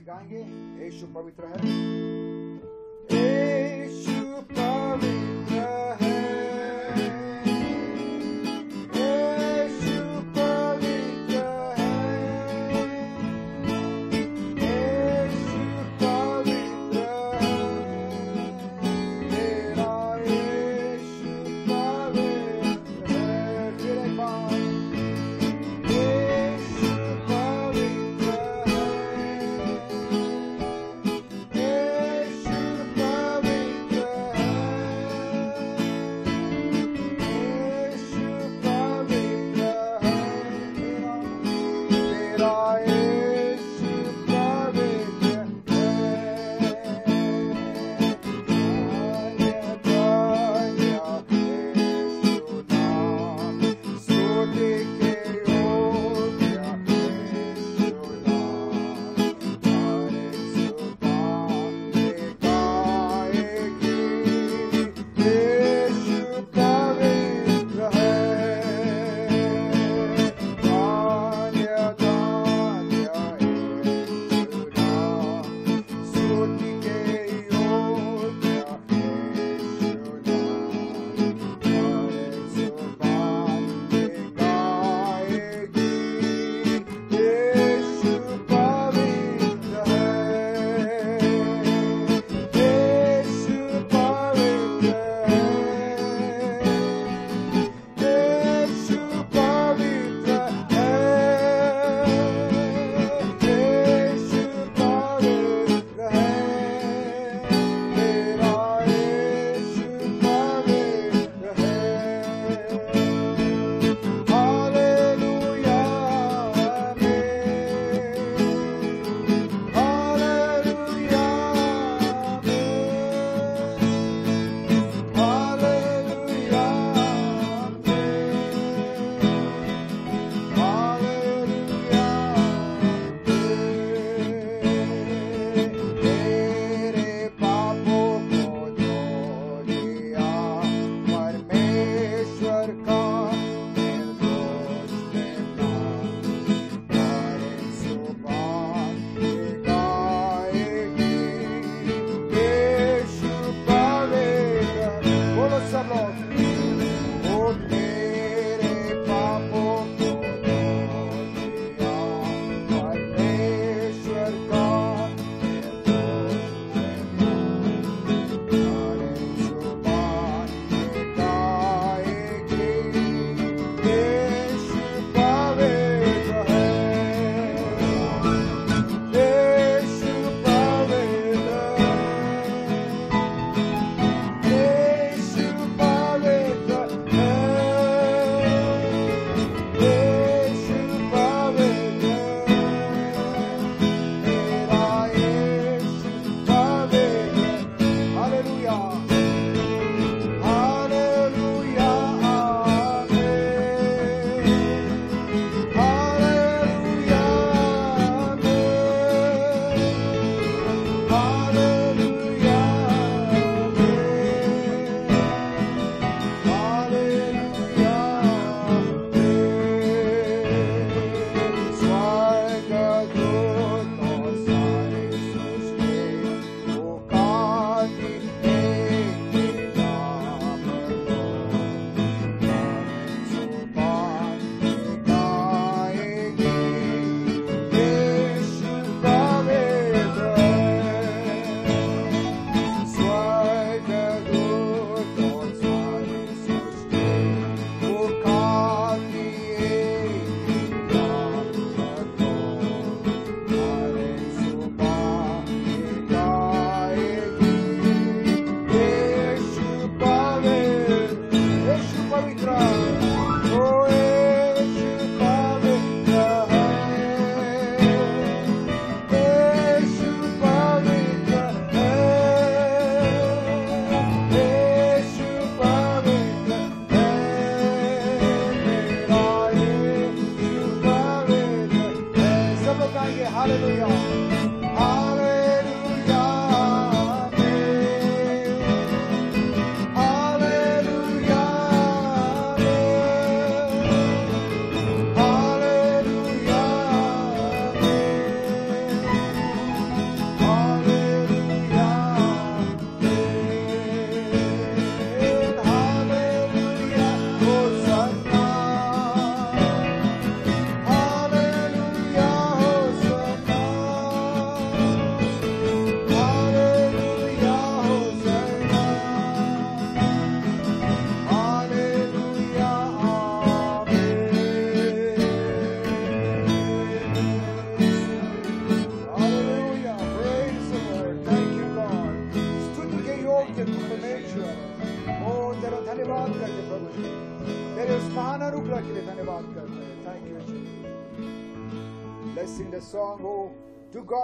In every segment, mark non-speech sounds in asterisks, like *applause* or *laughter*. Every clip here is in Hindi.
से गाएंगे यीशु पवित्र है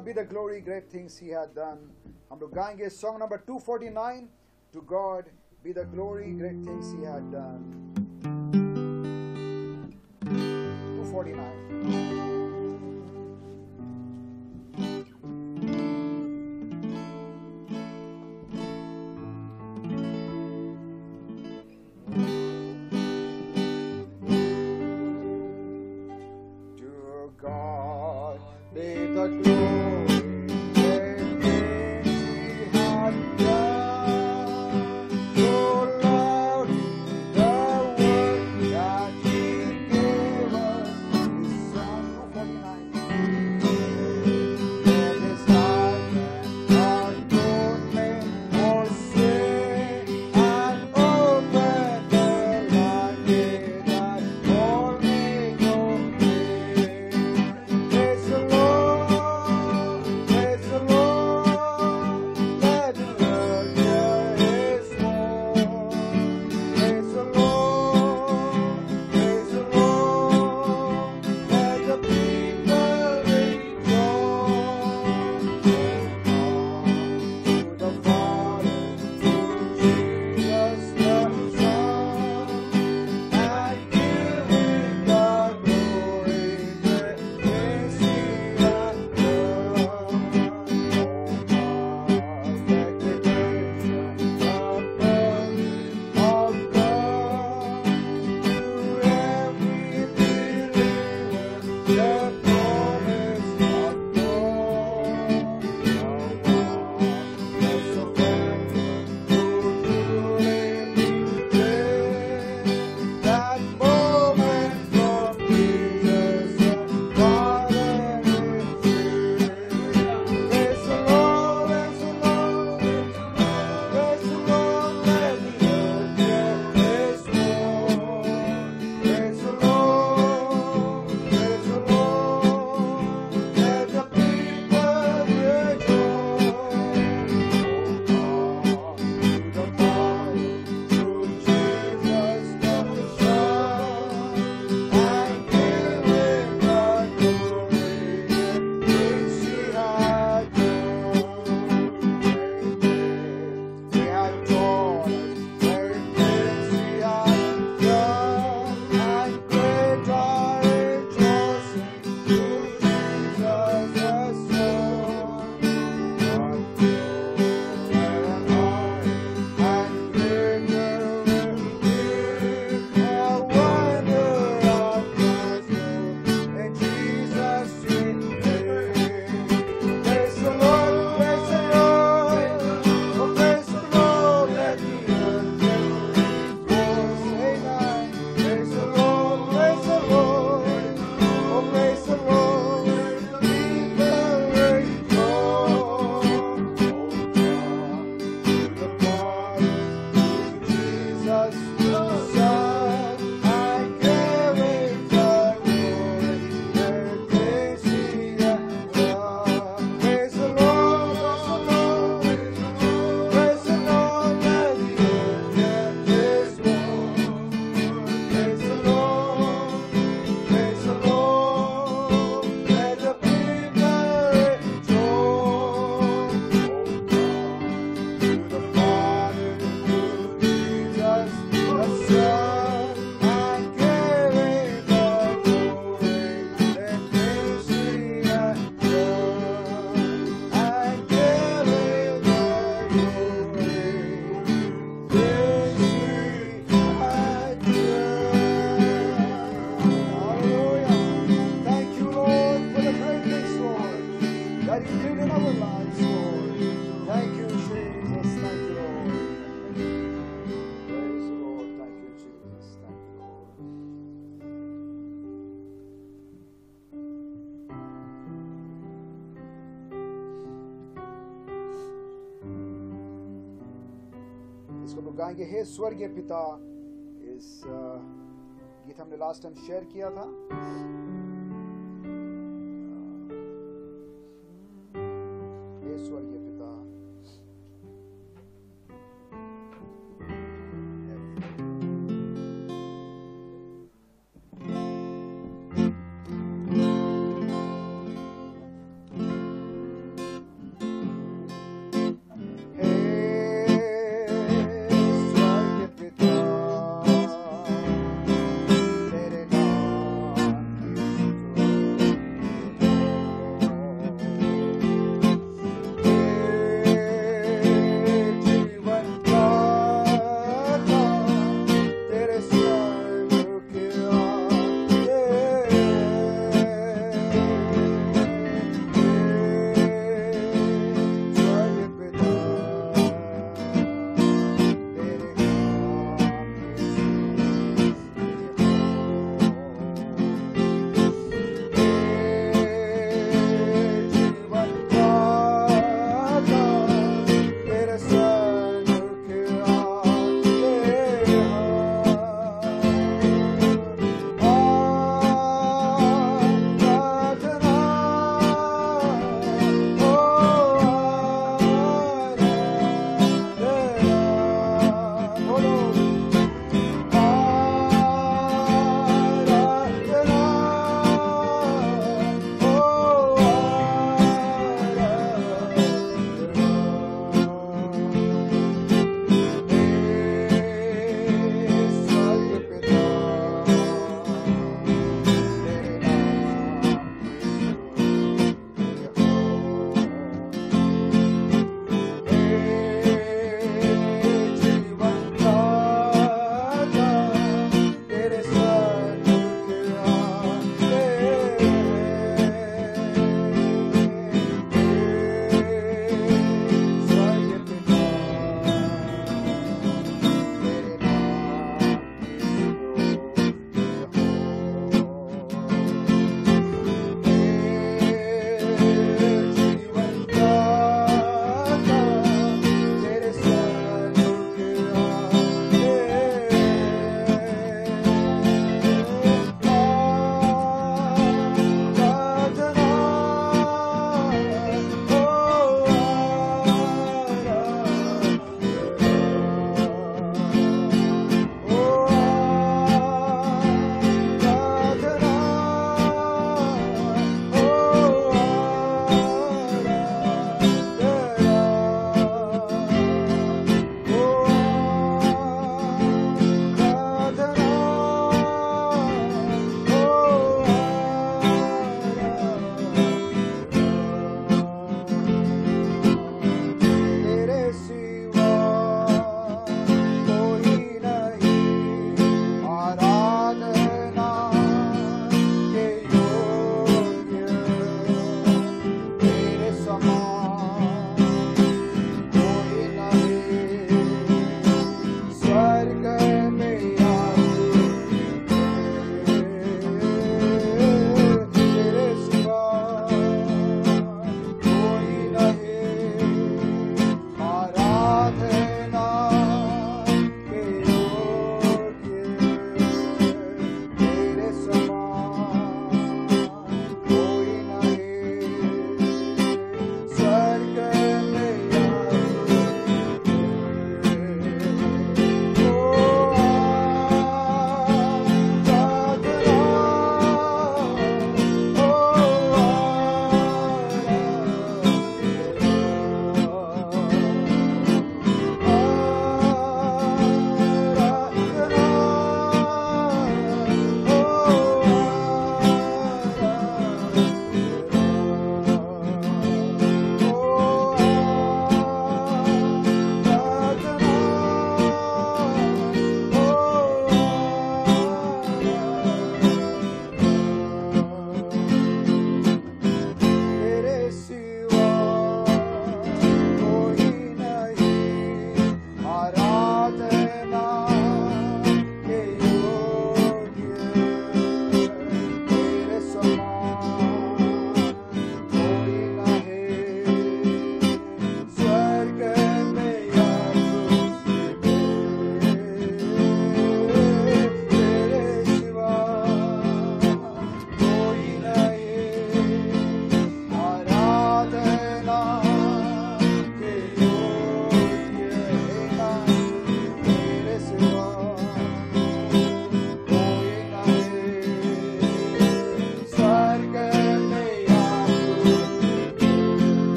God be the glory, great things He had done. हम लोग गाएंगे song number 249, To God be the glory, great things He had done. 249. To God be the glory. हे स्वर्गीय पिता इस गीत हमने लास्ट टाइम शेयर किया था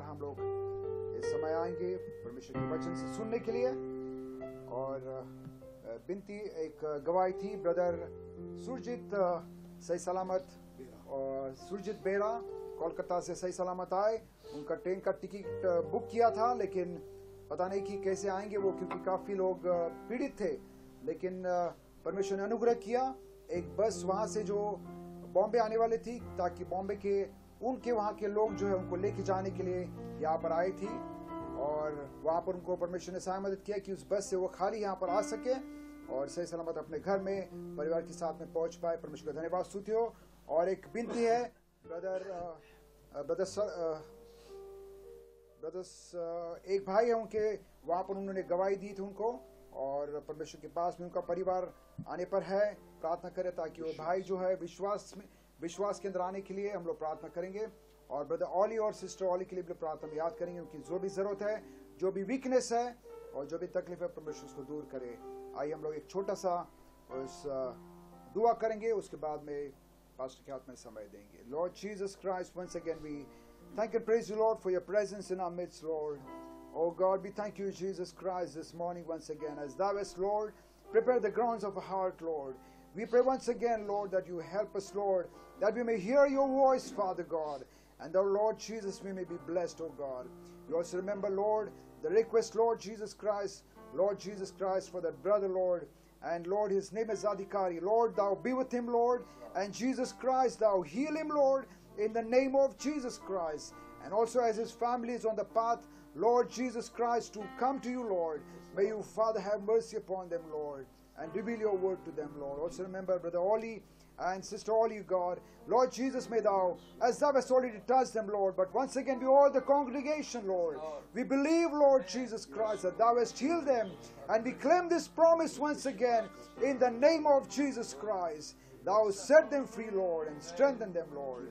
बार हम लोग इस समय आएंगे परमेश्वर के वचन से सुनने के लिए और बिनती एक गवाही थी ब्रदर सुरजीत सही सलामत और सुरजीत बेड़ा कोलकाता से सही सलामत आए उनका ट्रेन का टिकट बुक किया था लेकिन पता नहीं कि कैसे आएंगे वो क्योंकि काफ़ी लोग पीड़ित थे लेकिन परमेश्वर ने अनुग्रह किया एक बस वहाँ से जो बॉम्बे आने वाली थी ताकि बॉम्बे के उनके वहाँ के लोग जो है उनको लेके जाने के लिए यहाँ पर आई थी और वहाँ पर उनको परमेश्वर ने सहाय मदद किया कि उस बस से वो खाली यहाँ पर आ सके और सही सलामत अपने घर में परिवार के साथ में पहुँच पाए परमेश्वर का धन्यवाद सूती हो और एक विनती है ब्रदर ब्रदर ब्रदर्स एक भाई है उनके वहाँ पर उन्होंने गवाही दी थी उनको और परमेश्वर के पास में उनका परिवार आने पर है प्रार्थना करें ताकि वो भाई जो है विश्वास में विश्वास के अंदर आने के लिए हम लोग प्रार्थना करेंगे और ब्रदर ऑली और सिस्टर ऑली के लिए भी प्रार्थना याद करेंगे उनकी जो भी जरूरत है जो भी वीकनेस है और जो भी तकलीफ है परमेश्वर उसको दूर करे आइए हम लोग एक छोटा सा उस दुआ करेंगे उसके बाद में पास्टर के हाथ में समय देंगे Lord Jesus Christ once again we thank you praise you Lord for your presence in our midst Lord O God we thank you Jesus Christ this morning once again as thou hast, Lord, prepared the grounds of our heart, Lord. We pray once again, Lord, that you help us, Lord, that we may hear your voice, Father God. And our Lord Jesus, we may be blessed, O oh God. We also remember, Lord, the request, Lord Jesus Christ, Lord Jesus Christ, for that brother, Lord. And Lord, his name is Adikari. Lord, thou be with him, Lord. And Jesus Christ, thou heal him, Lord, in the name of Jesus Christ. And also as his family is on the path, Lord Jesus Christ, to come to you, Lord. May you, Father, have mercy upon them, Lord. And reveal your word to them, Lord. Also remember, Brother Ollie and sister, all you, God. Lord Jesus, may thou, as thou hast already touched them, Lord, but once again we all the congregation, Lord. We believe, Lord Jesus Christ, that thou hast healed them. And we claim this promise once again in the name of Jesus Christ. Thou set them free, Lord, and strengthen them, Lord.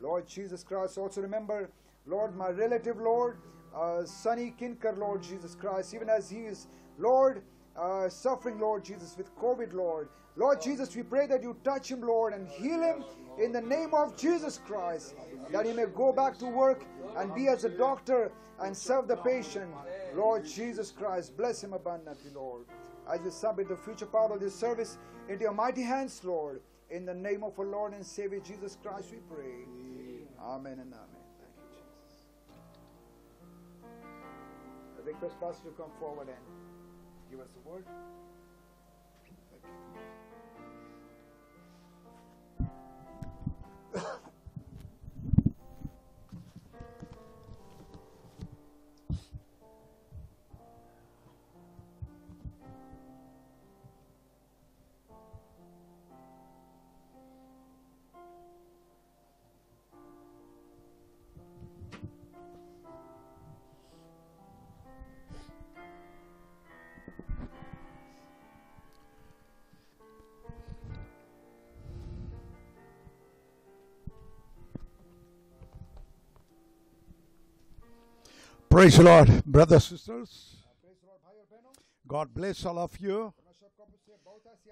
Lord Jesus Christ, also remember, Lord, my relative, Lord, uh, Sonny Kinker, Lord Jesus Christ, even as he is, Lord, uh, suffering, Lord Jesus, with COVID, Lord. Lord Jesus, we pray that you touch him, Lord, and heal him in the name of Jesus Christ, that he may go back to work and be as a doctor and serve the patient. Lord Jesus Christ, bless him abundantly, Lord. As we submit the future part of this service into your mighty hands, Lord, in the name of our Lord and Savior Jesus Christ, we pray. Amen and amen. Thank you, Jesus. I request Pastor to come forward and give us a word. Thank you. Praise the Lord, brothers, sisters. God bless all of you.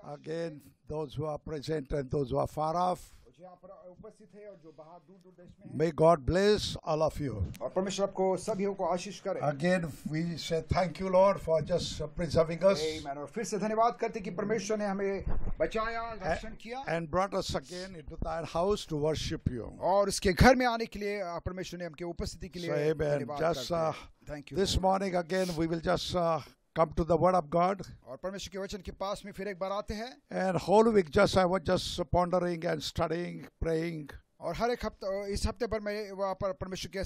Again, those who are present and those who are far off. May God bless all of you. और परमेश्वर आपको सभी को आशीष करे Again we say thank you Lord for just preserving us. Amen. और फिर से धन्यवाद करते कि परमेश्वर ने हमें बचाया रक्षण किया and brought us again into thy house to worship you. और उसके घर में आने के लिए परमेश्वर ने हमके उपस्थिति के लिए धन्यवाद करते हैं. Just uh, thank you. This morning again we will just uh, come to the word of God. And whole week just I was just pondering and studying, praying. और हर एक हफ्ते इस हफ्ते भर मैं वहाँ पर परमेश्वर के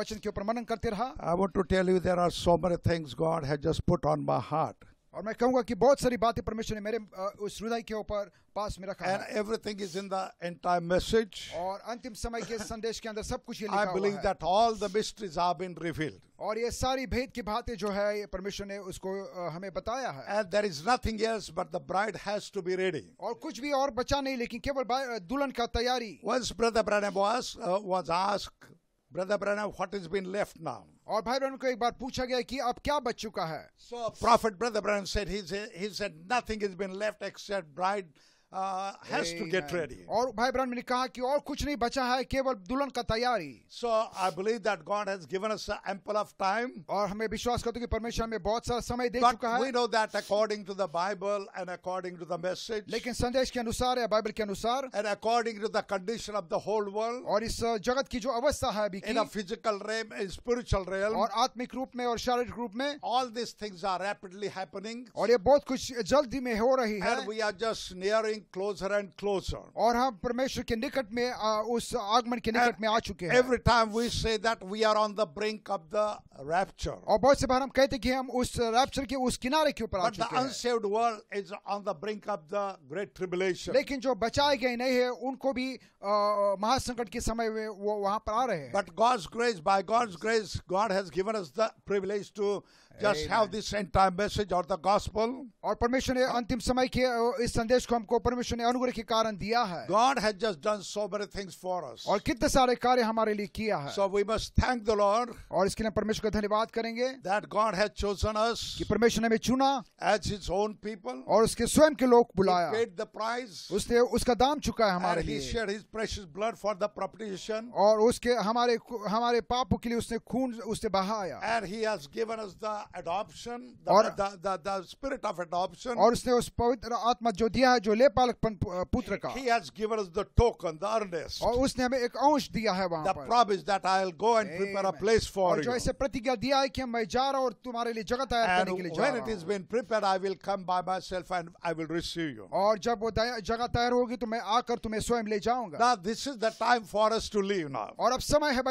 वचन के ऊपर मनन करते रहा. I want to tell you there are so many things God has just put on my heart. और मैं कहूंगा कि बहुत सारी बातें परमेश्वर ने मेरे उस हृदय के ऊपर पास में रखा and everything is in the entire message और अंतिम समय के संदेश के अंदर सब कुछ ये लिखा हुआ है I believe that all the mysteries have been revealed और ये सारी भेद की बातें जो है ये परमेश्वर ने उसको हमें बताया है and there is nothing else but the bride has to be ready और कुछ भी और बचा नहीं लेकिन केवल दुल्हन का तैयारी once brother Branham was asked Brother Branham, what has been left now? और भाई ब्रैनम को एक बार पूछा गया कि अब क्या बच चुका है? So prophet brother Branham said, he said nothing has been left except bride Uh, Amen. to get ready. और भाई ब्रहण ने कहा कि और कुछ नहीं बचा है केवल दुल्हन का तैयारी so I believe that God has given us ample of time और हमें विश्वास करते हैं कि परमेश्वर हमें बहुत सारा समय दे चुका है we know that according to the Bible and according to the message लेकिन संदेश के अनुसार या बाइबल के अनुसार and according to the condition of the whole world और इस uh, जगत की जो अवस्था है अभी in physical realm in spiritual realm और आत्मिक रूप में और शारीरिक रूप में all this things are rapidly happening और ये बहुत कुछ जल्दी में हो रही है we are just nearing getting closer and closer. और हम परमेश्वर के निकट में उस आगमन के निकट में आ चुके हैं. Every time we say that we are on the brink of the rapture. और बहुत से बार हम कहते हैं कि हम उस रैप्चर के उस किनारे के ऊपर आ चुके हैं. But the unsaved world is on the brink of the great tribulation. लेकिन जो बचाए गए नहीं है उनको भी महासंकट के समय में वो वहां पर आ रहे हैं. But God's grace by God's grace God has given us the privilege to just Amen. have this end time message or the gospel और परमेश्वर ने अंतिम समय के इस संदेश को हमको परमेश्वर ने अनुग्रह के कारण दिया है God has just done so many things for us और कितने सारे कार्य हमारे लिए किया है so we must thank the Lord और इसके लिए परमेश्वर का धन्यवाद करेंगे that God has chosen us कि परमेश्वर ने हमें चुना as his own people और उसके स्वयं के लोग बुलाया he paid the price उसने उसका दाम चुका है हमारे लिए he shed his precious blood for the propitiation और उसके हमारे हमारे पापों के लिए उसने खून उसने बहाया and he has given us the adoption the, और the, the, the spirit of adoption और उसने उस पवित्र आत्मा जो दिया है जो लेपालकपन पुत्र का he has given us the token the earnest और उसने हमें एक अंश दिया है वहां the पर promise that i'll go and Amen. prepare a place for और you जो ऐसे प्रतिज्ञा दिया है कि मैं जा रहा हूं और तुम्हारे लिए जगह तैयार करने के लिए जा रहा हूं when it has been prepared i will come by myself and i will receive you और जब वो जगह तैयार होगी तो मैं आकर तुम्हें स्वयं ले जाऊंगा now this is the time for us to leave now और अब समय है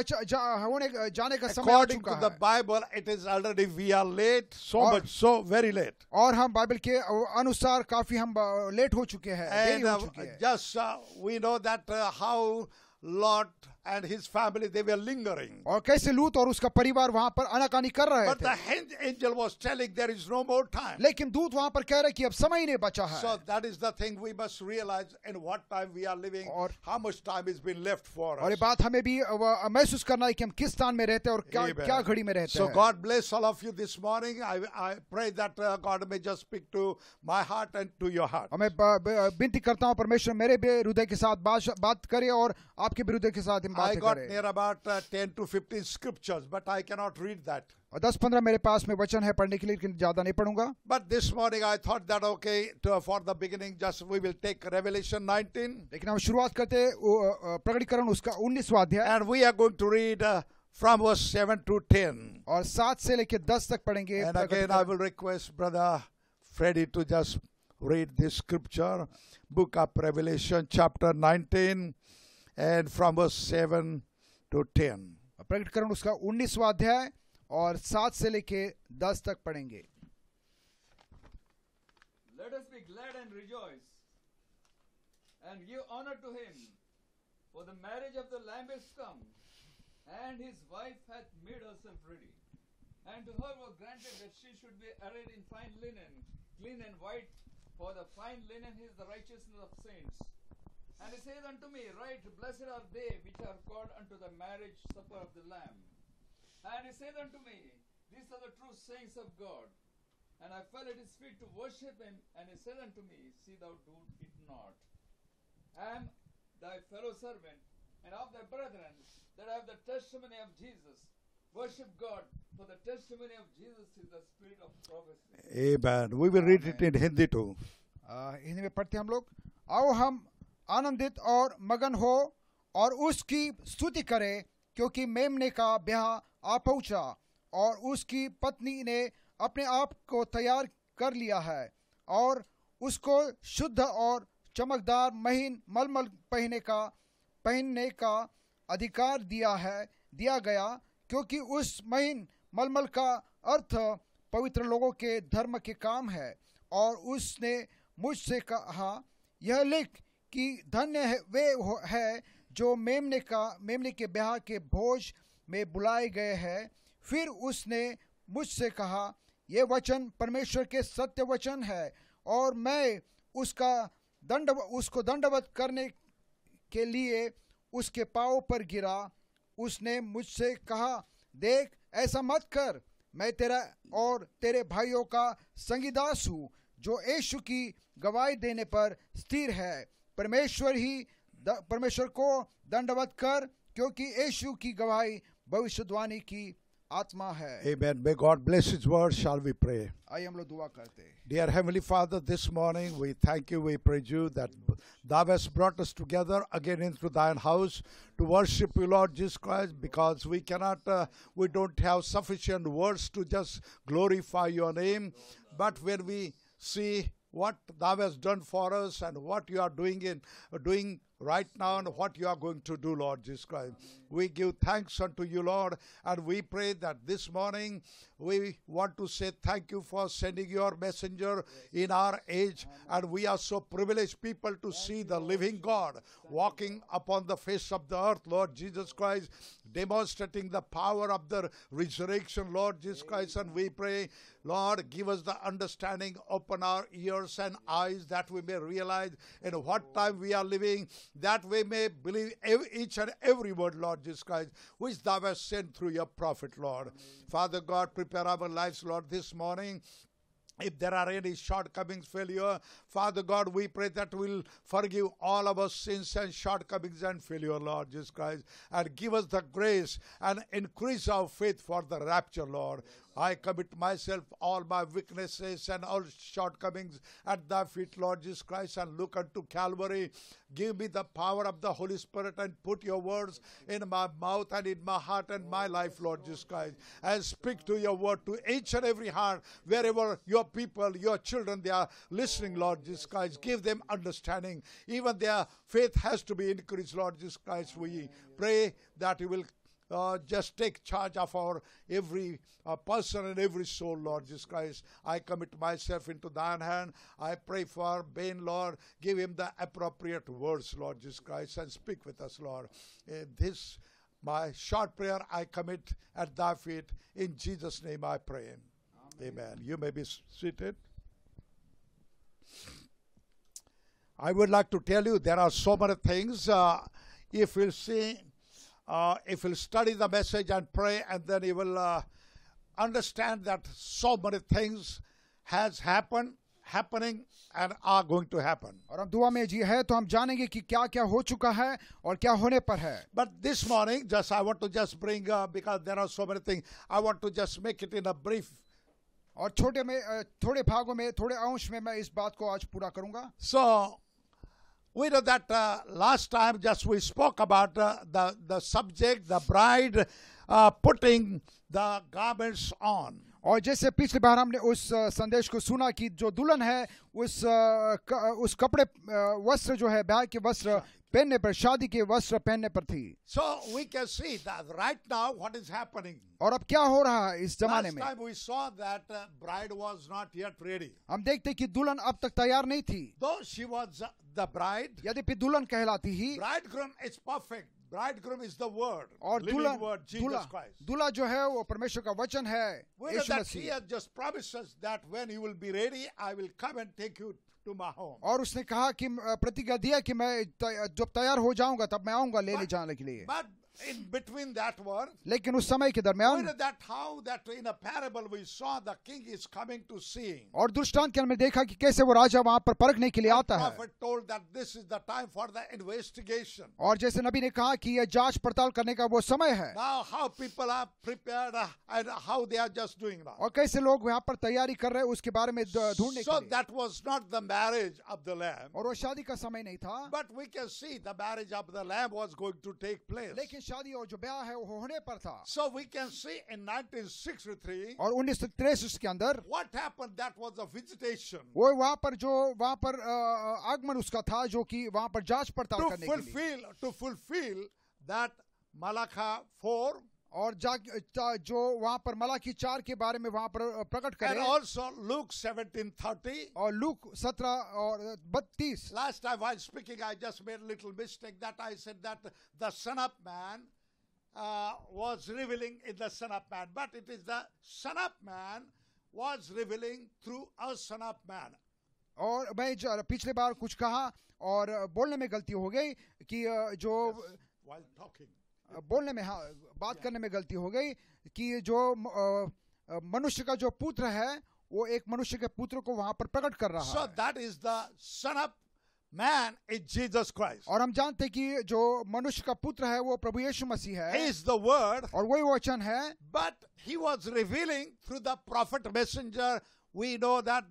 होने जाने का समय आ चुका है according to the bible it is already we are late so और, much so very late और हम बाइबल के अनुसार काफी हम लेट हो चुके हैं and uh, just uh, we know that uh, how lot and his family they were lingering और कैसे लूत और उसका परिवार वहां पर आनाकानी कर रहे but थे the angel was telling there is no more time लेकिन दूत वहां पर कह रहे ki ab samay nahi bacha hai so that is the thing we must realize in what time we are living और how much time is been left for us aur ye baat hame bhi mehsoos karna hai ki hum kis sthan mein rehte hain aur kya kya ghadi mein rehte hain so god bless all of you this morning i i pray that uh, god may just speak to my heart and to your heart hame binti karta hu parmeshwar mere bhi hriday ke sath baat kare aur aapke आपके भी हृदय के I got near about uh, 10 to 15 scriptures, but I cannot read that. और 10-15 मेरे पास में वचन है पढ़ने के लिए लेकिन ज्यादा नहीं पढ़ूंगा but this morning I thought that okay for the beginning, just we will take Revelation 19 लेकिन हम शुरुआत करते प्रकटीकरण उसका 19वां है. And we are going to read uh, from verse 7 to 10 और 7 से लेके 10 तक पढ़ेंगे and again i will request brother freddy to just read this scripture book of revelation chapter 19 and from verse 7 to 10 प्रकट करण उसका 19वां अध्याय और 7 से 10 Let us be glad and rejoice and give honor to him for the marriage of the lamb is come and his wife hath made herself ready and to her was granted that she should be arrayed in fine linen clean and white for the fine linen is the righteousness of saints and he saith unto me, Right, blessed are they which are called unto the marriage supper of the Lamb. And he saith unto me, These are the true saints of God. And I fell at his feet to worship him, and he said unto me, See thou do it not. I am thy fellow servant, and of thy brethren, that have the testimony of Jesus. Worship God, for the testimony of Jesus is the spirit of prophecy. Amen. We will read it in Hindi too. Hindi में पढ़ते हम लोग आओ हम आनंदित और मगन हो और उसकी स्तुति करे क्योंकि मेमने का ब्याह आ पहुंचा और उसकी पत्नी ने अपने आप को तैयार कर लिया है और उसको शुद्ध और चमकदार महीन मलमल पहने का पहनने का अधिकार दिया है दिया गया क्योंकि उस महीन मलमल का अर्थ पवित्र लोगों के धर्म के काम है और उसने मुझसे कहा यह लिख कि धन्य है वे है जो मेमने का मेमने के ब्याह के भोज में बुलाए गए हैं फिर उसने मुझसे कहा यह वचन परमेश्वर के सत्य वचन है और मैं उसका दंड उसको दंडवत करने के लिए उसके पाँव पर गिरा उसने मुझसे कहा देख ऐसा मत कर मैं तेरा और तेरे भाइयों का संगीदास हूँ जो यशु की गवाही देने पर स्थिर है परमेश्वर ही परमेश्वर को दंडवत कर क्योंकि यीशु की गवाही भविष्यवाणी की आत्मा है Amen. May God bless His word. Shall we pray? आइए हम लोग दुआ करते हैं. Dear Heavenly Father, this morning we thank you, we praise you that Thou hast brought us together again into Thine house to worship you, Lord Jesus Christ, because we cannot, uh, we don't have sufficient words to just glorify Your name. But when we see what thou hast done for us and what you are doing in doing right now and what you are going to do, Lord Jesus Christ. We give thanks unto you, Lord, and we pray that this morning we want to say thank you for sending your messenger in our age. And we are so privileged people to see the living God walking upon the face of the earth, Lord Jesus Christ, demonstrating the power of the resurrection, Lord Jesus Christ. And we pray, Lord, give us the understanding, open our ears and eyes that we may realize in what oh. time we are living that we may believe each and every word, Lord Jesus Christ, which thou hast sent through your prophet, Lord. Amen. Father God, prepare our lives, Lord, this morning. If there are any shortcomings, failure, Father God, we pray that we'll forgive all of our sins and shortcomings and failure, Lord Jesus Christ, and give us the grace and increase our faith for the rapture, Lord. Yes. I commit myself, all my weaknesses and all shortcomings at thy feet, Lord Jesus Christ, and look unto Calvary. Give me the power of the Holy Spirit and put your words in my mouth and in my heart and my life, Lord Jesus Christ. And speak to your word to each and every heart, wherever your people, your children, they are listening, Lord Jesus Christ. Give them understanding. Even their faith has to be increased, Lord Jesus Christ. We pray that you will uh, just take charge of our every uh, person and every soul, Lord Jesus Christ. I commit myself into thine hand. I pray for Ben, Lord. Give him the appropriate words, Lord Jesus Christ, and speak with us, Lord. Uh, this, my short prayer, I commit at thy feet. In Jesus' name I pray. Amen. Amen. You may be seated. I would like to tell you there are so many things. Uh, if you see uh, if you'll study the message and pray, and then you will uh, understand that so many things has happened happening and are going to happen. और हम दुआ में जी है तो हम जानेंगे कि क्या क्या हो चुका है और क्या होने पर है. But this morning, just I want to just bring uh, because there are so many things. I want to just make it in a brief. और छोटे में थोड़े भागों में थोड़े अंश में मैं इस बात को आज पूरा करूंगा. So We know that uh, last time just we spoke about uh, the, the subject, the bride uh, putting the garments on. और जैसे पिछली बार हमने उस संदेश को सुना कि जो दुल्हन है उस उस कपड़े वस्त्र जो है ब्याह के वस्त्र पहनने पर शादी के वस्त्र पहनने पर थी so we can see that right now what is happening और अब क्या हो रहा है इस जमाने में we saw that bride was not yet ready हम देखते कि दुल्हन अब तक तैयार नहीं थी दो शी वाज द ब्राइड यदि पि दुल्हन कहलाती ही bridegroom is perfect Bridegroom is the word, और दूल्हा जो है वो परमेश्वर का वचन है और उसने कहा कि प्रतिज्ञा दिया कि मैं जब तैयार हो जाऊंगा तब मैं आऊंगा लेने जाने के लिए. in between that one लेकिन उस समय के दरमियान that how that in a parable we saw the king is coming to seeing और दृष्टांत के हमने देखा कि कैसे वो राजा वहां पर परखने के लिए आता है prophet told that this is the time for the investigation और जैसे नबी ने कहा कि यह जांच पड़ताल करने का वो समय है now how people are prepared and how they are just doing now और कैसे लोग वहां पर तैयारी कर रहे हैं उसके बारे में ढूंढने so that was not the marriage of the lamb और वो शादी का समय नहीं था but we can see the marriage of the lamb was going to take place लेकिन शादी और जो ब्याह है वो होने पर था सो वी कैन सी इन 1963 और 1963 के अंदर what happened that was a visitation वो वहां पर जो वहां पर आगमन उसका था जो कि वहां पर जांच पड़ताल करने के लिए to fulfil to fulfil that Malachi 4 और जो वहां पर मलाखी चार के बारे में वहां पर प्रकट करें और लुक सेवनटीन थर्टी और लुक सत्रह और बत्तीस last I was speaking I just made little mistake that I said that the son of man was revealing in the son of man but it is the son of man was revealing through a son of man और मैं पिछले बार कुछ कहा और बोलने में गलती हो गई कि जो yes, बोलने में हाँ बात करने में गलती हो गई कि जो मनुष्य का जो पुत्र है वो एक मनुष्य के पुत्र को वहां पर प्रकट कर रहा so है that is the son of Man is Jesus Christ. और हम जानते कि जो मनुष्य का पुत्र है वो प्रभु यीशु मसीह है He is the word, और वही वचन है but he was revealing through the prophet messenger we know that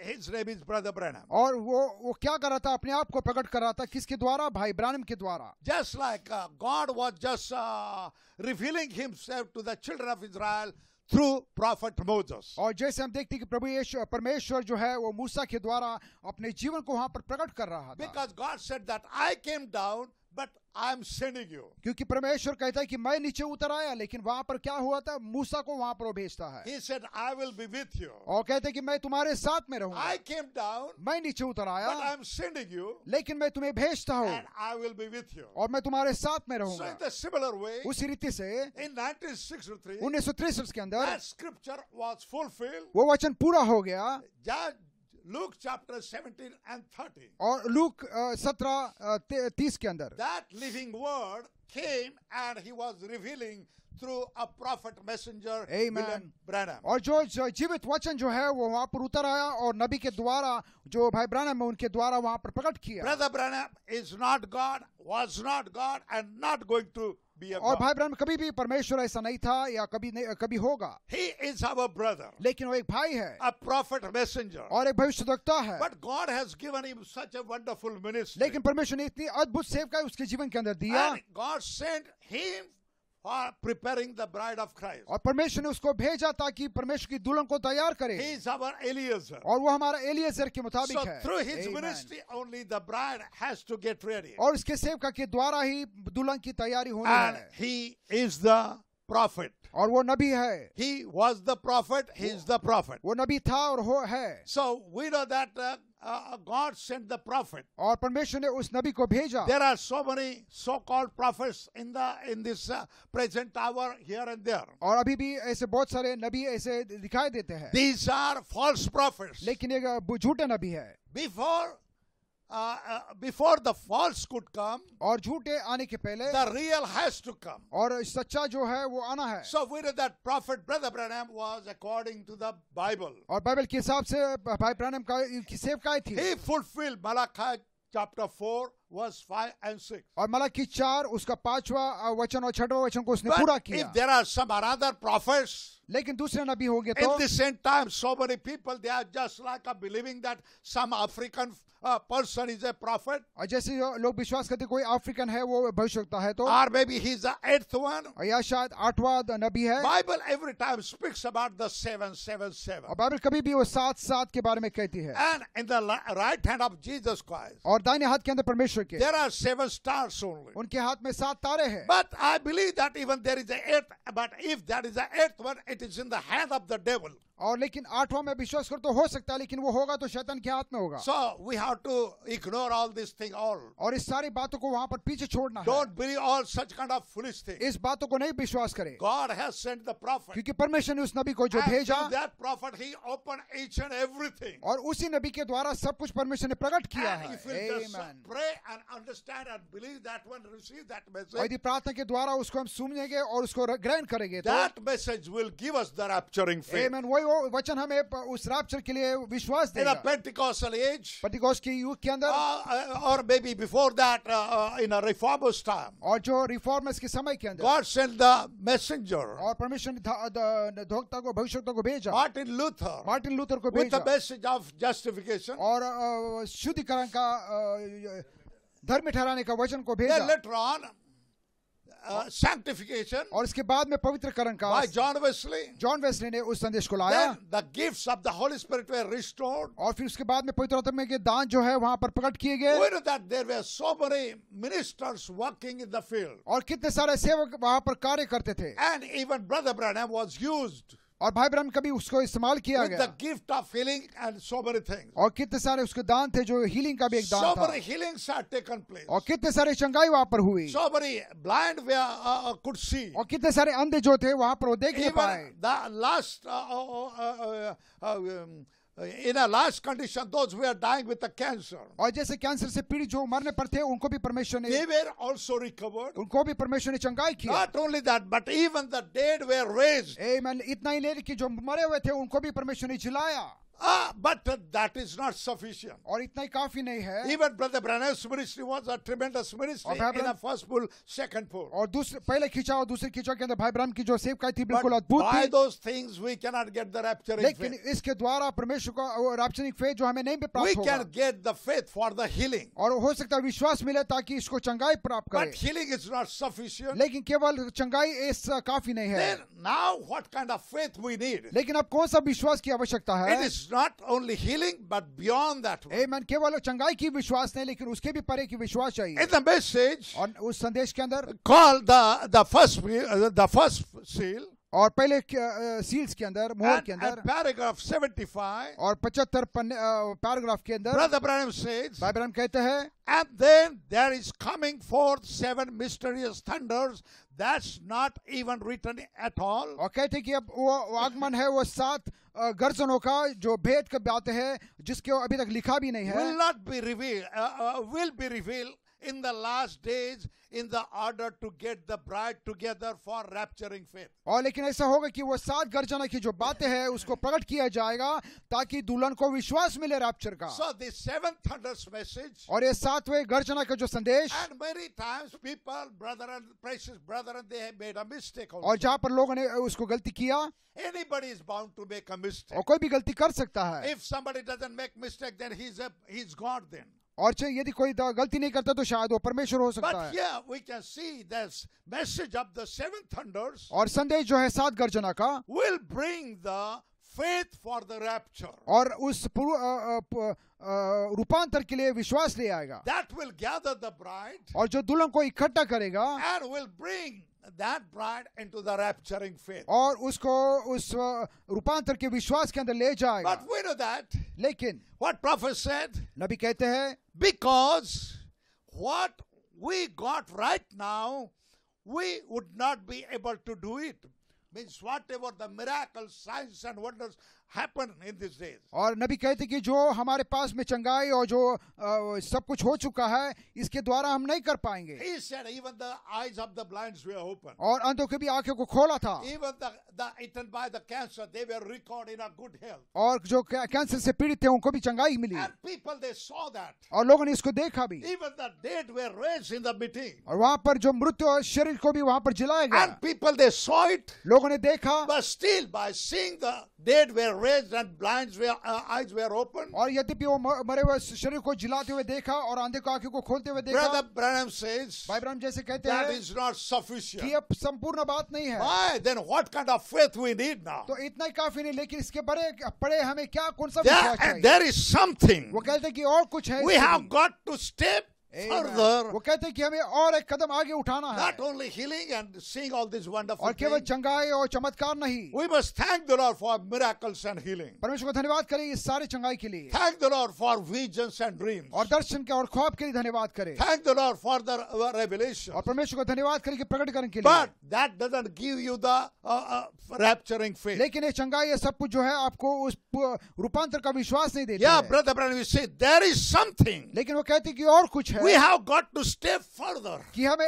his name is brother Branham. और वो वो क्या कर रहा था अपने आप को प्रकट कर रहा था किसके द्वारा भाई ब्रानम के द्वारा Just like uh, God was just uh, revealing himself to the children of Israel through prophet Moses और जैसे हम देखते हैं कि प्रभु परमेश्वर जो है वो मूसा के द्वारा अपने जीवन को वहां पर प्रकट कर रहा था because God said that I came down but I am sending you क्योंकि परमेश्वर कहता है कि मैं नीचे उतर आया लेकिन वहां पर क्या हुआ था मूसा को वहां पर भेजता है He said, I will be और कहते कि मैं तुम्हारे साथ में रहूंगा आई केम डाउन मैं नीचे उतर आया आई एम सेंडिंग यू लेकिन मैं तुम्हें भेजता हूँ I will be with you और मैं तुम्हारे साथ में रहूंगा सिमिलर वे उसी रीति से उन्नीस सौ तिरसठ के अंदर स्क्रिप्चर वॉज फुलफिल वो वचन पूरा हो गया Luke chapter 17 and 13. और लूक सत्रह तीस के अंदर That living word came and he was revealing through a prophet messenger Amen. William Branham. और जो जो जीवित वचन जो है वो वहाँ पर उतर आया और नबी के द्वारा जो भाई ब्रैनम है उनके द्वारा वहाँ पर प्रकट किया Brother Branham is not God, was not God, and not going to और भाई ब्रह्म कभी भी परमेश्वर ऐसा नहीं था या कभी नहीं कभी होगा ब्रदर लेकिन वो एक भाई है अ प्रॉफिट मैसेजर और एक भविष्य है but God has wonderful ministry लेकिन परमेश्वर ने इतनी अद्भुत सेवकाएं उसके जीवन के अंदर दिया God send him for preparing the bride of Christ. और परमेश्वर ने उसको भेजा ताकि परमेश्वर की दुल्हन को तैयार करे He is our Eliezer. और वो हमारा Eliezer के मुताबिक so है through his Amen. ministry only the bride has to get ready. और इसके सेवका के द्वारा ही दुल्हन की तैयारी होनी And है he is the prophet. और वो नबी है He was the prophet, he is the prophet. वो नबी था और हो है So we know that uh, Uh, uh, God sent the prophet. और परमेश्वर ने उस नबी को भेजा. There are so many so-called prophets in the in this uh, present hour here and there. और अभी भी ऐसे बहुत सारे नबी ऐसे दिखाई देते हैं. These are false prophets. लेकिन ये झूठे नबी है. Before before the false could come और झूठे आने के पहले the real has to come और सच्चा जो है वो आना है so we read that prophet brother Branham was according to the Bible और बाइबल के हिसाब से भाई ब्रैनहम का इनकी सेवकाई थी he fulfil Malachi chapter 4 was 5 and 6. और मलाकी 4 उसका पांचवा वचन और छठवां वचन को उसने But पूरा किया. If there are some other prophets लेकिन दूसरे नबी हो गए तो At the same time so many people they are just like a believing that some African uh, person is a prophet और जैसे लोग विश्वास करते कोई अफ्रीकन है वो भविष्यवक्ता है तो or maybe he is the eighth one और या शायद आठवां नबी है Bible every time speaks about the 777 और बाइबल कभी भी वो 7 7 के बारे में कहती है and in the right hand of Jesus Christ और दाहिने हाथ के अंदर परमेश्वर there are seven stars only. उनके हाथ में सात तारे हैं But I believe that even there is a eighth, but if there is a eighth one, it is in the hand of the devil. और लेकिन आठवां में विश्वास कर तो हो सकता है लेकिन वो होगा तो शैतान के हाथ में होगा so we have to ignore all this thing all और इस सारी बातों को वहां पर पीछे छोड़ना don't believe all such kind of foolish thing इस बातों को नहीं विश्वास करें God has sent the prophet क्योंकि परमेश्वर ने उस नबी को जो भेजा that prophet he open each and everything और उसी नबी के द्वारा सब कुछ परमेश्वर ने प्रकट किया है amen pray and understand and believe that one receive that message यदि प्रार्थना के द्वारा उसको हम सुनेंगे और उसको ग्रहण करेंगे that message will give us the rapturing faith amen वही वचन हमें उस रैप्चर के लिए विश्वास देगा पेंटिकॉस्टल एज पेंटिकॉस्ट के युग के अंदर और मे be before that in a reformers time और जो रिफॉर्मर्स के समय के अंदर गॉड सेंड द मैसेंजर और परमेश्वर ने को भविष्यता को भेजा मार्टिन लूथर मार्टिन लूथर को भेजा with the message of justification और uh, शुद्धिकरण का uh, धर्म ठहराने का वचन को भेजा लेटर ऑन sanctification और इसके बाद में पवित्रकरण का by John Wesley John Wesley ने उस संदेश को लाया the gifts of the Holy Spirit were restored और फिर उसके बाद में पवित्र आत्मा के दान जो है वहां पर प्रकट किए गए we know that there were so many ministers working in the field और कितने सारे सेवक वहां पर कार्य करते थे and even brother Branham was used और भाई ब्रम कभी उसको इस्तेमाल किया गया gift of healing and sober thing और कितने सारे उसके दान थे जो हीलिंग का भी एक दान so था हीलिंग had taken और कितने सारे चंगाई वहां पर हुई so blind blind were, uh, uh, और कितने सारे अंधे जो थे वहां पर वो देख नहीं पाए last in a last condition those we are dying with cancer और जैसे कैंसर से पीड़ित जो मरने पर थे उनको भी परमेश्वर ने दे वेर आल्सो रिकवर्ड उनको भी परमेश्वर ने चंगाई की not only that but even the dead were raised amen इतना ही नहीं कि जो मरे हुए थे उनको भी परमेश्वर ने जिलाया Ah, but that is not sufficient. और इतना ही काफी नहीं है. Even brother Branham's ministry was a tremendous ministry in the first full, second full. और दूसरे पहले खिंचाव और दूसरे खिंचाव के अंदर भाई ब्रह्म की जो सेवकाई थी बिल्कुल अद्भुत थी. By those things we cannot get the rapturing लेकिन इसके द्वारा परमेश्वर का रैप्चरिंग फेथ जो हमें नहीं प्राप्त होगा. We can get the faith for the healing. और हो सकता है विश्वास मिले ताकि इसको चंगाई प्राप्त करे. But healing is not sufficient. लेकिन केवल चंगाई इस काफी नहीं है. Then now what kind of faith we need? लेकिन अब कौन सा विश्वास की आवश्यकता है? It is not only healing, but beyond that. Amen. केवल चंगाई की विश्वास नहीं लेकिन उसके भी परे की विश्वास चाहिए. In the message, और उस संदेश के अंदर, called the the first uh, the first seal. और पहले सील्स के अंदर मोहर के अंदर पैराग्राफ 75 और 75 पन्ने पैराग्राफ के अंदर ब्रदर ब्रैनम सेज भाई ब्रैनम कहते हैं and then there is coming forth seven mysterious thunders that's not even written at all और कहते कि अब वो आगमन है वो सात गर्जनों का जो भेद के बात है जिसके अभी तक लिखा भी नहीं है will not be revealed uh, uh, will be revealed in the last days in the order to get the bride together for rapturing faith. और लेकिन ऐसा होगा कि वो सात गर्जना की जो बातें हैं उसको प्रकट किया जाएगा ताकि दुल्हन को विश्वास मिले रैप्चर का So the seventh thunder's message. और ये सातवें गर्जना का जो संदेश And many times people, brethren, precious brethren, they have made a mistake. Also. और जहाँ पर लोगों ने उसको गलती किया Anybody is bound to make a mistake. और कोई भी गलती कर सकता है If somebody doesn't make mistake, then he's a, he's God then. और चाहे यदि कोई गलती नहीं करता तो शायद वो परमेश्वर हो सकता है और संदेश जो है सात गर्जना का will bring the faith for the rapture और उस रूपांतर के लिए विश्वास ले आएगा that will gather the bride और जो दुल्हन को इकट्ठा करेगा and will bring that bride into the rapturing faith. और उसको उस रूपांतर के विश्वास के अंदर ले जाएगा. But we know that. लेकिन what prophet said? नबी कहते हैं because what we got right now we would not be able to do it. Means whatever the miracles, signs and wonders happen in these days. और नबी कहते कि जो हमारे पास में चंगाई और जो आ, सब कुछ हो चुका है इसके द्वारा हम नहीं कर पाएंगे He said, even the eyes of the blinds were open. और अंधों की भी आंखों को खोला था Even the, the eaten by the cancer, they were recovered in a good health. और जो कैंसर से पीड़ित थे उनको भी चंगाई मिली And people, they saw that. और लोगों ने इसको देखा भी Even the dead were raised in the meeting. और वहाँ पर जो मृत्यु शरीर को भी वहाँ पर जलाया गया And people, they saw it. लोगों ने देखा But still, by seeing the dead were raised and blinds were uh, eyes were opened. और यद्यपि वो mare hue sharir ko jilate hue dekha aur andhe ko aankhon ko kholte hue dekha Brother Branham says bhai branham jaise kehte hain that is not sufficient. ki ab sampurna baat nahi hai Why? Then what kind of faith we need now? to itna hi kaafi nahi lekin iske bare pade hame kya kaun sa vishwas chahiye There is something. wo kehte ki aur kuch hai We have got to step further वो कहते हैं कि हमें और एक कदम आगे उठाना है not only healing and seeing all this wonderful और केवल चंगाई और चमत्कार नहीं we must thank the Lord for miracles and healing परमेश्वर को धन्यवाद करें इस सारे चंगाई के लिए thank the Lord for visions and dreams और दर्शन के और ख्वाब के लिए धन्यवाद करें thank the Lord for the revelation और परमेश्वर को धन्यवाद करें कि प्रकट करने के लिए but that doesn't give you the rapturing faith लेकिन ये चंगाई ये सब कुछ जो है आपको उस रूपांतर का विश्वास नहीं देता या brother brother we say there is something लेकिन वो कहते कि और कुछ है we have got to step further we have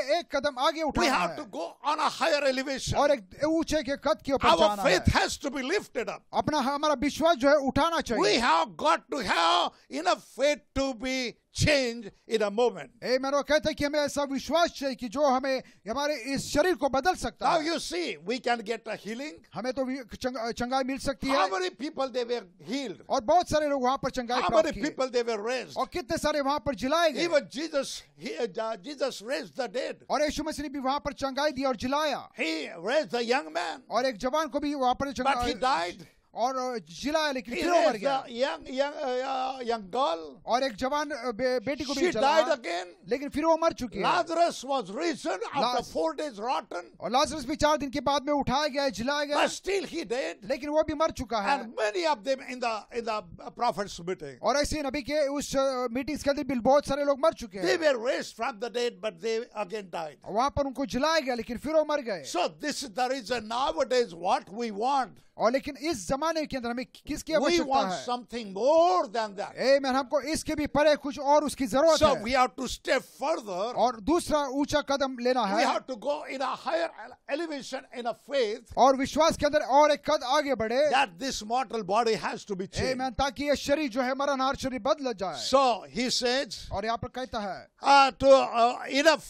to go on a higher elevation Our faith has to be lifted up we have got to have enough faith to be change in a moment. Amen. और कहते हैं कि हमें ऐसा विश्वास चाहिए कि जो हमें हमारे इस शरीर को बदल सकता Now you see, we can get a healing. हमें तो चंग, चंगाई मिल सकती How many people they were healed? और बहुत सारे लोग वहाँ पर चंगाई How many people they were raised? और कितने सारे वहाँ पर जिलाए गए Even Jesus, he, uh, Jesus raised the dead. और यीशु मसीह ने भी वहाँ पर चंगाई दी और जिलाया He raised the young man, और एक जवान को भी वहाँ पर but he died. और जिला लेकिन फिर मर गया यंग यंग यंग गर्ल और एक जवान बे, बेटी को भी चला लेकिन फिर वो मर चुकी है Lazarus was risen after four days rotten और लाजरस भी चार दिन के बाद में उठाया गया जलाया गया स्टिल ही डेड लेकिन वो भी मर चुका है and many of them in the in the prophet's meeting और ऐसे अभी के उस मीटिंग्स के अंदर बहुत सारे लोग मर चुके हैं they were raised from the dead but they again died वहां पर उनको जलाया गया लेकिन फिर वो मर गए so this is the reason nowadays what we want और लेकिन इस जमाने के अंदर हमें किसकी आवश्यकता है हमको इसके भी परे कुछ और उसकी जरूरत so है वी हैव टू फर्दर और दूसरा ऊंचा कदम लेना है वी और विश्वास के अंदर और एक कद आगे बढ़े दिस मॉर्टल बॉडी ताकि ये शरीर जो है हमारा नार शरीर बदल जाए सो ही सेज और यहाँ पर कहता है uh, in a uh,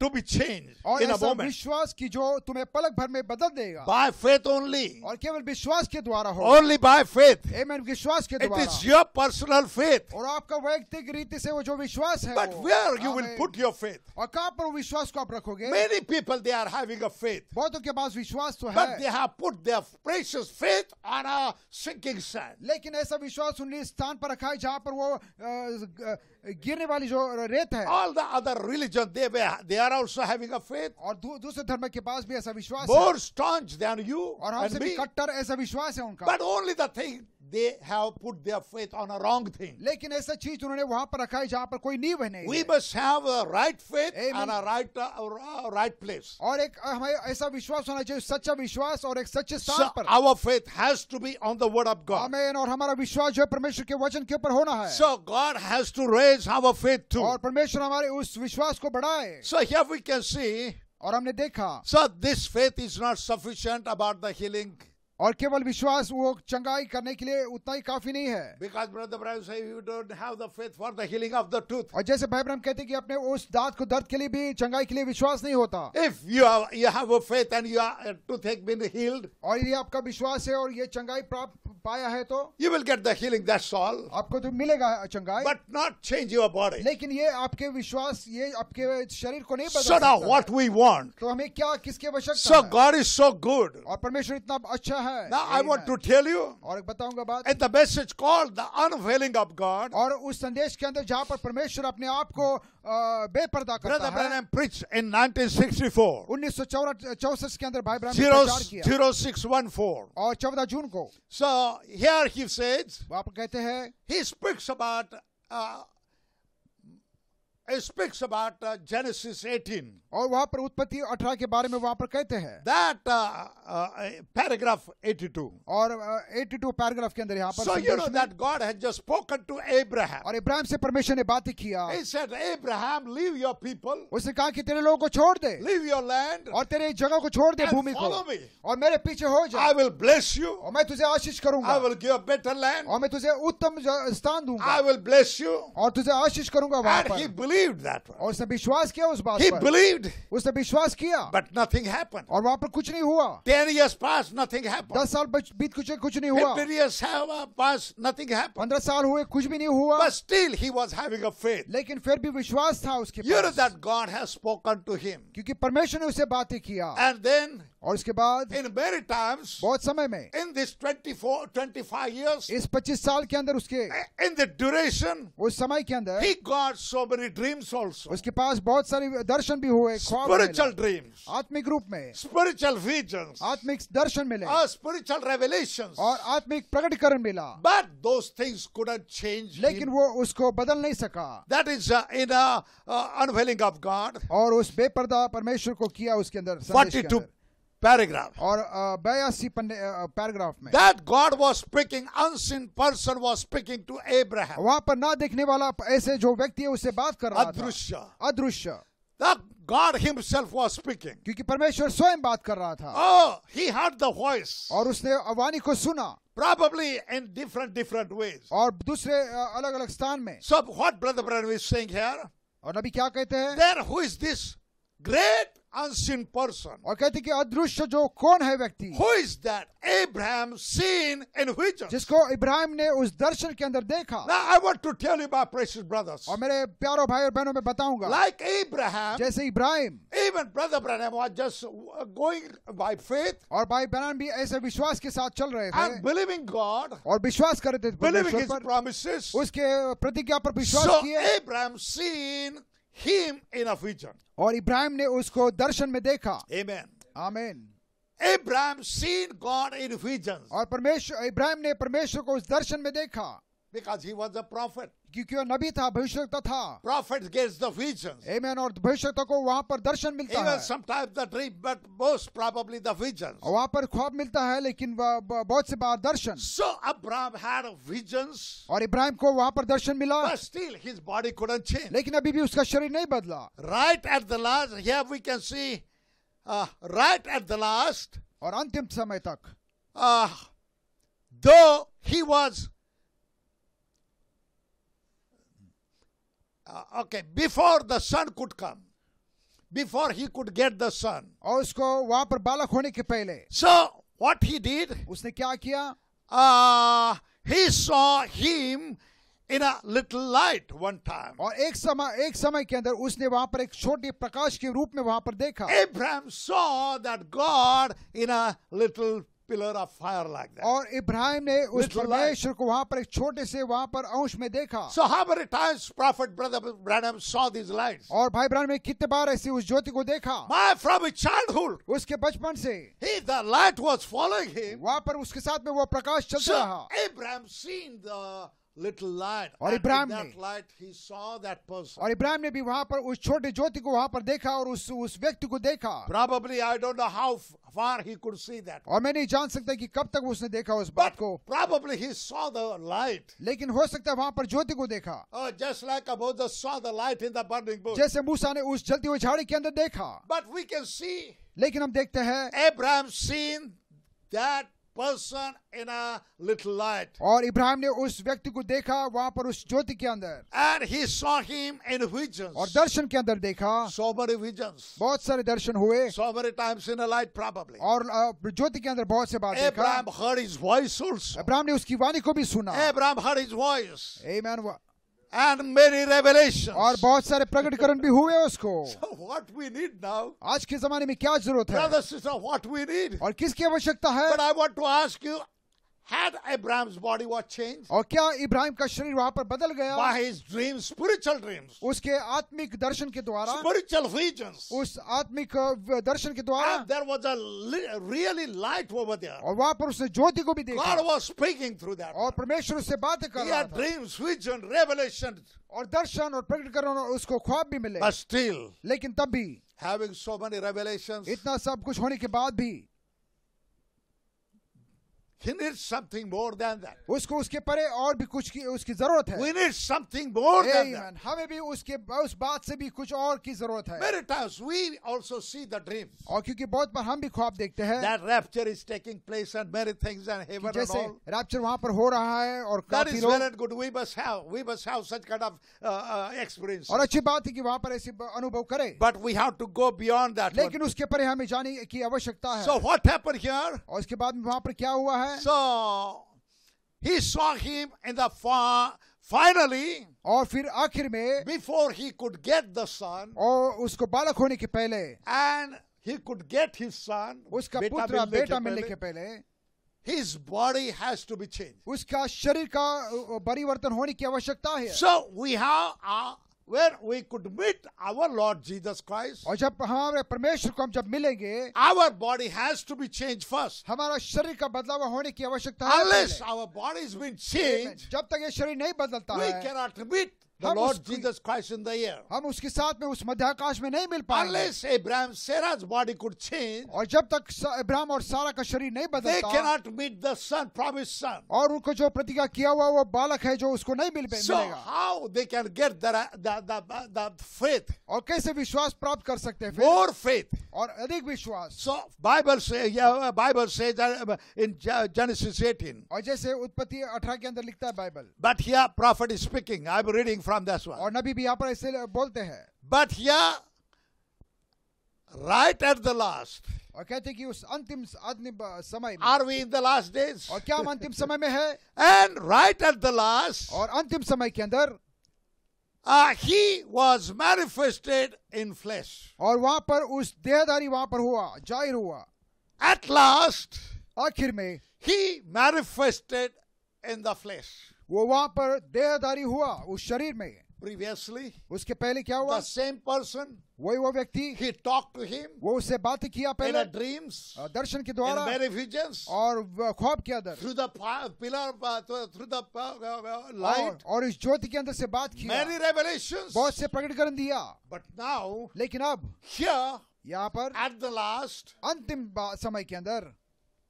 to be change और इन ऐसा विश्वास की जो तुम्हें पलक भर में बदल देगा बाय फेथ ओनली और केवल विश्वास के द्वारा हो ओनली बाय फेथ एमन विश्वास के द्वारा it is your personal faith और आपका वैयक्तिक रीति से वो जो विश्वास है but where you will put your faith और कहां पर विश्वास को आप रखोगे many people they are having a faith बहुतों के पास विश्वास तो है but they have put their precious faith on a sinking sand लेकिन ऐसा विश्वास उन्हीं स्थान पर रखा है जहां पर वो गिरने वाली जो रेत है all the other religion they they are also having a faith और दूसरे धर्म के पास भी ऐसा विश्वास मोर स्टॉन्च देन यू और हमसे भी कट्टर ऐसा विश्वास है उनका but only the thing they have put their faith on a wrong thing. लेकिन ऐसा चीज उन्होंने वहां पर रखा है जहां पर कोई नींव है नहीं We must have a right faith Amen. and a right uh, right place. और एक हमें ऐसा विश्वास होना चाहिए सच्चा विश्वास और एक सच्चे स्थान so पर Our faith has to be on the word of God. आमेन और हमारा विश्वास जो है परमेश्वर के वचन के ऊपर होना है So God has to raise our faith too. और परमेश्वर हमारे उस विश्वास को बढ़ाए So here we can see और हमने देखा so this faith is not sufficient about the healing और केवल विश्वास वो चंगाई करने के लिए उतना ही काफी नहीं है because brother you don't have the faith for the healing of the tooth और जैसे भाई ब्रह्म कहते कि अपने उस दांत को दर्द के लिए भी चंगाई के लिए विश्वास नहीं होता if you you have a faith and tooth has been healed और ये आपका विश्वास है और ये चंगाई प्राप्त पाया है तो you will get the healing that's आपको तो मिलेगा चंगाई but not change your body लेकिन ये आपके विश्वास ये आपके शरीर को नहीं बदल सकता व्हाट वी वॉन्ट तो हमें क्या किसके आवश्यकता so God is so good और परमेश्वर इतना अच्छा है ना I want to tell you और बताऊंगा बात and the message called the unveiling of God और उस संदेश के अंदर जहाँ पर परमेश्वर अपने आप को बेपर्दा करता है preached in 1964. उन्नीस के अंदर भाई ब्रह्म किया 0614. और चौदह जून को So here he says, कहते हैं he speaks about uh, speaks about uh, Genesis 18. और वहाँ पर उत्पत्ति 18 के बारे में वहाँ पर कहते हैं. That uh, uh, paragraph 82. और uh, 82 paragraph के अंदर यहाँ पर. So you know that God had just spoken to Abraham. और इब्राहिम से परमेश्वर ने बात किया. He said, Abraham, leave your people. उसने कहा कि तेरे लोगों को छोड़ दे. Leave your land. और तेरे जगह को छोड़ दे भूमि को. Follow me. और मेरे पीछे हो जा. I will bless you. और मैं तुझे आशीष करूंगा. I will give a better land. और मैं तुझे उत्तम स्थान दूंगा. I will bless you. और तुझे आशीष करूंगा वहाँ पर. And he believed believed that one. और उसने विश्वास किया उस बात He पर believed, उसने विश्वास किया but nothing happened. और वहाँ पर कुछ नहीं हुआ Ten years passed, nothing happened. दस साल बीत कुछ कुछ नहीं हुआ Fifteen years have passed, nothing happened. पंद्रह साल हुए कुछ भी नहीं हुआ But still, he was having a faith. लेकिन फिर भी विश्वास था उसके पास. You know that God has spoken to him. क्योंकि परमेश्वर ने उसे बातें किया And then और इसके बाद इन मेरी टाइम्स बहुत समय में in this twenty four twenty five years इस पच्चीस साल के अंदर उसके इन द ड्यूरेशन उस समय के अंदर ही God so many dreams also उसके पास बहुत सारे दर्शन भी हुए स्पिरिचुअल ड्रीम्स आत्मिक रूप में स्पिरिचुअल विजन आत्मिक दर्शन मिले स्पिरिचुअल रेवलेशन और आत्मिक प्रकटीकरण मिला बट दो थिंग्स कुड चेंज लेकिन वो उसको बदल नहीं सका that is in unveiling of God और उस बेपर्दा परमेश्वर को किया उसके अंदर फोर्टी टू paragraph. और बयासी पन्ने पैराग्राफ में. That God was speaking, unseen person was speaking to Abraham. वहाँ पर ना देखने वाला ऐसे जो व्यक्ति है उससे बात कर रहा था. अदृश्य. अदृश्य. That God himself was speaking. क्योंकि परमेश्वर स्वयं बात कर रहा था. Oh, he heard the voice. और उसने वाणी को सुना. Probably in different different ways. और दूसरे अलग-अलग स्थान में. So what brother Branham is saying here? और नबी क्या कहते हैं? There who is this great unseen person. और कहते कि अदृश्य जो कौन है व्यक्ति? Who is that? Abraham seen in vision. जिसको इब्राहिम ने उस दर्शन के अंदर देखा. Now I want to tell you my precious brothers. और मेरे प्यारों भाई और बहनों मैं बताऊंगा. Like Abraham. जैसे Ibrahim. Even brother Branham was just going by faith. और भाई बहन भी ऐसे विश्वास के साथ चल रहे थे. And believing God. और विश्वास कर रहे थे. Believing His promises. उसके प्रतिज्ञा पर विश्वास किए. So Abraham seen him in a vision. और इब्राहिम ने उसको दर्शन में देखा Amen. Amen. Abraham seen God in visions. और परमेश्वर इब्राहिम ने परमेश्वर को उस दर्शन में देखा Because he was a prophet. क्योंकि वो नबी था भविष्यवक्ता था Prophet gets the visions. Amen. और भविष्यवक्ता को वहाँ पर दर्शन मिलता Even है sometimes the dream, but most probably the visions. वहाँ पर ख्वाब मिलता है लेकिन बहुत से बार दर्शन So Abraham had visions. और इब्राहिम को वहाँ पर दर्शन मिला But still his body couldn't change. लेकिन अभी भी उसका शरीर नहीं बदला Right at the last, here we can see, uh, right at the last, और अंतिम समय तक uh, though he was uh, okay before the son could come before he could get the son और उसको वहां पर बालक होने के पहले so what he did उसने क्या किया uh, he saw him in a little light one time और एक समय एक समय के अंदर उसने वहां पर एक छोटे प्रकाश के रूप में वहां पर देखा Abraham saw that God in a little pillar of fire like that. और इब्राहिम ने उस परमेश्वर को वहां पर एक छोटे से वहां पर अंश में देखा. So how many times prophet brother Branham saw these lights? और भाई ब्राह्मण ने कितने बार ऐसी उस ज्योति को देखा? My from his childhood. उसके बचपन से. He the light was following him. वहां पर उसके साथ में वो प्रकाश चलता रहा. Abraham seen the little light. और इब्राहिम ने light, he saw that person. और इब्राहिम ने भी वहां पर उस छोटे ज्योति को वहां पर देखा और उस उस व्यक्ति को देखा Probably I don't know how far he could see that. और मैं नहीं जान सकता कि कब तक उसने देखा उस बात को Probably he saw the light. लेकिन हो सकता है वहां पर ज्योति को देखा oh, just like Moses saw the light in the burning bush. जैसे मूसा ने उस जलती हुई झाड़ी के अंदर देखा But we can see लेकिन हम देखते हैं Abraham seen that person in a little light. और इब्राहिम ने उस व्यक्ति को देखा वहां पर उस ज्योति के अंदर. And he saw him in visions. और दर्शन के अंदर देखा. So many visions. बहुत सारे दर्शन हुए. So many times in a light probably. और ज्योति के अंदर बहुत से बात देखा. Abraham heard his voice also. Ibrahim ने उसकी वाणी को भी सुना. Abraham heard his voice. Amen. and many revelations. और बहुत सारे प्रकटीकरण भी हुए उसको so what we need now, आज के जमाने में क्या जरूरत है brothers, sister, what we need. और किसकी आवश्यकता है But I want to ask you, Had Abraham's body was changed? और क्या इब्राहिम का शरीर वहां पर बदल गया? By his dreams, spiritual dreams. उसके आत्मिक दर्शन के द्वारा. Spiritual visions. उस आत्मिक दर्शन के द्वारा. And there was a really light over there. और वहां पर उसने ज्योति को भी देखा. God was speaking through that. और परमेश्वर उससे बात कर रहा था. He had dreams, vision, revelation. और दर्शन और प्रकट करना उसको ख्वाब भी मिले. But still. लेकिन तब भी. Having so many revelations. इतना सब कुछ होने के बाद भी. He needs something more than that. उसको उसके परे और भी कुछ की उसकी जरूरत है We need something more Amen. than that. हमें भी उसके उस बात से भी कुछ और की जरूरत है Many times we also see the dreams. और क्योंकि बहुत बार हम भी ख्वाब देखते हैं That rapture is taking place and many things and heaven and all. Rapture वहां पर हो रहा है और That is well and good. We must have we must have such kind of uh, uh, experience. और अच्छी बात है कि वहां पर ऐसे अनुभव करें But we have to go beyond that. लेकिन उसके परे हमें जाने की आवश्यकता है So what happened here? और उसके बाद में वहां पर क्या हुआ है so he saw him in the far, finally और फिर आखिर में before he could get the son और उसको बालक होने के पहले and he could get his son उसका पुत्र बेटा मिलने के पहले his body has to be changed उसका शरीर का परिवर्तन होने की आवश्यकता है so we have a where we could meet our Lord Jesus Christ. और जब हमारे परमेश्वर को हम जब मिलेंगे our body has to be changed first. हमारा शरीर का बदलाव होने की आवश्यकता है Unless our body is been changed, जब तक ये शरीर नहीं बदलता है we cannot meet the Lord Jesus Christ in the air. हम उसके साथ में उस मध्याकाश में नहीं मिल पाएंगे. Unless Abraham Sarah's body could change. और जब तक Abraham और Sarah का शरीर नहीं बदलता. They cannot meet the son, promised son. और उनको जो प्रतिज्ञा किया हुआ वो बालक है जो उसको नहीं मिल पाएगा. So how they can get the the the, the faith? और कैसे विश्वास प्राप्त कर सकते हैं? More faith. और अधिक विश्वास. So Bible says yeah, Bible says that in Genesis 18. और जैसे उत्पत्ति 18 के अंदर लिखता है Bible. But here prophet is speaking. I'm reading from this one. और नबी भी यहाँ पर ऐसे बोलते हैं But here, right at the last. और कहते कि उस अंतिम अंतिम समय में Are we in the last days? और क्या हम अंतिम समय में हैं? And right at the last. और अंतिम समय के अंदर Uh, he was manifested in flesh. और वहां पर उस देहधारी वहां पर हुआ जाहिर हुआ At last, आखिर में he manifested in the flesh. वो वहां पर देहधारी हुआ उस शरीर में प्रीवियसली उसके पहले क्या हुआ सेम पर्सन वही वो व्यक्ति वो उससे बात किया पहले ड्रीम्स दर्शन के द्वारा और ख्वाब के अंदर थ्रू दिलर थ्रू द और इस ज्योति के अंदर से बात की मेरी रेवल्यूशन बहुत से प्रकटीकरण दिया बट नाउ लेकिन अब क्या यहाँ पर एट द लास्ट अंतिम समय के अंदर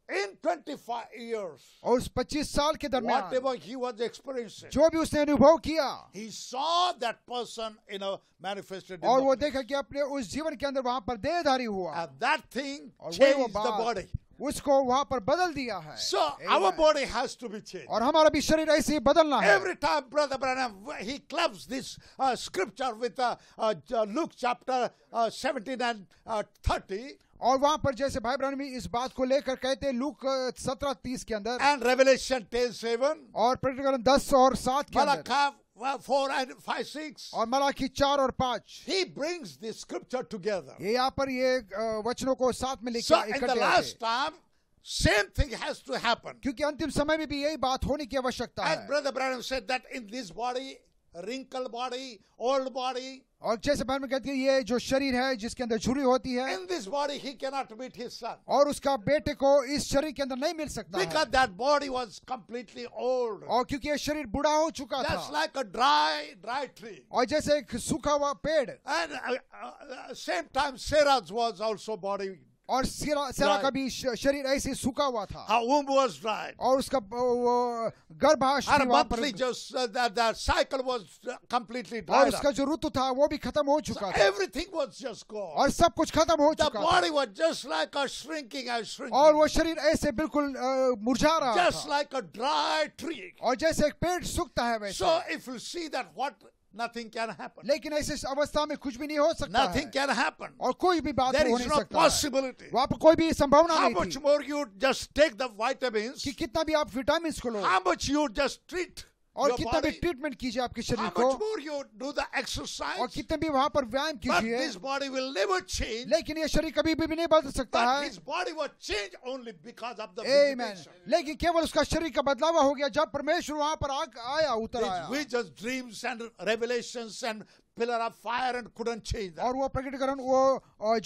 in 25 years और उस 25 साल whatever he was experiencing जो भी उसने अनुभव किया he saw that person in a manifested और वो देखा कि अपने उस जीवन के अंदर वहां पर देहधारी and that thing changed the body उसको वहां पर badal दिया है so our body has to be changed और हमारा भी शरीर ऐसे ही बदलना every time brother branham he claps this uh, scripture with uh, uh, luke chapter 17 and 30 और वहां पर जैसे भाई ब्रहण इस बात को लेकर कहते लूक सत्रह तीस के अंदर एंड रेवलेशन टेन सेवन और प्रकरण दस और सात के अंदर four and five, six. और मराखी चार और पांच He brings the scripture together. ये यहाँ पर ये वचनों को साथ में लिखा so in the last time, same thing has to happen. क्योंकि अंतिम समय में भी यही बात होने की आवश्यकता है. And brother Branham said that in this wrinkle body old body और जैसे बाइबल में कहती है ये जो शरीर है जिसके अंदर झुरी होती है in this body he can not meet his son और उसका बेटे को इस शरीर के अंदर नहीं मिल सकता because that body was completely old और क्योंकि ये शरीर बूढ़ा हो चुका That's था just like a dry dry tree और जैसे एक सूखा हुआ पेड़ and same time Sarah's was also body और सिरा सिरा का भी शरीर ऐसे सूखा हुआ था हाउ वुम वाज ड्राइड और उसका वो गर्भाशय uh, uh, और मंथली जो that that cycle was completely dried और उसका जो ऋतु था वो भी खत्म हो चुका था एवरीथिंग वाज जस्ट गो और सब कुछ खत्म हो चुका था body was just like a shrinking and shrinking और वो शरीर ऐसे बिल्कुल मुरझा रहा just like a dry tree और जैसे एक पेड़ सूखता है वैसे so if you see that what nothing can happen. लेकिन ऐसी अवस्था में कुछ भी नहीं हो सकता nothing can happen. और कोई भी बात There हो नहीं no सकता possibility. वहाँ पर कोई भी संभावना how नहीं थी. just take the vitamins? कि कितना भी आप विटामिन को लो. How much you just treat? और कितना भी ट्रीटमेंट कीजिए आपके शरीर को और कितने भी वहां पर व्यायाम कीजिए लेकिन ये शरीर कभी भी नहीं बदल सकता है लेकिन केवल उसका शरीर का बदलाव हो गया जब परमेश्वर वहां पर आया उतर आया pillar of fire and couldn't change that. और वो प्रकटीकरण वो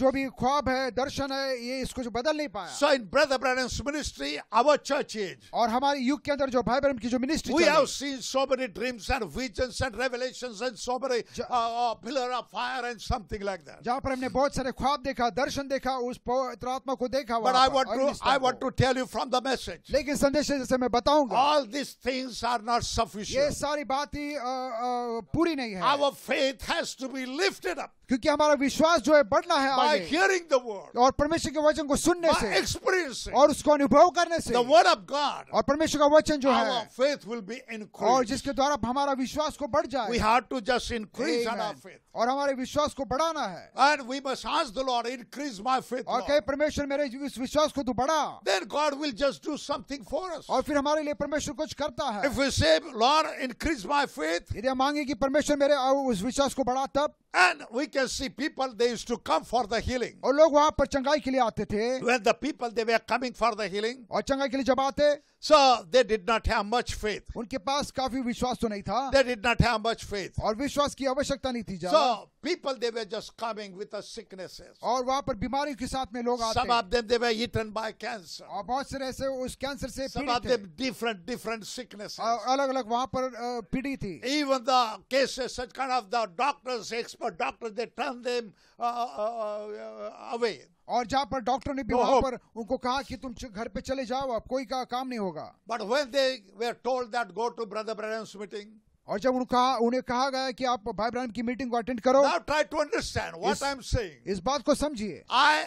जो भी ख्वाब है दर्शन है ये इसको जो बदल नहीं पाया. So in Brother Branham's ministry, our church age. और हमारे युग के अंदर जो भाई ब्रह्म की जो ministry We have seen so many dreams and visions and revelations and so many uh, uh, pillar of fire and something like that. जहाँ पर हमने बहुत सारे ख्वाब देखा, दर्शन देखा, उस पवित्र आत्मा को देखा. But I want to I want to tell you from the message. लेकिन संदेश जैसे मैं बताऊंगा. All these things are not sufficient. ये सारी बातें पूरी नहीं है. Our faith faith has to be lifted up. क्योंकि हमारा विश्वास जो है बढ़ना है By आगे hearing the word, और परमेश्वर के वचन को सुनने by से experiencing और उसको अनुभव करने से the word of God, और परमेश्वर का वचन जो our है faith will be increased. और जिसके द्वारा हमारा विश्वास को बढ़ जाए We have to just increase on our faith. और हमारे विश्वास को बढ़ाना है And we must ask the Lord, increase my faith, और कहे Lord. परमेश्वर मेरे इस विश्वास को तू बढ़ा Then God will just do something for us. और फिर हमारे लिए परमेश्वर कुछ करता है If we say, Lord, increase my faith, यदि हम मांगे कि परमेश्वर मेरे और उस विश्वास को बढ़ा तब And we can see people they used to come for the healing. और लोग वहाँ पर चंगाई के लिए आते थे. When the people they were coming for the healing. और चंगाई के लिए जब आते. So they did not have much faith. उनके पास काफी विश्वास तो नहीं था. They did not have much faith. और विश्वास की आवश्यकता नहीं थी ज्यादा. So people they were just coming with the sicknesses. और वहाँ पर बीमारियों के साथ में लोग आते. Some of them they were eaten by cancer. और बहुत से ऐसे उस कैंसर से पीड़ित थे. Some of them different different sicknesses. अलग-अलग वहाँ पर पीड़ित थी. Even the cases such kind of the doctors expert for doctors, they turned them uh, uh, uh, uh और जहाँ पर डॉक्टर ने भी no तो पर उनको कहा कि तुम घर पे चले जाओ अब कोई का काम नहीं होगा but when they were told that go to brother brother's meeting और जब उन्हें कहा उन्हें कहा गया कि आप भाई ब्रदर की मीटिंग को अटेंड करो try to understand what I am saying इस बात को समझिए आई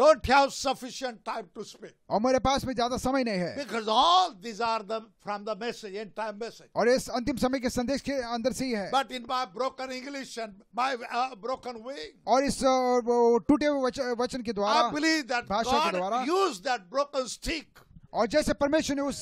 don't have sufficient time to speak. और मेरे पास में ज्यादा समय नहीं है Because all these are the from the message end time message. और इस अंतिम समय के संदेश के अंदर से ही है But in my broken English and my uh, broken way. और इस uh, टूटे वचन के द्वारा I believe that भाषा के God द्वारा that broken stick. और जैसे परमेश्वर ने उस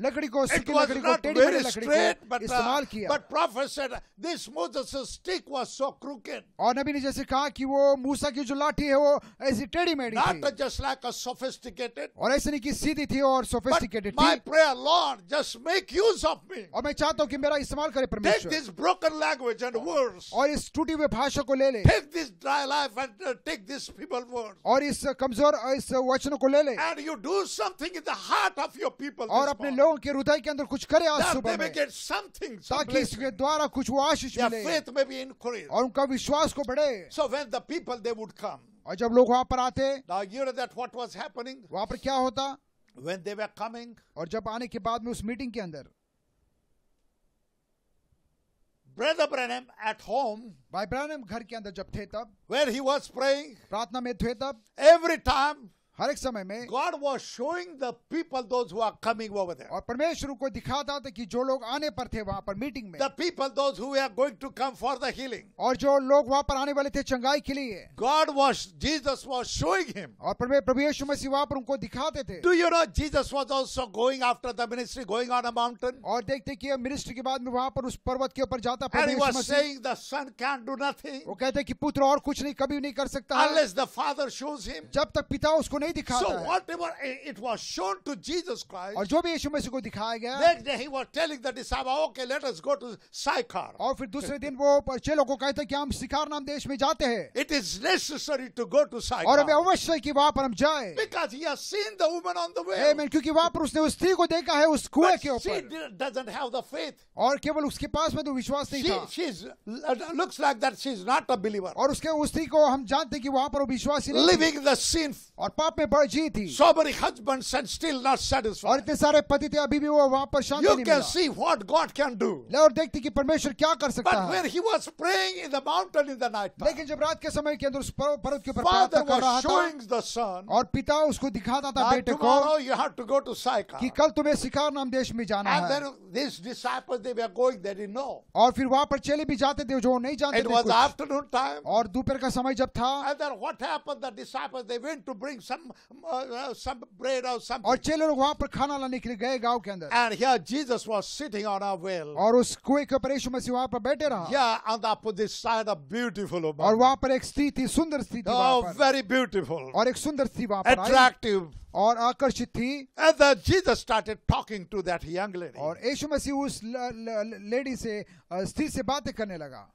लकड़ी को उसकी लकड़ी को टेढ़ी लकड़ी को uh, इस्तेमाल किया but professor said this Moses stick was so crooked और नबी ने जैसे कहा कि वो मूसा की जो लाठी है वो ऐसी टेढ़ी मेढ़ी थी not just like a sophisticated और ऐसे नहीं कि सीधी थी और सोफिस्टिकेटेड थी my prayer Lord just make use of me और मैं चाहता हूं कि मेरा इस्तेमाल करे परमेश्वर take this broken language and words और इस टूटी हुई भाषा को ले ले take this dry life and take this feeble words और इस कमजोर इस वचनों को ले ले and you do something the heart of your people और अपने लोगों के हृदय के अंदर कुछ करे आज सुबह में ताकि इसके द्वारा कुछ वो आशीष मिले फेथ में भी और उनका विश्वास को बढ़े so when the people they would come और जब लोग वहां पर आते दैट व्हाट वाज हैपनिंग वहां पर क्या होता व्हेन दे वर कमिंग और जब आने के बाद में उस मीटिंग के अंदर Brother Branham at home by Branham घर के अंदर जब थे तब where he was praying प्रार्थना में थे तब every time हर एक समय में God was showing the people those who are coming over और परमेश्वर को दिखाता था कि जो लोग आने पर थे वहां पर मीटिंग में the people those who are going to come for the healing और जो लोग वहां पर आने वाले थे चंगाई के लिए God was Jesus was showing him और प्रभु यीशु मसीह वहां पर उनको दिखाते थे do you know Jesus was also going after the ministry going on a mountain और देखते कि मिनिस्ट्री के बाद में वहां पर उस पर्वत के ऊपर जाता प्रभु the son can do nothing वो कहते कि पुत्र और कुछ नहीं कभी नहीं कर सकता unless the father shows him जब तक पिता उसको नहीं दिखा इट वॉज शोन और जो भी यीशु मसीह को दिखाया गया और फिर दूसरे दिन वो बच्चे लोगों कहते कि हम शिखार नाम देश में जाते हैं इट इज नेसेसरी और हमें अवश्य की वहां पर हम जाए बिकॉज क्योंकि वहां पर उसने उस स्त्री को देखा है उस कुएं के ऊपर और केवल उसके पास में तो विश्वास नहीं था she is looks like that she is not और उसके उस स्त्री को हम जानते कि वहां पर वो विश्वासी नहीं और पाप में बढ़ जी थी सोबरी husband send still not satisfied और इतने सारे पति थे अभी भी वो वहां पर शांत नहीं मिला you can see what God can do और देखते कि परमेश्वर क्या कर सकता है but where he was praying in the mountain in the night लेकिन जब रात के समय के अंदर उस पर्वत के ऊपर प्रार्थना कर रहा था और पिता उसको दिखाता था बेटे को you have to go to Sychar कि कल तुम्हें शिकार नाम देश में जाना है and then this disciples they were going they did know और फिर वहां पर चले भी जाते थे जो नहीं जानते थे इट वाज आफ्टरनून टाइम और दोपहर का समय जब था and then what happened the disciples they went to bring some uh, some bread or something. और चेले लोग वहां पर खाना लाने के लिए गए गांव के अंदर And here Jesus was sitting on a well. और उस कुएं के ऊपर यीशु मसीह वहां पर बैठे रहा Yeah, on the opposite side a beautiful woman. और वहां पर एक स्त्री थी सुंदर स्त्री थी वहां पर. Oh, very beautiful. और एक सुंदर स्त्री वहां पर Attractive. और आकर्षित थी And the Jesus started talking to that young lady. और यीशु मसीह उस लेडी से स्त्री से बातें करने लगा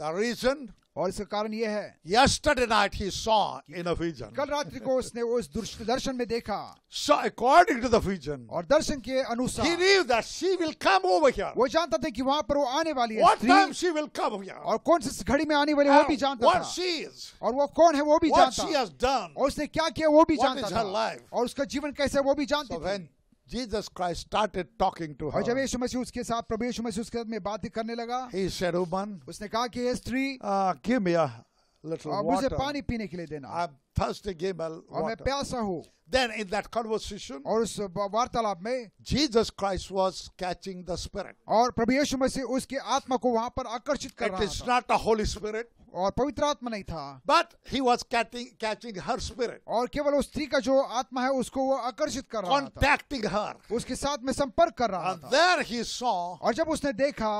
The reason और इसका कारण यह है Yesterday night he saw in a vision. कल रात्रि को उसने उस दर्शन में देखा so according to the vision, और दर्शन के अनुसार he knew that she will come over here. वो जानता था कि वहां पर वो आने वाली है What time she will come here? और कौन सी घड़ी में आने वाली वो भी जानता what she is, और वो कौन है वो भी what जानता she has done, और उसने क्या किया वो भी जानता था life? और उसका जीवन कैसे वो भी जानता था Jesus Christ started talking to her. जब यीशु मसीह उसके साथ प्रभु यीशु मसीह उसके साथ में बात करने लगा He said, woman, उसने कहा कि ये स्त्री uh, give me a little water. मुझे पानी पीने के लिए देना I'm thirsty, give me water. और मैं प्यासा हूँ Then in that conversation, और उस वार्तालाप में Jesus Christ was catching the spirit. और प्रभु यीशु मसीह उसकी आत्मा को वहां पर आकर्षित कर रहा था. It is not the Holy Spirit. और पवित्र आत्मा नहीं था but he was catching her spirit और केवल उस स्त्री का जो आत्मा है उसको वो आकर्षित कर रहा था कॉन्टैक्टिंग हर उसके साथ में संपर्क कर रहा And था there he saw, और जब उसने देखा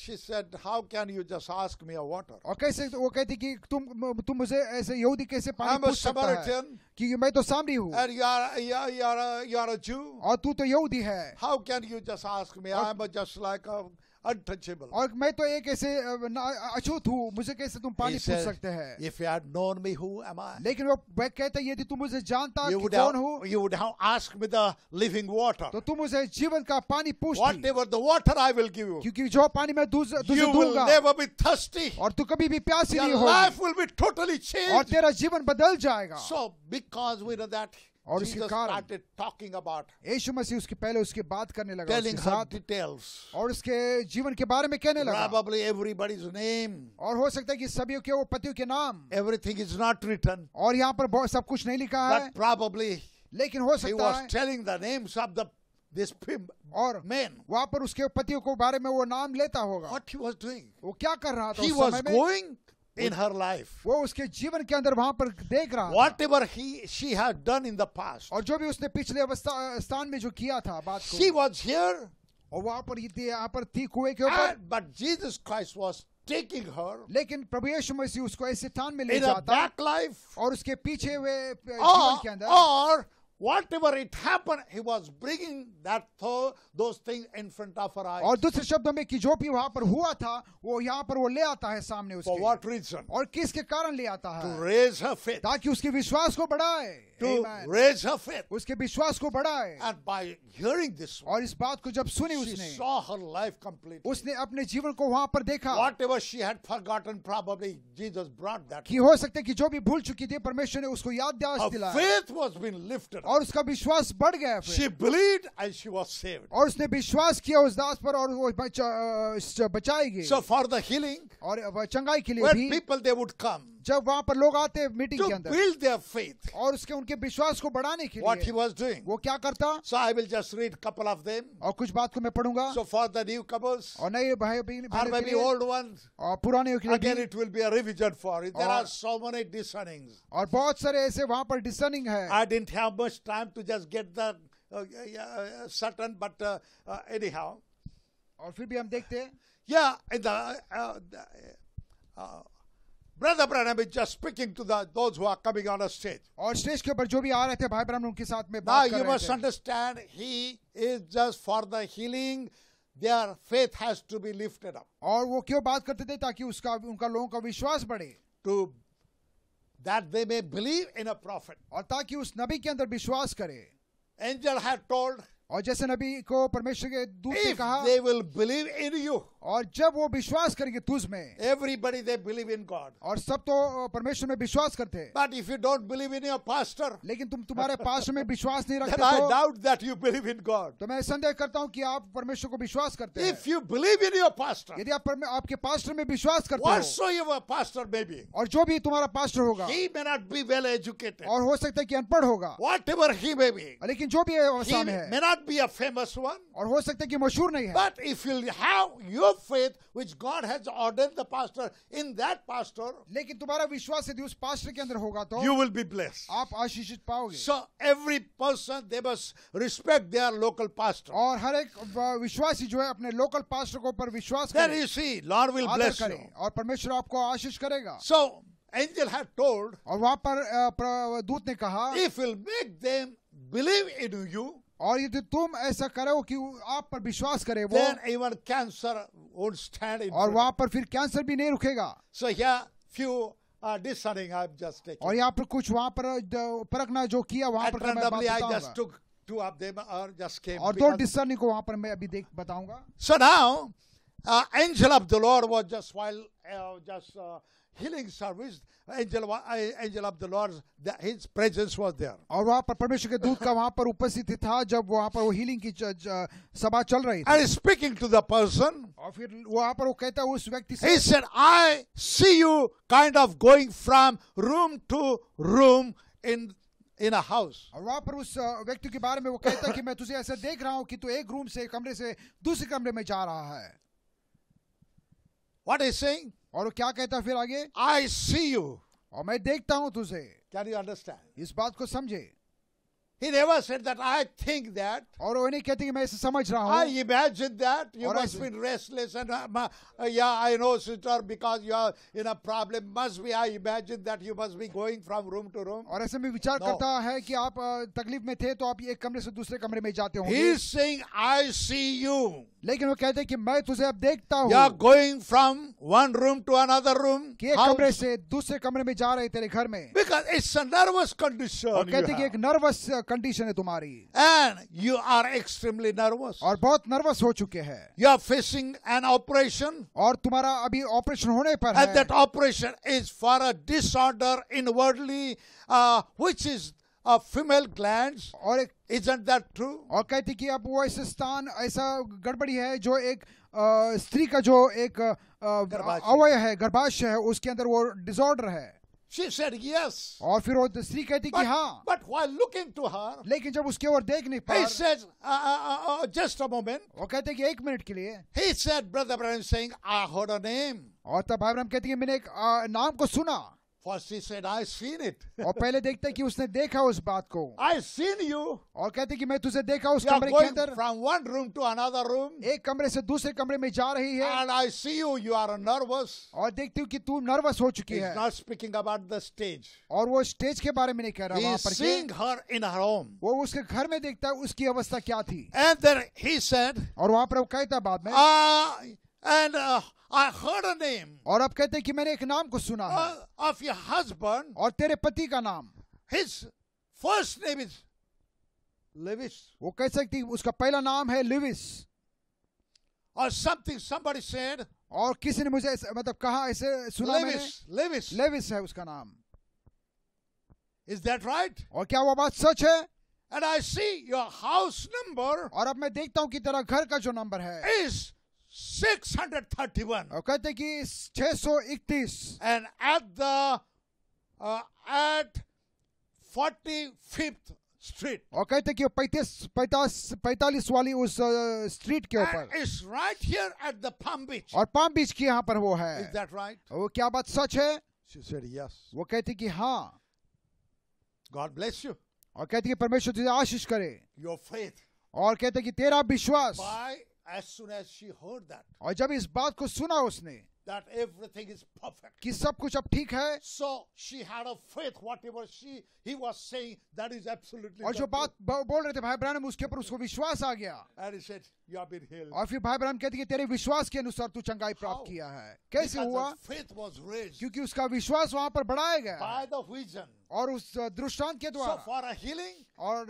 she said how can you just ask me a water और कैसे वो कहती कि तुम तुम मुझे ऐसे यहूदी कैसे पानी पूछ सकता है कि मैं तो somebody who and you are you are you are a, you are a Jew. How can you just ask me? I'm just like a untouchable. और मैं तो एक ऐसे अछूत हूँ मुझे कैसे तुम पानी पूछ सकते हैं if you had known me who am I लेकिन वो बैक कहते हैं यदि तुम मुझे जानता कि कौन हूँ you would have ask me the living water तो तुम मुझे जीवन का पानी पूछ whatever the water I will give you क्योंकि जो पानी मैं तुझे दूंगा you will never be thirsty और तू कभी भी प्यासी नहीं होगी life will be totally change और तेरा जीवन बदल जाएगा so because we know that और उसके कारण टॉकिंग अबाउट यीशु मसीह उसके पहले उसके बात करने लगा उसके साथ डिटेल्स और उसके जीवन के बारे में कहने लगा probably एवरीबॉडीज नेम और हो सकता है कि सभी के वो पतियों के नाम एवरीथिंग इज नॉट रिटन और यहां पर सब कुछ नहीं लिखा है but लेकिन हो सकता he was telling the names of the this this और man वहां पर उसके पतियों के बारे में वो नाम लेता होगा व्हाट ही वाज डूइंग वो क्या कर रहा था he was going in her life वो उसके जीवन के अंदर वहां पर देख रहा whatever he she had done in the past और जो भी उसने पिछले अवस्था स्थान में जो किया था बात को she was here और वहां पर यहाँ पर थी कुएं के ऊपर but Jesus Christ was taking her लेकिन प्रभु यीशु मसीह उसको ऐसे स्थान में ले जाता बैक लाइफ और उसके पीछे हुए जीवन के अंदर और whatever it happened, he was bringing that th- those things in front of her eyes. aur dusre shabdon mein ki jo bhi wahan par hua tha wo yahan par wo le aata hai samne uske For what reason? aur kis ke karan le aata hai To raise her faith. taki uske vishwas ko badhaye To Amen. raise her faith. uske vishwas ko badhaye And by hearing this, aur is baat ko jab suni usne she saw her life complete usne apne jeevan ko wahan par dekha Whatever she had forgotten, probably Jesus brought that. ki ho sakta hai ki jo bhi bhul chuki thi parmeshwar ne usko yaad dilaya Her faith was been lifted. और उसका विश्वास बढ़ गया she believed and she was saved और उसने विश्वास किया उस दास पर और वो बचाई सो फॉर द हीलिंग और चंगाई के लिए पीपल दे वुड कम जब वहां पर लोग आते मीटिंग के अंदर फेथ और उसके उनके विश्वास को बढ़ाने के लिए ही वाज डूइंग वो क्या करता so I will just read couple of them और कुछ बात को मैं पढ़ूंगा so for the new couples और नए भाई बहन ओल्ड वंस और पुराने it will be revision for it there are so many discernings और बहुत सारे ऐसे वहां पर डिसनिंग है I didn't have much but anyhow और फिर भी हम देखते हैं या Brother Branham is just speaking to the, those who are coming on a stage. Now you must understand, he is just for the healing. Their faith has to be lifted up. और to that they may believe in a prophet. और ताकि उस नबी के अंदर विश्वास करे Angel had told और जैसे नबी को परमेश्वर के दूत ने कहा they will believe in you और जब वो विश्वास करेंगे तुझ में everybody they believe in God और सब तो परमेश्वर में विश्वास करते हैं but if you don't believe in your pastor लेकिन तुम तुम्हारे *laughs* पास्टर में विश्वास नहीं रखते I doubt that you believe in God तो मैं संदेह करता हूँ कि आप परमेश्वर को विश्वास करते हैं if you believe in your pastor यदि आप आपके पास्टर में विश्वास करते हो पास्टर में भी और जो भी तुम्हारा पास्टर होगा he may not be well educated और हो सकता है कि अनपढ़ होगा whatever he may be लेकिन जो भी अवस्था में है मे be a famous one. और हो सकता है कि मशहूर नहीं है. But if you have your faith which God has ordered the pastor in that pastor, लेकिन तुम्हारा विश्वास यदि उस पास्टर के अंदर होगा तो you will be blessed. आप आशीषित पाओगे. So every person they must respect their local pastor. और हर एक विश्वासी जो है अपने लोकल पास्टर को पर विश्वास करे. There you see, Lord will bless you. और परमेश्वर आपको आशीष करेगा. So angel had told और वहां पर दूत ने कहा if will make them believe in you और यदि तुम ऐसा करो कि आप पर विश्वास करे वो इवन कैंसर और वहां पर फिर कैंसर भी नहीं रुकेगा सो फ्यू और यहाँ पर कुछ वहां पर परखना जो किया वहां पर और दो डिसर्निंग को वहां पर मैं अभी देख बताऊंगा so now angel of the Lord was just while just healing service angel angel of the lord that his presence was there और वहां पर परमेश्वर के दूत का वहां पर उपस्थित था जब वहां पर वो हीलिंग की सभा चल रही थी and speaking to the person और फिर वहां पर वो कहता उस व्यक्ति से he said i see you kind of going from room to room in in house और वहां पर उस व्यक्ति के बारे में वो कहता है कि मैं तुझे ऐसा देख रहा हूँ कि तू एक रूम से कमरे से दूसरे कमरे में जा रहा है What is saying? और वो क्या कहता है फिर आगे? I see you. और मैं देखता हूँ तुझे. Can you understand? इस बात को समझे. He never said that I think that. और वो नहीं कहते कि मैं इसे समझ रहा हूँ. I imagine that you must be restless and uh, uh, yeah I know sister because you are in a problem must be I imagine that you must be going from room to room. और ऐसे में विचार no. करता है कि आप तकलीफ में थे तो आप एक कमरे से दूसरे कमरे में जाते होंगे. He is saying I see you. लेकिन वो कहते हैं कि मैं तुझे अब देखता हूँ. You are going from one room to another room. कि एक कमरे से दूसरे कमरे में जा रहे तेरे घर में. Because it's a nervous condition. और कहते हैं कि एक नर्वस कंडीशन है तुम्हारी and you are extremely nervous और बहुत नर्वस हो चुके हैं you are facing an operation और तुम्हारा अभी ऑपरेशन होने पर है that operation is for a disorder inwardly which is a female glands और एक isn't दैट ट्रू और कहती कि अब वो ऐसे स्थान ऐसा गड़बड़ी है जो एक स्त्री का जो एक अवय है गर्भाशय है उसके अंदर वो डिसऑर्डर है She said yes. और फिर वो स्त्री कहती but, कि हाँ but while looking to her, लेकिन जब उसके ओर देखने पर he says, uh, uh, uh, uh, just a moment. वो कहते कि एक मिनट के लिए he said, Brother Abraham saying, I heard a name. और तब Abraham कहते कि मैंने एक नाम को सुना First he said, I seen it. और पहले देखते कि उसने देखा उस बात को I seen you. और कहते कि मैं तुझे देखा उस कमरे के अंदर from one room to another room. एक कमरे से दूसरे कमरे में जा रही है And I see you, you are nervous. और देखती हूँ कि तू नर्वस हो चुकी He's है not speaking about the stage. और वो स्टेज के बारे में नहीं कह रहा He's seeing her in her home. वो उसके घर में देखता है उसकी अवस्था क्या थी And then he said, और वहाँ पर वो कहता बाद में uh, And uh, I heard a name. और अब कहते हैं कि मैंने एक नाम को सुना है. of your husband. और तेरे पति का नाम. His first name is Lewis. वो कह सकती उसका पहला नाम है Lewis. Or something somebody said. और किसी ने मुझे ऐसे, मतलब कहा ऐसे सुना Lewis, मैंने. Lewis. Lewis है उसका नाम. Is that right? और क्या वो बात सच है? And I see your house number. और अब मैं देखता हूँ कि तेरा घर का जो नंबर है. Is 631 uh, uh, और कहते कि 631 and at the at 45th street और कहते कि पैंतीस पैतालीस पैतालीस वाली उस स्ट्रीट के ऊपर is right here at the Palm Beach और पाम बीच की यहाँ पर वो है इज दैट राइट वो क्या बात सच है She said, yes. वो कहती कि हाँ गॉड ब्लेस यू और कहती कि परमेश्वर तुझे आशीष करे योर फेथ और कहते कि तेरा विश्वास By As soon as she heard that, और जब इस बात को सुना उसने that everything is perfect. कि सब कुछ अब ठीक है so she had a faith whatever she he was saying that is absolutely और जो बात बोल रहे थे भाई ब्रहण उसके ऊपर उसको विश्वास आ गया and he said you have been healed और फिर भाई ब्रहण कहते कि तेरे विश्वास के अनुसार तू चंगाई प्राप्त किया है कैसे हुआ faith was raised क्योंकि उसका विश्वास वहां पर बढ़ाया गया by the vision और उस दृष्टांत के द्वारा फॉर और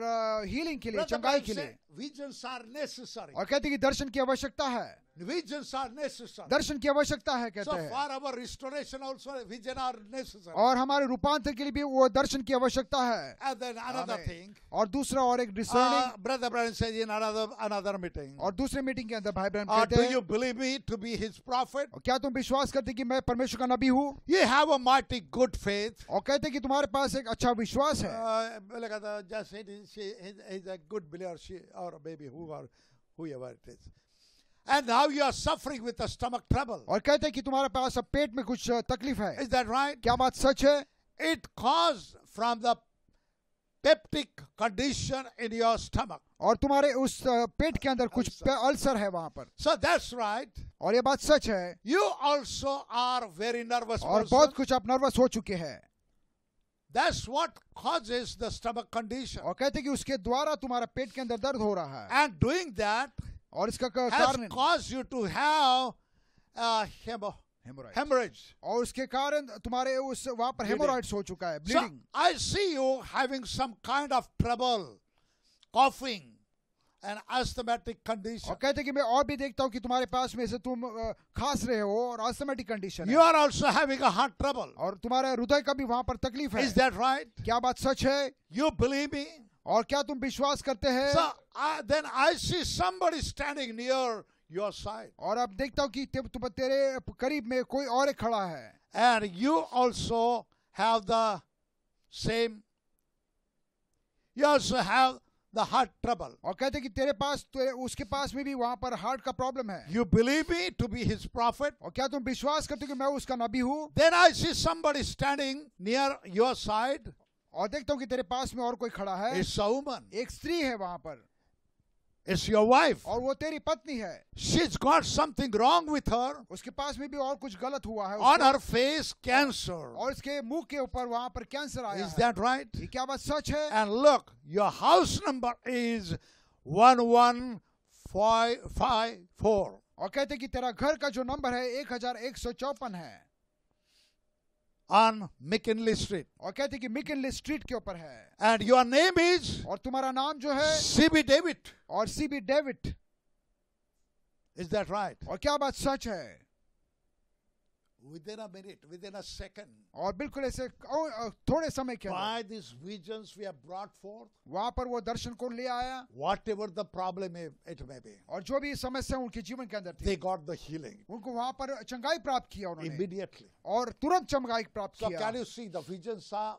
हीलिंग के लिए चंगाई के लिए और कहते कि दर्शन की आवश्यकता है दर्शन की आवश्यकता है कहते हैं और हमारे रूपांतर के लिए भी वो दर्शन की आवश्यकता है और दूसरा और एक मीटिंग uh, और दूसरे मीटिंग के अंदर भाई ब्रायन uh, क्या तुम विश्वास करते कि मैं परमेश्वर का नबी हूँ you have a mighty good faith और कहते कि तुम्हारे पास पास एक अच्छा विश्वास है uh, like the, just it is, she is, is a good believer, she or baby, who or whoever it is. And now you are suffering with the stomach trouble. और कहते हैं कि तुम्हारे पास अब पेट में कुछ तकलीफ है. Is that right? क्या बात सच है? It caused from the peptic condition in your stomach. और तुम्हारे उस पेट के अंदर कुछ अल्सर है वहां पर सो दैट्स राइट और ये बात सच है you also are very nervous और बहुत कुछ आप नर्वस हो चुके हैं That's what causes the stomach condition. और कहते कि उसके द्वारा तुम्हारा पेट के अंदर दर्द हो रहा है. And doing that और इसका कारण has caused you to have a hemo hemorrhage. और उसके कारण तुम्हारे उस वहाँ पर हेमोराइड्स हो चुका है bleeding. So I see you having some kind of trouble coughing and asthmatic condition और कहते कि मैं और भी देखता हूँ कि तुम्हारे पास में से तुम खास रहे हो और asthmatic condition you are also having a heart trouble और तुम्हारा हृदय का भी वहां पर तकलीफ है इज दैट राइट क्या बात सच है यू बिलीव मी और क्या तुम विश्वास करते हैं then I see somebody standing near your side और अब देखता हूँ कि तुम तेरे करीब में कोई और एक खड़ा है and you also have the same you also have the heart trouble. और कहते कि तेरे पास तेरे उसके पास में भी वहाँ पर हार्ट का प्रॉब्लम है. You believe me to be his prophet? और क्या तुम विश्वास करते हो कि मैं उसका नबी हूँ? Then I see somebody standing near your side. और देखता हूँ कि तेरे पास में और कोई खड़ा है. It's a woman. एक स्त्री है वहाँ पर. It's your wife. और वो तेरी पत्नी है. She's got something wrong with her. उसके पास में भी और कुछ गलत हुआ है. On her face cancer. और इसके मुंह के ऊपर वहाँ पर कैंसर आया Is that right? ये क्या बात सच है? And look, your house number is one one five five four. और कहते कि तेरा घर का जो नंबर है एक हजार एक सौ चौपन है. on McKinley Street. और कहते कि McKinley Street के ऊपर है. And your name is और तुम्हारा नाम जो है CB David. और CB David. Is that right? और क्या बात सच है? within a minute, within a second. और बिल्कुल ऐसे थोड़े समय के Why these visions we are brought forth. वहाँ पर वो दर्शन को ले आया. Whatever the problem it may be. और जो भी समस्या उनके जीवन के अंदर थी. They got the healing. उनको वहाँ पर चंगाई प्राप्त किया उन्होंने. Immediately. और तुरंत चंगाई प्राप्त so किया. So can you see the visions are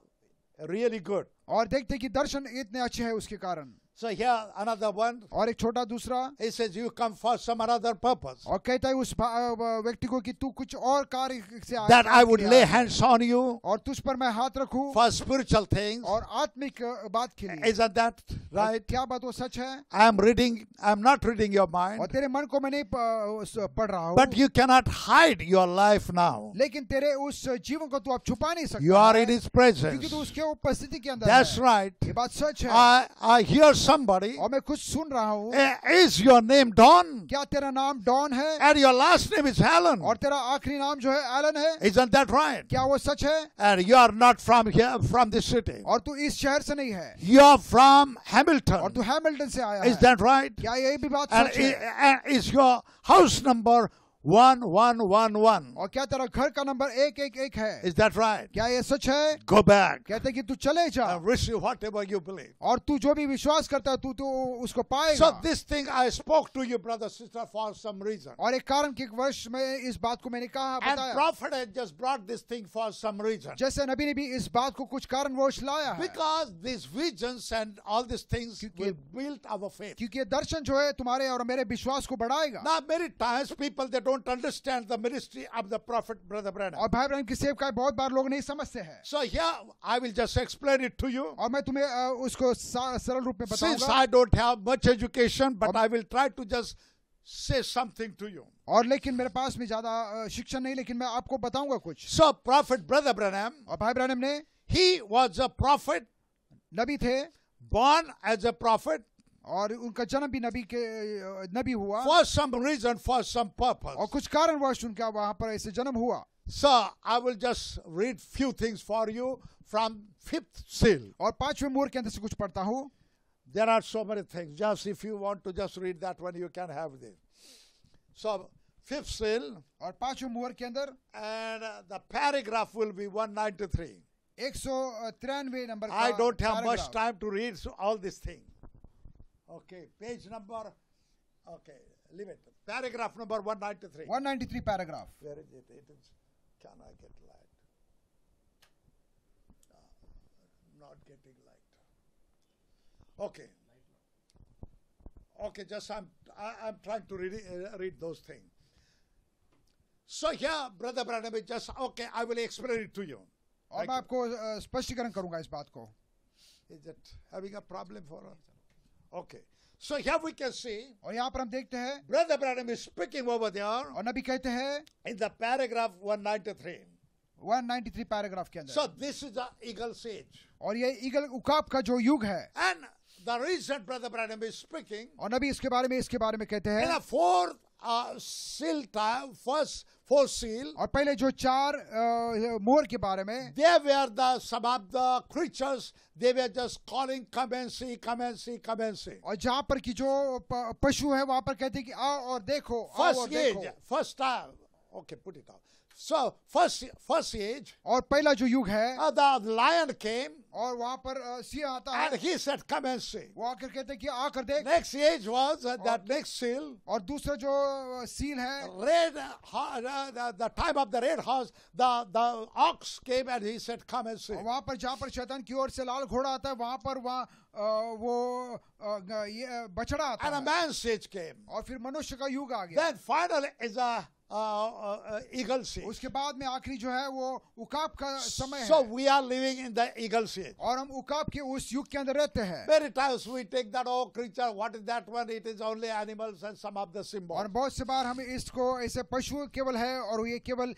really good. और देखते कि दर्शन इतने अच्छे हैं उसके कारण. So here another one. और एक छोटा दूसरा. He says you come for some other purpose. और कहता है उस व्यक्ति को कि तू कुछ और कार्य से आया That I would lay hands on you. और तुझ पर मैं हाथ रखूं. For spiritual things. और आत्मिक बात के लिए. Isn't that right? क्या बात वो सच है? I am reading. I am not reading your mind. और तेरे मन को मैं नहीं पढ़ रहा हूँ. But you cannot hide your life now. लेकिन तेरे उस जीवन को तू अब छुपा नहीं सकता. You are in His presence. क्योंकि तू उसके उपस्थिति के अंदर That's right. ये बात सच है. I I hear somebody. और मैं कुछ सुन रहा हूँ eh, Is your name Don? क्या तेरा नाम Don है And your last name is Allen. और तेरा आखरी नाम जो है Allen है Isn't that right? क्या वो सच है And you are not from here, from this city. और तू इस शहर से नहीं है You are from Hamilton. और तू Hamilton से आया Is that right? क्या यही भी बात सच है? and eh, is your house number one one one one और क्या तेरा घर का नंबर एक एक एक है इज दैट राइट क्या ये सच है गो बैक कहते कि तू चले जा wish you whatever you believe और तू जो भी विश्वास करता है तू तो उसको पाएगा so this thing I spoke to you brother sister for some reason और एक कारण के वर्ष में इस बात को मैंने कहा बताया prophet has just brought this thing for some reason जैसे नबी ने भी इस बात को कुछ कारण वर्ष लाया है because this visions and all this things will build our faith क्योंकि दर्शन जो है तुम्हारे और मेरे विश्वास को बढ़ाएगा ना मेरी times people they don't don't understand the ministry of the prophet brother Branham. और भाई ब्रैनम की सेवकाई बहुत बार लोग नहीं समझते हैं. So here I will just explain it to you. और मैं तुम्हें उसको सरल रूप में बताऊंगा. Since I don't have much education, but I will try to just say something to you. और लेकिन मेरे पास में ज्यादा शिक्षा नहीं लेकिन मैं आपको बताऊंगा कुछ. So prophet brother Branham. और भाई ब्रैनम ने. He was a prophet. नबी थे. Born as a prophet. और उनका जन्म भी नबी के नबी हुआ for some reason for some purpose और कुछ कारण वर्ष उनका वहां पर ऐसे जन्म हुआ sir I will just read few things for you from fifth seal और पांचवें मोर के अंदर से कुछ पढ़ता हूं there are so many things just if you want to just read that one you can have this so fifth seal और पांचवें मोर के अंदर and the paragraph will be one ninety three एक I don't have much time to read all this things Okay, page number. Okay, leave it. Paragraph number 193. 193 paragraph. Where is it? It is. Can I get light? No, not getting light. Okay. Okay, just I'm I, am i am trying to read, uh, read those things. So here, brother Branham, just okay. I will explain it to you. और मैं आपको uh, स्पष्टीकरण करूंगा इस बात को Is it having a problem for us? Okay. So here we can see. और यहाँ पर हम देखते हैं. Brother Branham is speaking over there. और नबी कहते हैं. In the paragraph 193. 193 paragraph के अंदर. So this is the eagle's age. और ये eagle उकाब का जो युग है. And the reason Brother Branham is speaking. और नबी इसके बारे में इसके बारे में कहते हैं. In a fourth uh, seal time, first four seal और पहले जो चार मोहर के बारे में दे वेयर द सब of the creatures they were just calling come and see come and see come and see और जहाँ पर की जो पशु है वहां पर कहते हैं कि आओ और देखो first first okay put it out so first first age और पहला जो युग है uh, the lion came और वहाँ पर uh, सिंह आता है and he said come and see वो आकर कहते कि आकर देख next age was uh, that next seal और दूसरा जो सील है red uh, the, the time of the red horse the the ox came and he said come and see वहाँ पर जहाँ पर शैतान की ओर से लाल घोड़ा आता है वहाँ पर वहाँ Uh, वो uh, ये बछड़ा आता and a man's age came. और फिर मनुष्य का युग आ गया Then final is a eagle से उसके बाद में आखिरी जो है वो उकाब का समय so है we are living in the eagle से और हम उकाब के उस युग के अंदर रहते हैं very times we take that ओ creature what is that one it is only animals and some of the symbol और बहुत से बार हम इसको ऐसे पशु केवल है और ये केवल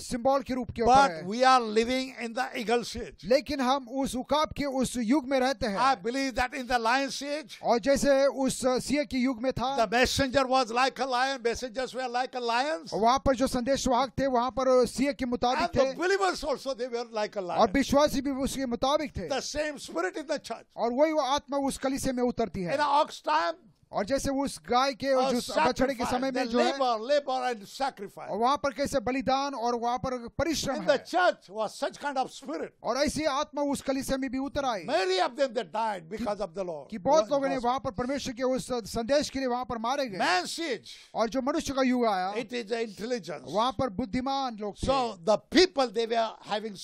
सिंबल के रूप के ऊपर है we are living in the eagle से लेकिन हम उस उकाब के उस युग में रहते हैं I believe that in the lion से और जैसे उस सिंह के युग में था the messenger was like a lion messengers were like a lions. और वहाँ पर जो संदेश वाहक थे वहाँ पर सीए के मुताबिक थे believers also they were like a lion. और विश्वासी भी उसके मुताबिक थे the same spirit in the church. और वही वो आत्मा उस कलीसिया में उतरती है in ox time और जैसे वो उस गाय के और जो बछड़े के समय में जो labor, है labor पर कैसे बलिदान और वहाँ पर परिश्रम and kind of और ऐसी आत्मा उस कलिस में भी उतर आई कि बहुत लोगों ने वहां पर परमेश्वर के उस संदेश के लिए वहाँ पर मारे गए मैसेज और जो मनुष्य का युग आया इट इज इंटेलिजेंस वहां पर बुद्धिमान लोग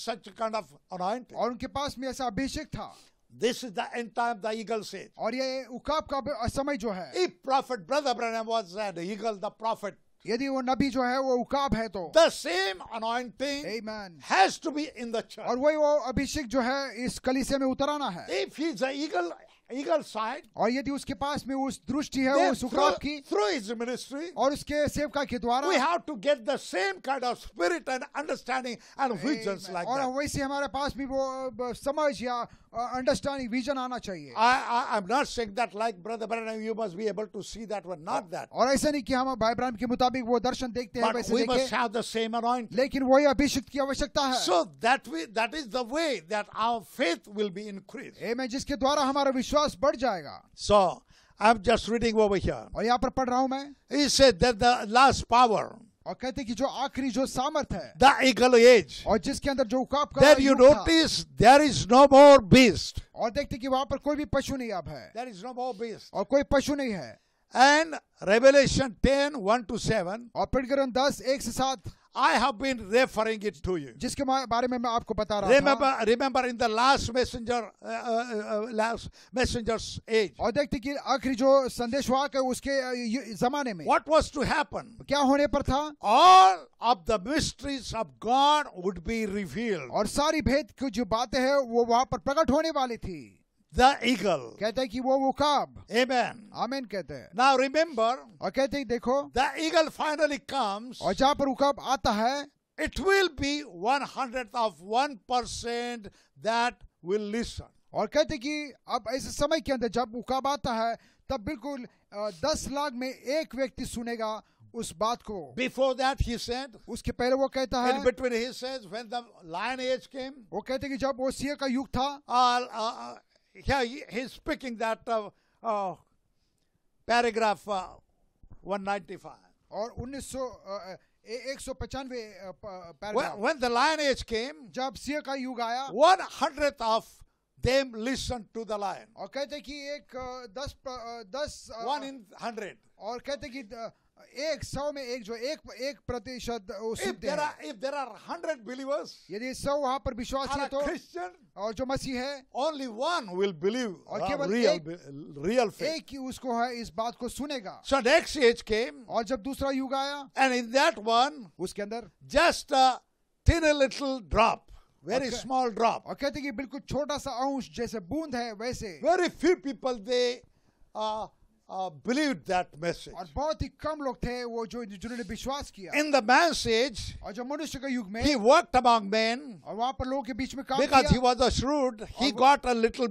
सच काइंड ऑफ और उनके पास में ऐसा अभिषेक था This is the end time, the eagle says. और ये उकाब का समय जो है If prophet brother Branham was an eagle, the prophet यदि वो नबी जो है वो उकाब है तो the same anointing amen has to be in the church और वही वो अभिषेक जो है इस कलीसिया में उतराना है if he is a eagle eagle side और यदि उसके पास में उस दृष्टि है उस उकाब की थ्रू हिज मिनिस्ट्री और उसके सेवका के द्वारा we have to get the same kind of spirit and understanding and visions like और वैसे हमारे पास भी वो समझ या Uh, understanding, vision आना चाहिए. I, I I'm not saying that like brother Branham, you must be able to see that one, not that. और ऐसा नहीं कि हम भाई ब्रैनम के मुताबिक वो दर्शन देखते हैं वैसे देखें. But we must have the same anointing. लेकिन वही अभिषेक की आवश्यकता है. So that way, that is the way that our faith will be increased. Amen. जिसके द्वारा हमारा विश्वास बढ़ जाएगा. So I'm just reading over here. और यहाँ पर पढ़ रहा हूँ मैं. He said that the last power. और कहते हैं कि जो आखिरी जो सामर्थ है द इगल एज और जिसके अंदर जो उकाब का there you notice there is no more beast और देखते कि वहां पर कोई भी पशु नहीं अब है there is no more beast और कोई पशु नहीं है एंड रेवलेशन 10 1 टू 7 और पिटगरन 10 1 से 7 I have been referring it to you. जिसके बारे में मैं आपको बता रहा remember, था। Remember in the last messenger, uh, uh, last messenger's age. और देखते कि आखिरी जो संदेश हुआ है उसके जमाने में What was to happen? क्या होने पर था All of the mysteries of God would be revealed. और सारी भेद की जो बातें हैं वो वहाँ पर प्रकट होने वाली थी the eagle. कहते कि वो उकाब Amen. Amen कहते हैं Now remember, और कहते देखो the eagle finally comes. और जहाँ पर उकाब आता है It will be one hundredth of one percent that will listen. और कहते कि अब ऐसे समय के अंदर जब उकाब आता है तब बिल्कुल दस लाख में एक व्यक्ति सुनेगा उस बात को बिफोर दैट ही सेड उसके पहले वो कहता है between he says when the lion age came वो कहते कि जब ओसिया का युग था uh, uh, here he's speaking that uh, uh paragraph 195. or 1900 When the lion age came, जब का युग आया one hundredth of them listened to the lion. Okay, कहते कि एक दस दस one in hundred. और कहते कि एक सौ में एक जो एक एक प्रतिशत हंड्रेड बिलीवर्स यदि सौ वहां पर विश्वास है तो क्रिश्चियन और जो मसीह है ओनली वन विल बिलीव और केवल रियल रियल एक ही उसको है इस बात को सुनेगा सो नेक्स्ट एज और जब दूसरा युग आया एंड इन दैट वन उसके अंदर just thin little drop very small drop और कहते कि बिल्कुल छोटा सा अंश जैसे बूंद है वैसे very few people they believed that message. और बहुत ही कम लोग थे वो जो जिन्होंने विश्वास किया. In the man's age, और जो मनुष्य के युग में, he worked among men. और वहाँ पर लोगों के बीच में काम किया. Because he was a shrewd, he got a little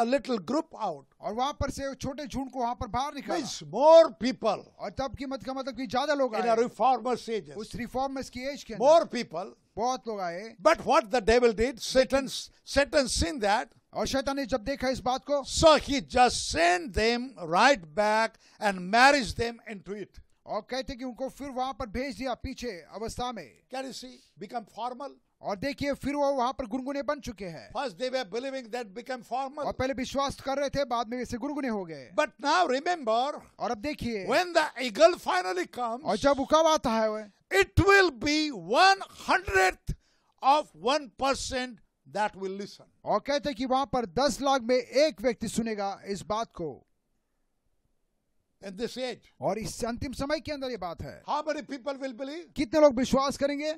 a little group out. और वहाँ पर से छोटे झुंड को वहाँ पर बाहर निकाला. Means more people. और तब की मत का मतलब कि ज्यादा लोग आए. In a reformers age. उस reformers की एज के अंदर. More people. बहुत लोग आए. But what the devil did, Satan, Satan seen that. और शैतान ने जब देखा इस बात को so he just send them right back and marriage them into it और कहते कि उनको फिर वहां पर भेज दिया पीछे अवस्था में can you see become formal और देखिए फिर वो वहां पर गुनगुने बन चुके हैं first they were believing that become formal और पहले विश्वास कर रहे थे बाद में वैसे गुनगुने हो गए बट नाउ रिमेम्बर और अब देखिए when the eagle finally comes और जब उकाब आता है वो it will be 100th of 1% that will listen. और कहते कि वहां पर 10 लाख में एक व्यक्ति सुनेगा इस बात को In this age. और इस अंतिम समय के अंदर ये बात है How many people will believe? कितने लोग विश्वास करेंगे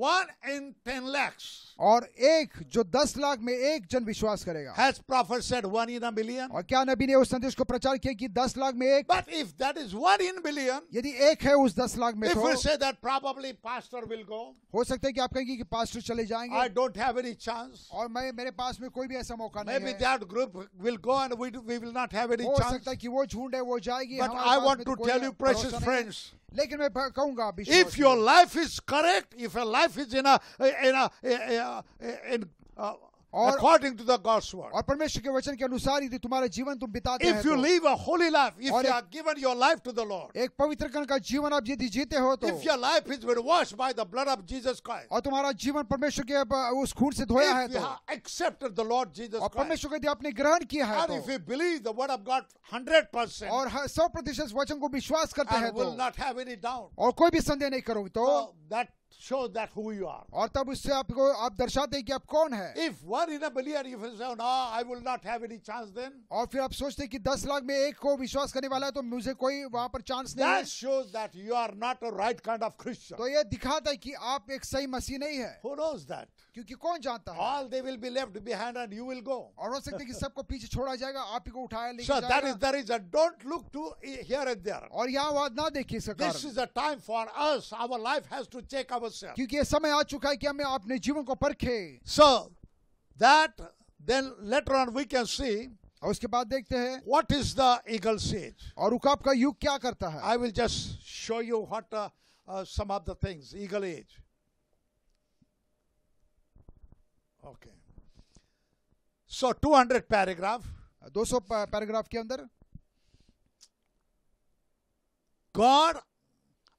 वन इन टेन लैक्स और एक जो दस लाख में एक जन विश्वास करेगा has prophet said one in billion और क्या नबी ने उस संदेश को प्रचार किया कि दस लाख में एक but if that is one in billion यदि एक है उस दस लाख में इफ से that properly pastor will go हो सकता है कि आप कहेंगे कि पास्टर चले जाएंगे I don't have any chance और मैं मेरे पास में कोई भी ऐसा मौका नहीं है that group will go and we will not have any chance हो सकता है कि वो झुंड है वो जाएगी but I want to tell you precious friends if your life is correct if your life is in a in a, in, in a, और according to the God's word और परमेश्वर के वचन के अनुसार यदि तुम्हारा जीवन तुम बिताते if you live a holy life if you are given your life to the Lord एक पवित्र कण का जीवन आप यदि जीते हो तो if your life is been washed by the blood of Jesus Christ और तुम्हारा जीवन परमेश्वर के उस खून से धोया है तो एक्सेप्टेड द लॉर्ड जीसस और परमेश्वर को यदि आपने ग्रहण किया है तो if you believe the word of God 100% और 100% वचन को विश्वास करते हैं तो will not have any doubt और कोई भी संदेह नहीं करोगे तो that show that who you are. और तब उससे आपको आप दर्शाते हैं कि आप कौन हैं. If one in a believer, you say, no, I will not have any chance then. और फिर आप सोचते हैं कि 10 लाख में एक को विश्वास करने वाला है तो मुझे कोई वहाँ पर चांस नहीं. That shows that you are not a right kind of Christian. तो ये दिखाता है कि आप एक सही मसीह नहीं है. Who knows that? क्योंकि कौन जानता है all they will be left behind and you will go और हो सकता है कि सबको पीछे छोड़ा जाएगा आप ही को उठाया लेके so that is there is a don't look to here and there और यहां बात ना देखिए इसका कारण this is a time for us our life has to check ourselves क्योंकि ये समय आ चुका है कि हमें अपने जीवन को परखे so that then later on we can see और उसके बाद देखते हैं what is the eagle says और उकाब का युग क्या करता है I will just show you what some of the things eagle age okay so 200 paragraph 200 paragraph के अंदर God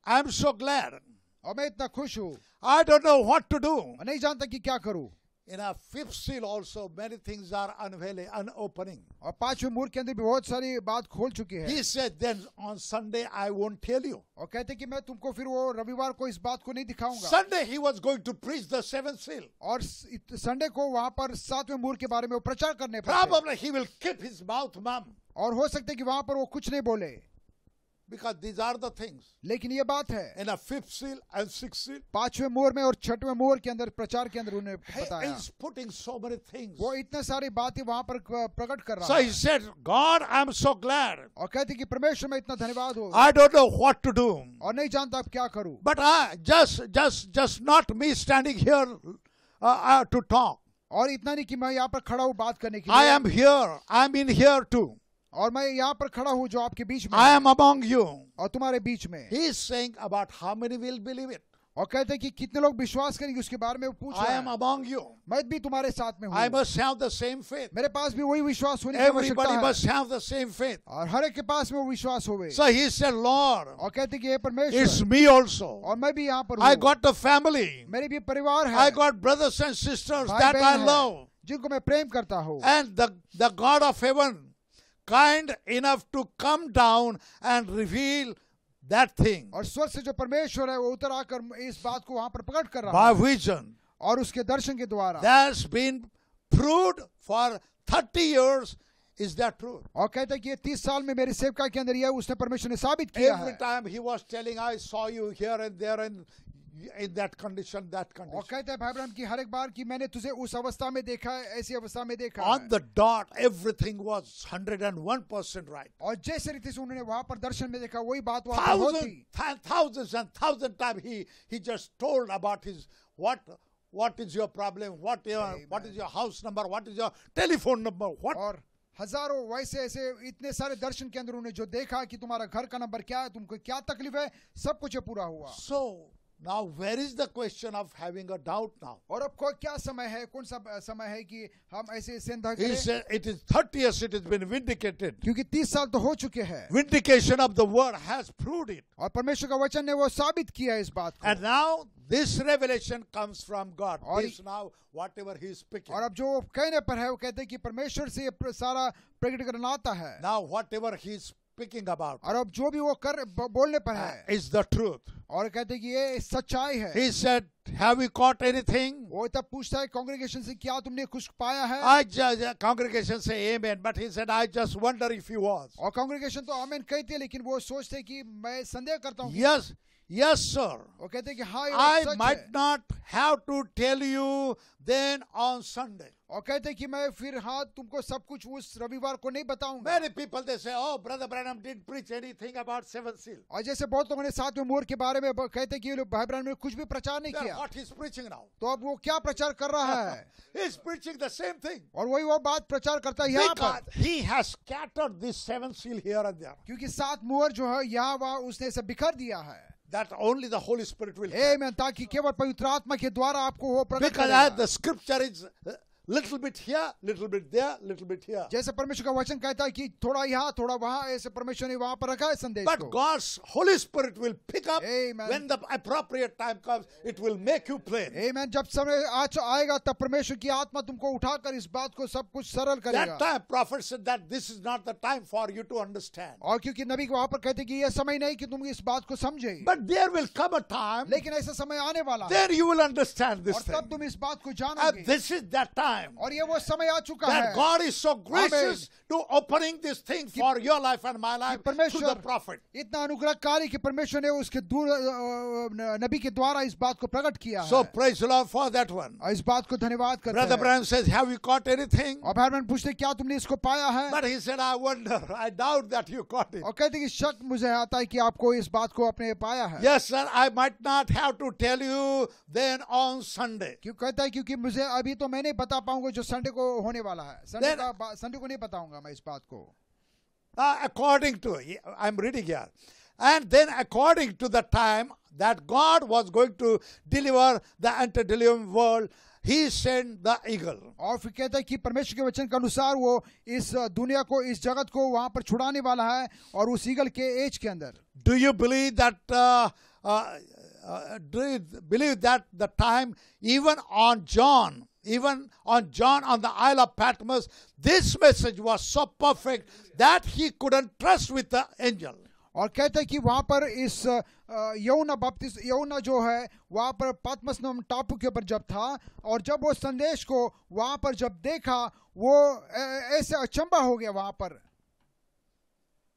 I am so glad और मैं इतना खुश हूं I don't know what to do नहीं जानता कि क्या करूं In our fifth seal also many things are unveiling, and opening aur पांचवें mur ke andar bhi bahut sari baat khol chuki hai He said then on Sunday I won't tell you. aur kehte ki main tumko fir wo ravivar ko is baat ko nahi dikhaunga Sunday he was going to preach the seventh seal. और संडे को वहां पर सातवें मूर के बारे में वो प्रचार करने पर. Probably he will keep his mouth mum. aur ho sakta hai ki wahan par wo kuch nahi bole because these are the things लेकिन ये बात है in a fifth seal and sixth seal पांचवें मोहर में और छठवें मोहर के अंदर प्रचार के अंदर उन्हें बताया he is putting so many things वो इतने सारी बातें वहां पर प्रकट कर रहा so he said God I am so glad और कहते कि परमेश्वर मैं इतना धन्यवाद हूँ I don't know what to do और नहीं जानता अब क्या करूँ but I just just just not me standing here uh, uh, to talk और इतना नहीं कि मैं यहाँ पर खड़ा हूँ बात करने के लिए I am here I am in here to और मैं यहाँ पर खड़ा हूँ जो आपके बीच में आई एम अमोंग यू और तुम्हारे बीच में he is saying about how many will believe it और कहते हैं कि कितने लोग विश्वास करेंगे उसके बारे में पूछ आई एम अमोंग यू मैं भी तुम्हारे साथ में हूं I must have the same faith मेरे पास भी वही विश्वास होने everybody must have the same faith और हर एक के पास में वो विश्वास होवे सो ही सेड लॉर्ड और कहते हैं कि ये परमेश्वर इट्स मी आल्सो और मैं भी यहां पर हूं आई गॉट अ फैमिली मेरे भी परिवार है I got brothers and sisters that I love जिनको मैं प्रेम करता हूँ and the the God of heaven kind enough to come down and reveal that thing. और स्वर्ग से जो परमेश्वर है वो उतर आकर इस बात को वहां पर प्रकट कर रहा है. By vision. और उसके दर्शन के द्वारा. That's been proved for 30 years. Is that true? और कहता है कि ये 30 साल में मेरी सेवकाई के अंदर यह उसने परमेश्वर ने साबित किया Every है. Every time he was telling I saw you here and there and in that condition, that condition. और कहते हैं भाई ब्रहण कि हर एक बार कि मैंने तुझे उस अवस्था में देखा है ऐसी अवस्था में देखा On the dot, everything was 101% right. और जैसे रीति से उन्होंने वहां पर दर्शन में देखा वही बात वहां पर होती thousands and thousand times he he just told about his what what is your problem what your Amen. what is your house number what is your telephone number what और हजारों वैसे ऐसे इतने सारे दर्शन के अंदर उन्हें जो देखा कि तुम्हारा घर का नंबर क्या है तुमको क्या तकलीफ है सब कुछ पूरा हुआ सो so, Now, where is the question of having a doubt now? और अब कोई क्या समय है कौन सा समय है कि हम ऐसे संदेह करें? It is 30 years it has been vindicated. क्योंकि 30 साल तो हो चुके हैं. Vindication of the word has proved it. और परमेश्वर का वचन ने वो साबित किया इस बात को. And now this revelation comes from God. और this now whatever he is speaking. और अब जो कहने पर है वो कहते हैं कि परमेश्वर से सारा प्रकट करना आता है. Now whatever he is speaking about. और अब जो भी वो कर बोलने पर है is the truth. और कहते कि ये सच्चाई है. He said, have you caught anything? वो तब पूछता है congregation से क्या तुमने कुछ पाया है? I just congregation say amen, but he said I just wonder if he was. और congregation तो amen कहती है लेकिन वो सोचते कि मैं संदेह करता हूँ. Yes. Yes, sir. वो कहते हैं कि हाँ I might not have to tell you then on Sunday. और कहते कि मैं फिर हाँ तुमको सब कुछ उस रविवार को नहीं बताऊंगा Many people they say, oh brother Branham didn't preach anything about seven seal. और जैसे बहुत लोगों ने साथ में मोर के बारे में कहते कि भाई ब्रैनम ने कुछ भी प्रचार नहीं किया. What he's preaching now? तो अब वो क्या प्रचार कर रहा है? he's preaching the same thing. और वही वो बात प्रचार करता है यहाँ पर. He has scattered this seven seal here and there. क्योंकि सात मोर जो है यहाँ वहाँ उसने सब बिखर दिया है. that only the Holy Spirit will. Amen. Because the scripture is uh, little bit here little bit there little bit here जैसे परमेश्वर का वचन कहता है कि थोड़ा यहाँ थोड़ा वहां ऐसे परमेश्वर ने वहां पर रखा है संदेश but God's Holy Spirit will pick up when the appropriate time comes it will make you plain amen जब समय आएगा तब परमेश्वर की आत्मा तुमको उठाकर इस बात को सब कुछ सरल करेगा that time prophet said that this is not the time for you to understand और क्योंकि नबी वहां पर कहते कि यह समय नहीं कि तुम इस बात को समझे but there will come a time लेकिन ऐसा समय आने वाला there you will understand this और तब तुम इस बात को जानोगे दिस इज दैट time. और ये वो समय आ चुका that है God is so gracious to opening this thing for your life and my life through the prophet. इतना अनुग्रहकारी कि परमेश्वर ने उसके दूर नबी के द्वारा इस बात को प्रकट किया so, है. So praise the Lord for that one. इस बात को धन्यवाद करते हैं. Brother Branham says, have you caught anything? और ब्रदर पूछते क्या तुमने इसको पाया है? But he said, I wonder, I doubt that you caught it. और कहते कि शक मुझे आता है कि आपको इस बात को आपने पाया है. Yes sir, I might not have to tell you then on Sunday. क्यों कहता है क्योंकि मुझे अभी तो मैंने बता पाऊंगा जो संडे को होने वाला है संडे का संडे को नहीं बताऊंगा मैं इस बात को according to I am reading here and then according to the time that God was going to deliver the antediluvian world He sent the eagle. और फिर कहता है कि परमेश्वर के वचन के अनुसार वो इस uh, दुनिया को इस जगत को वहां पर छुड़ाने वाला है और उस ईगल के एज के अंदर do you believe that you believe that the time even on John even on John on the Isle of Patmos, this message was so perfect that he couldn't trust with the angel. और कहते हैं कि वहां पर इस यौना बपतिस यौना जो है वहां पर पद्मस नाम टापू के ऊपर जब था और जब वो संदेश को वहां पर जब देखा वो ऐसे अचंबा हो गया वहां पर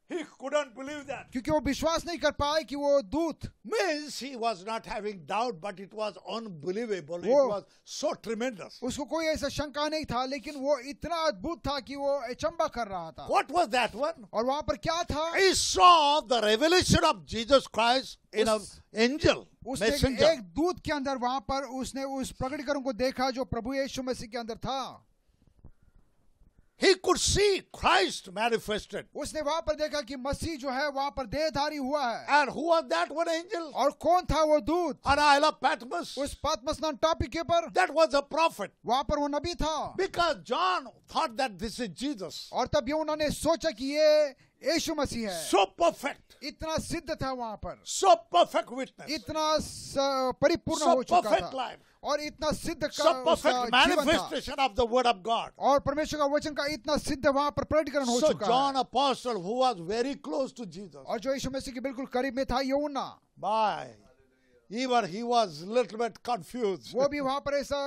He couldn't believe that. क्योंकि वो विश्वास नहीं कर पाए कि वो दूत means he was not having doubt but it was unbelievable it was so tremendous उसको कोई ऐसा शंका नहीं था लेकिन वो इतना अद्भुत था कि वो अचंबा कर रहा था what was that one और वहां पर क्या था he saw the revelation of Jesus Christ in an angel उसने messenger. एक दूत के अंदर वहां पर उसने उस प्रकटीकरण को देखा जो प्रभु यीशु मसीह के अंदर था He could see Christ manifested. उसने वहां पर देखा कि मसीह जो है वहां पर देहधारी हुआ है And who was that one angel? और कौन था वो दूत? On Isle of Patmos. उस पातमस नाम टॉपिक के पर That was a prophet. वहां पर वो नबी था Because John thought that this is Jesus. और तब ये उन्होंने सोचा कि ये यीशु मसीह है सो परफेक्ट इतना सिद्ध था वहां पर सो परफेक्ट विटनेस इतना परिपूर्ण हो चुका था life. और इतना सिद्ध manifestation of the word of God और परमेश्वर का वचन का इतना सिद्ध वहां पर प्रकटीकरण हो so चुका John apostle who was very close to Jesus और जो यीशु मसीह के बिल्कुल करीब में था यूना बाय Even he was little bit वो भी वहां पर ऐसा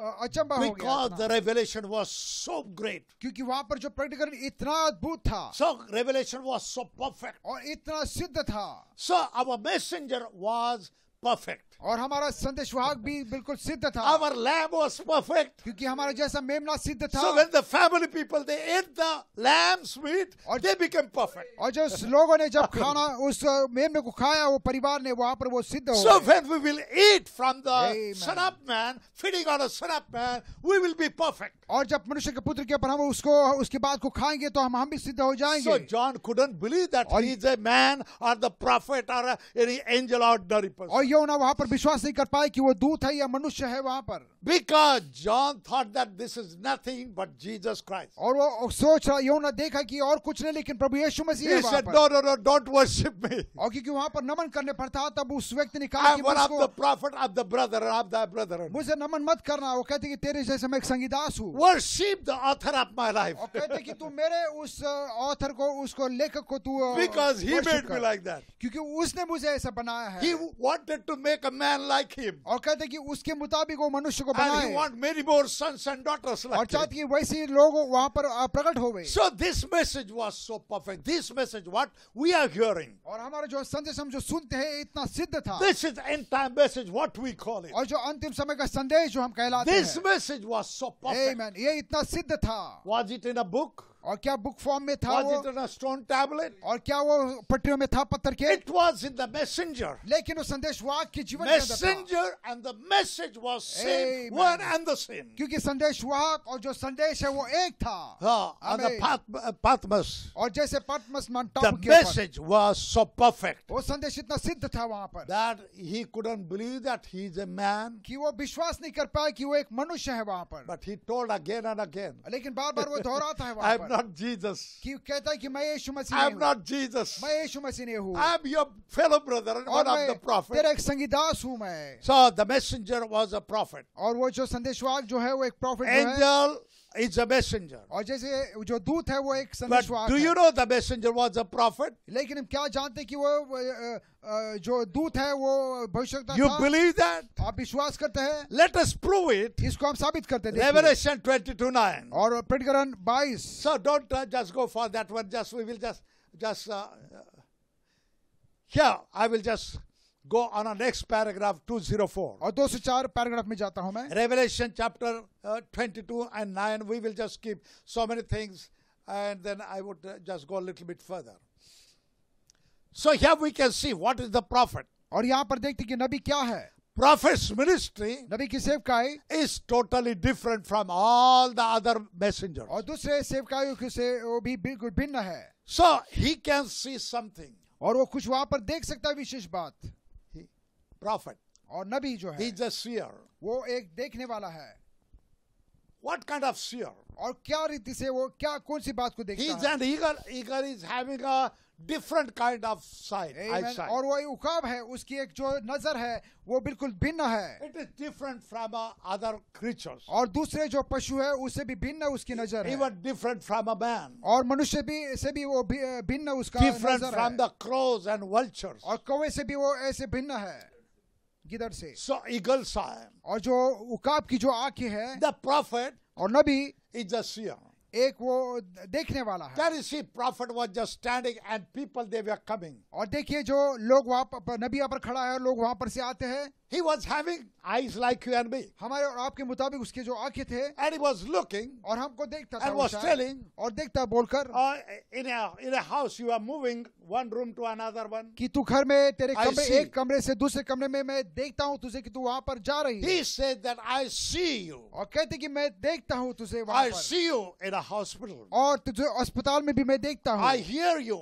हो गया because the revelation was so great क्योंकि वहां पर जो प्रकटीकरण इतना अद्भुत था revelation was so perfect और इतना सिद्ध था so our messenger was perfect और हमारा संदेश वाहक भी बिल्कुल सिद्ध था आवर लैम वाज परफेक्ट क्योंकि हमारा जैसा मेमना सिद्ध था so when the family people they ate the lamb sweet और दे बिकम परफेक्ट और जो लोगों ने जब खाना उस मेमने को खाया वो परिवार ने वहां पर वो सिद्ध हो so when we will eat from the शराब मैन फीडिंग ऑन अ शराब man we will be perfect और जब मनुष्य के पुत्र के ऊपर हम उसको उसके बाद को खाएंगे तो हम हम भी सिद्ध हो जाएंगे John couldn't believe that he is a man और द प्रॉफिट और एनी एंजल ऑर्डिनरी पर्सन और यो ना वहां पर विश्वास नहीं कर पाए कि वो दूत है या मनुष्य है वहां पर because John thought that this is nothing but Jesus Christ और वो सोच रहा यो ना देखा कि और कुछ नहीं लेकिन प्रभु यीशु मसीह है वहां पर no no don't worship me और क्योंकि वहां पर नमन करने पड़ता तब उस व्यक्ति ने कहा कि one of the prophet of the brother of the brother मुझे नमन मत करना वो कहते कि तेरे जैसे मैं एक संगीदास हूं worship the author of my life और कहते कि तू मेरे उस ऑथर को उसको लेखक को तू because he made me like that क्योंकि उसने मुझे ऐसा बनाया है he wanted to make a man like him. और कहते कि उसके मुताबिक वो मनुष्य को बनाए. And he want many more sons and daughters like. और चाहते कि वैसे लोग वहाँ पर प्रकट हो गए. So this message was so perfect. This message what we are hearing. और हमारा जो संदेश हम जो सुनते हैं इतना सिद्ध था. This is end time message what we call it. और जो अंतिम समय का संदेश जो हम कहलाते हैं. This message was so perfect. Amen. ये इतना सिद्ध था. Was it in a book? और क्या बुक फॉर्म में था वो? इट स्टोन टैबलेट और क्या वो पटरियों में था पत्थर के it was in the messenger लेकिन वो संदेश वाक के जीवन messenger and the message was same one and the same क्योंकि संदेश वाक और जो संदेश है वो एक था एंड हाँ, पाथमस uh, और जैसे पाथमस मंटा के मैसेज वॉज सो परफेक्ट वो संदेश इतना सिद्ध था वहां पर that he couldn't believe that he is a man कि वो विश्वास नहीं कर पाया कि वो एक मनुष्य है वहां पर but he told again and again लेकिन बार बार वो दोहराता है वहां *laughs* पर not Jesus. कि कहता है कि मैं यीशु मसीह i I'm not Jesus. मैं यीशु मसीह नहीं I'm your fellow brother and one of the prophets. तेरा एक संगीदास So the messenger was a prophet. और वो जो संदेशवाहक जो है वो एक प्रॉफिट है Angel is a messenger. और जैसे जो दूत है वो एक संदेशवाहक But Do you know the messenger was a prophet? लेकिन हम क्या जानते कि वो जो दूत है वो भविष्यवक्ता था. You believe that? आप विश्वास करते हैं? Let us prove it. इसको हम साबित करते हैं. Revelation 22:9. और प्रकरण 22. So don't uh, just go for that one. Just we will just just uh, uh here I will just go on our next paragraph 204 और 204 पैराग्राफ में जाता हूं मैं Revelation chapter uh, 22 and 9 we will just keep so many things and then i would uh, just go a little bit further so here we can see what is the prophet और यहां पर देखते कि नबी क्या है prophet's ministry नबी की सेवकाई is totally different from all the other messengers और दूसरे सेवकाइयों से वो भी बिल्कुल भिन्न है so he can see something और वो कुछ वहां पर देख सकता है विशेष बात prophet. और नबी जो है he is a seer. वो एक देखने वाला है What kind of seer? और क्या रीति से वो क्या कौन सी बात को देखता he is है? An eager, eager is having a different kind of sight, eyesight. और वो उकाब है उसकी एक जो नजर है वो बिल्कुल भिन्न है It is different from uh, other creatures. और दूसरे जो पशु है उससे भी भिन्न उसकी नजर है Even different from a man. और मनुष्य भी से भी वो भिन्न उसका different नजर from है. the crows and vultures. और कौवे से भी वो ऐसे भिन्न है गिदड़ से सो ईगल सा और जो उकाब की जो आंखें हैं द प्रॉफिट और नबी इज द सियर एक वो देखने वाला है prophet was just standing and people they were coming और देखिए जो लोग वहाँ पर नबी पर खड़ा है लोग वहां पर से आते हैं he was having eyes like you and me हमारे और आपके मुताबिक उसके जो आंखें थे एंड ही वाज लुकिंग और हमको देखता था वाज टेलिंग और देखता बोलकर in a in a house you are moving one room to another one कि तू घर में तेरे कमरे एक कमरे से दूसरे कमरे में मैं देखता हूँ तुझे कि तू वहाँ पर जा रही he said that I see you और कहते कि मैं देखता हूँ तुझे वहां पर I see you in a the hospital. और तुझे अस्पताल में भी मैं देखता हूँ. I hear you.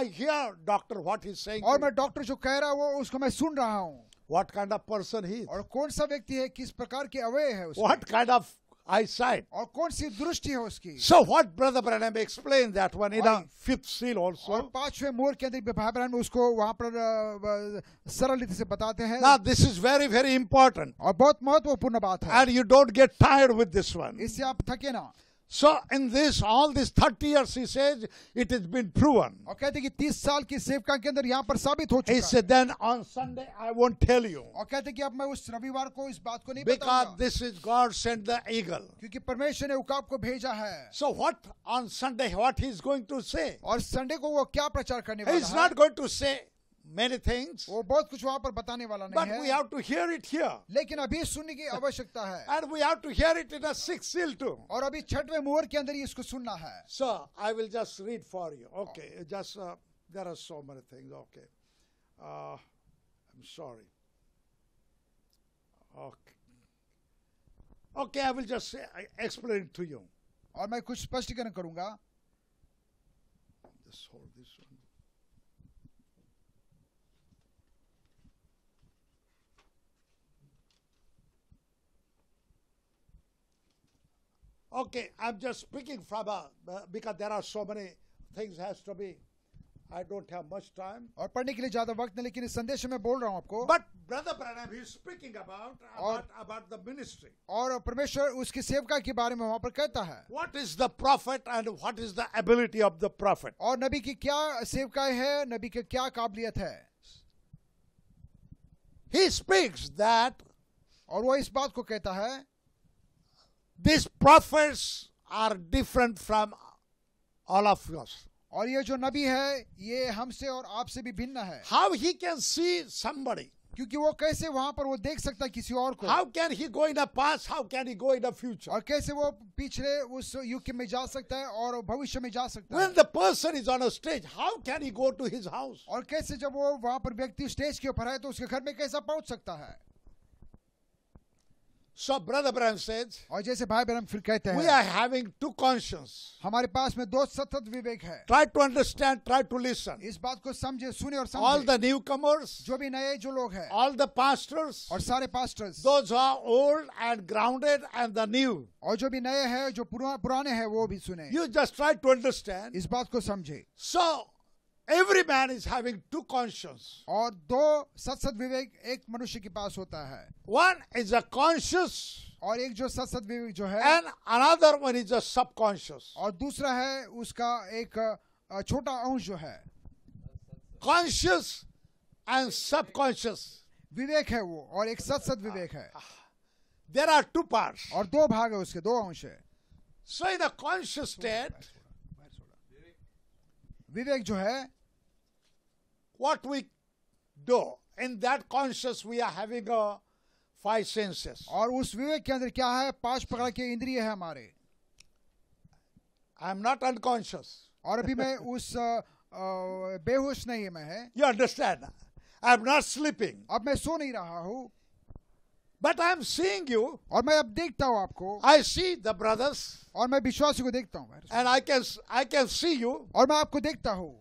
I hear doctor what he's saying. और मैं डॉक्टर जो कह रहा है वो उसको मैं सुन रहा हूँ. What kind of person he is? और कौन सा व्यक्ति है किस प्रकार के अवे है उसको? What kind of eyesight. और कौन सी दृष्टि है उसकी? So what brother Branham explained that one in a fifth seal also. और पांचवें मोर के अंदर भाई ब्रैनम उसको वहाँ पर सरल रीति से बताते हैं. Now this is very very important. और बहुत महत्वपूर्ण बात है. And you don't get tired with this one. इससे आप थके ना. So in this, all these 30 years, he says, it has been proven. और कहते कि 30 साल की सेवका के अंदर यहाँ पर साबित हो चुका He said, then on Sunday I won't tell you. और कहते कि अब मैं उस रविवार को इस बात को नहीं Because this is God sent the eagle. क्योंकि परमेश्वर ने उकाब को भेजा है. So what on Sunday, what he is going to say? और संडे को वो क्या प्रचार करने वाला है? He is not going to say. many things. वो बहुत कुछ वहाँ पर बताने वाला नहीं But है. we have to hear it here. लेकिन अभी सुनने की आवश्यकता है. And we have to hear it in a sixth seal too. और अभी छठवें मोहर के अंदर ही इसको सुनना है. So I will just read for you. Okay, oh. just uh, there are so many things. Okay, uh, I'm sorry. Okay. Okay, I will just say, I explain it to you. और मैं कुछ स्पष्टीकरण करूंगा. Just hold this one. Okay, I'm just speaking from a, uh, because there are so many things has to be. I don't have much time. और पढ़ने के लिए ज्यादा वक्त नहीं लेकिन इस संदेश में बोल रहा हूँ आपको but brother Branham he speaking about about about the ministry और परमेश्वर उसकी सेवका के बारे में वहां पर कहता है what is the prophet and what is the ability of the prophet और नबी की क्या सेवकाएं है नबी की क्या काबिलियत है ही स्पीक्स दैट और वो इस बात को कहता है These prophets are different from all of us. और ये जो नबी है ये हमसे और आपसे भी भिन्न है how he can see somebody क्योंकि वो कैसे वहां पर वो देख सकता है किसी और को how can he go in past how can he go in future और कैसे वो पिछले उस युग में जा सकता है और भविष्य में जा सकता When है the person is on a stage how can he go to his house और कैसे जब वो वहां पर व्यक्ति स्टेज के ऊपर है तो उसके घर में कैसा पहुंच सकता है So brother Branham says, और जैसे भाई ब्रह्म फिर कहते हैं we are having two conscience. हमारे पास में दो सतत विवेक है Try to understand, try to listen. इस बात को समझे सुने और समझे All the newcomers, जो भी नए जो लोग हैं All the pastors, और सारे pastors, those who are old and grounded and the new, और जो भी नए हैं जो पुराने हैं वो भी सुने You just try to understand. इस बात को समझे So every man is having two conscious और दो सत सत विवेक एक मनुष्य के पास होता है वन इज अ कॉन्शियस और एक जो सत सत विवेक जो है and another one is a subconscious और दूसरा है उसका एक छोटा अंश जो है कॉन्शियस एंड सबकॉन्शियस विवेक है वो और एक सत सत विवेक है देर आर टू पार्ट और दो भाग है उसके दो अंश है so in the conscious state विवेक जो है what we do. In that conscious we are having a five senses. और उस विवेक के अंदर क्या है पांच प्रकार के इंद्रिय है हमारे आई एम नॉट अनकॉन्शियस और अभी मैं उस uh, uh, बेहोश नहीं मैं है you understand I am not sleeping अब मैं सो नहीं रहा हूँ but I am seeing you और मैं अब देखता हूँ आपको आई सी द ब्रदर्स और मैं विश्वासी को देखता हूँ and I can I can see you और मैं आपको देखता हूँ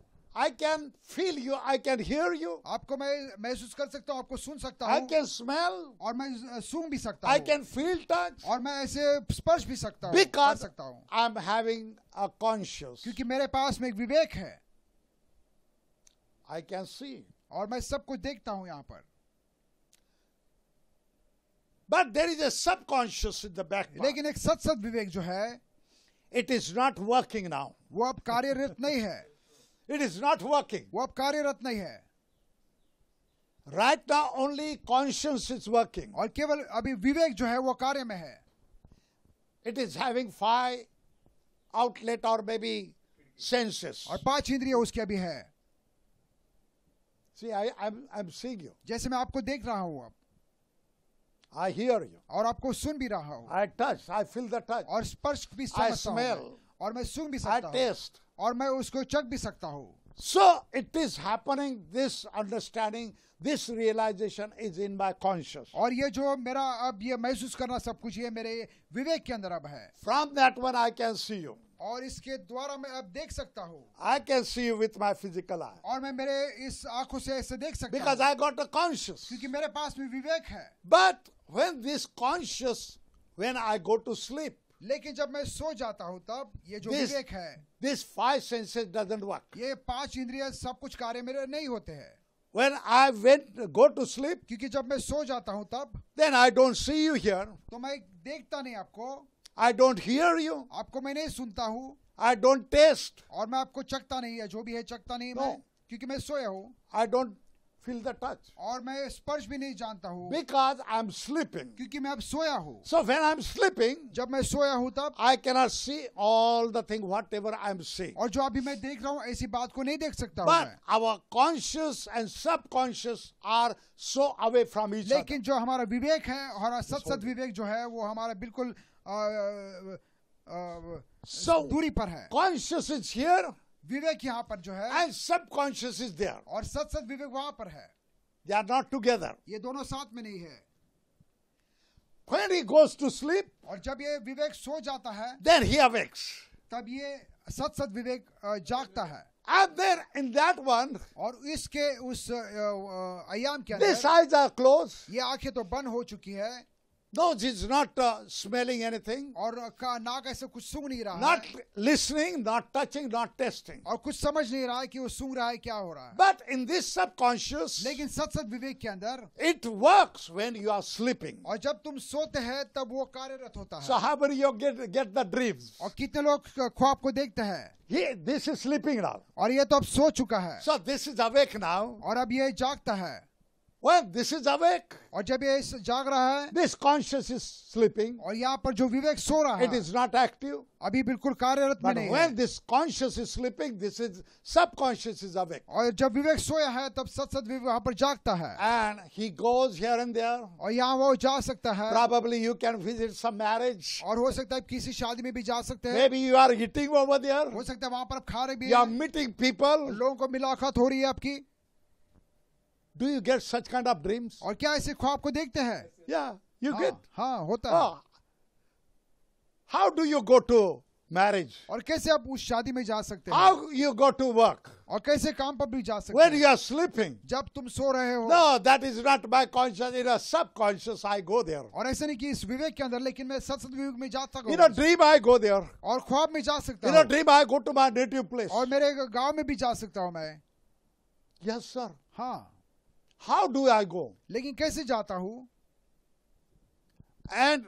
I can feel you I can hear you आपको मैं महसूस कर सकता हूँ आपको सुन सकता हूँ आई कैन स्मेल और मैं सूंघ भी सकता हूँ आई कैन फील टच और मैं ऐसे स्पर्श भी सकता हूँ Because सकता हूँ आई एम a conscious. क्योंकि मेरे पास में एक विवेक है आई कैन सी और मैं सब कुछ देखता हूँ यहाँ पर but there is a subconscious in the back लेकिन एक सत सत विवेक जो है it is not working now वो अब कार्यरत नहीं है इट इज नॉट वर्किंग वो अब कार्यरत नहीं है राइट ना ओनली कॉन्शियस इज वर्किंग और केवल अभी विवेक जो है वो कार्य में है it is having five outlet और मे बी सेंसेस और पांच इंद्रिय उसके अभी है See, I, I'm, I'm seeing you. जैसे मैं आपको देख रहा हूं अब आई हियर यू और आपको सुन भी रहा हूं I touch I feel the touch और स्पर्श भी समझता हूं। और मैं सुन भी सकता I taste. और मैं उसको चख भी सकता हूँ so it is happening this understanding this realisation is in my conscious और ये जो मेरा अब ये महसूस करना सब कुछ ये मेरे विवेक के अंदर अब है from that one I can see you और इसके द्वारा मैं अब देख सकता हूँ I can see you with my physical eye और मैं मेरे इस आंखों से ऐसे देख सकता because I got a conscious क्योंकि मेरे पास में विवेक है but when this conscious when I go to sleep लेकिन जब मैं सो जाता हूँ तब ये जो this, विवेक है this five senses doesn't work ये पांच इंद्रिया सब कुछ कार्य मेरे नहीं होते हैं When I went go to sleep, क्योंकि जब मैं सो जाता हूँ तब then I don't see you here. तो मैं देखता नहीं आपको I don't hear you. आपको मैं नहीं सुनता हूँ I don't taste. और मैं आपको चखता नहीं है जो भी है चखता नहीं no. मैं क्योंकि मैं सोया हूँ I don't feel the touch. और मैं स्पर्श भी नहीं जानता हूँ Because I'm sleeping. क्योंकि मैं अब सोया हूँ So when I'm sleeping, जब मैं सोया हूँ तब I cannot see all the thing whatever I'm seeing. और जो अभी मैं देख रहा हूँ ऐसी बात को नहीं देख सकता हूँ But our conscious and subconscious are so away from each other. लेकिन जो हमारा विवेक है और सत सत विवेक जो है वो हमारा बिल्कुल आ, आ, आ, so, दूरी पर है Conscious is here. विवेक यहाँ पर जो है एंड सब कॉन्शियस इज देयर और सत सत विवेक वहां पर है दे आर नॉट टूगेदर ये दोनों साथ में नहीं है When he goes to sleep, और जब ये विवेक सो जाता है then he awakes. तब ये सत सत विवेक जागता है And there in that one, और इसके उस आयाम के these eyes are closed. ये आंखें तो बंद हो चुकी है Nose is not uh, smelling anything. और नाक ऐसे कुछ सूंघ नहीं रहा Not listening, not touching, not tasting. और कुछ समझ नहीं रहा है कि वो सूंघ रहा है क्या हो रहा है But in this subconscious, लेकिन सत सत विवेक के अंदर it works when you are sleeping. और जब तुम सोते हैं तब वो कार्यरत होता है So how many you get get the dreams? और कितने लोग ख्वाब को देखते हैं He, this is sleeping now. और ये तो अब सो चुका है So this is awake now. और अब ये जागता है When this is awake, और जब ये जाग रहा है this conscious is sleeping, और यहाँ पर जो विवेक सो रहा है it is not active, अभी बिल्कुल कार्यरत में नहीं when this conscious is sleeping, this is subconscious is awake. और जब विवेक सोया है तब सत सत वहाँ पर जागता है and he goes here and there, और यहाँ वो जा सकता है probably you can visit some marriage, और हो सकता है किसी शादी में भी जा सकते हैं maybe you are eating over there, हो सकता है वहाँ पर आप खा रहे भी you are meeting people, लोगों को मुलाकात हो रही है आपकी do you get such kind of dreams और क्या ऐसे ख्वाब को देखते हैं या यू गेट हाँ होता है how do you go to marriage और कैसे आप उस शादी में जा सकते हैं how you go to work और कैसे काम पर भी जा सकते When यू आर स्लीपिंग जब तुम सो रहे हो no, that is not my conscious, in a subconscious I go there. और ऐसे नहीं कि इस विवेक के अंदर लेकिन मैं सत विवेक में जा सकता हूँ ड्रीम आई गो देयर और ख्वाब में जा सकता हूँ dream I go to my native place और मेरे गाँव में भी जा सकता हूँ मैं यस सर हाँ How do I go? लेकिन कैसे जाता हूँ? And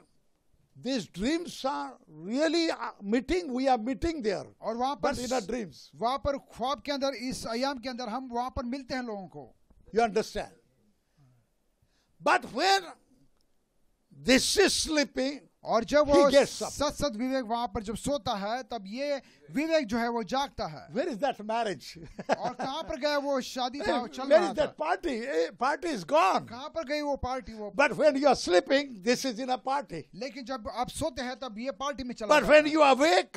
these dreams are really uh, meeting. We are meeting there. और वहाँ पर in our dreams. वहाँ पर ख्वाब के अंदर इस आयाम के अंदर हम वहाँ पर मिलते हैं लोगों को. You understand? But when this is sleeping, और जब वो सत सत विवेक वहां पर जब सोता है तब ये विवेक जो है वो जागता है Where इज दैट मैरिज और कहां पर गया वो शादी था चल Where is that party Party is gone. कहां पर गई वो पार्टी वो but when you are sleeping this is in a party लेकिन जब आप सोते हैं तब ये पार्टी में चला बट व्हेन यू अवेक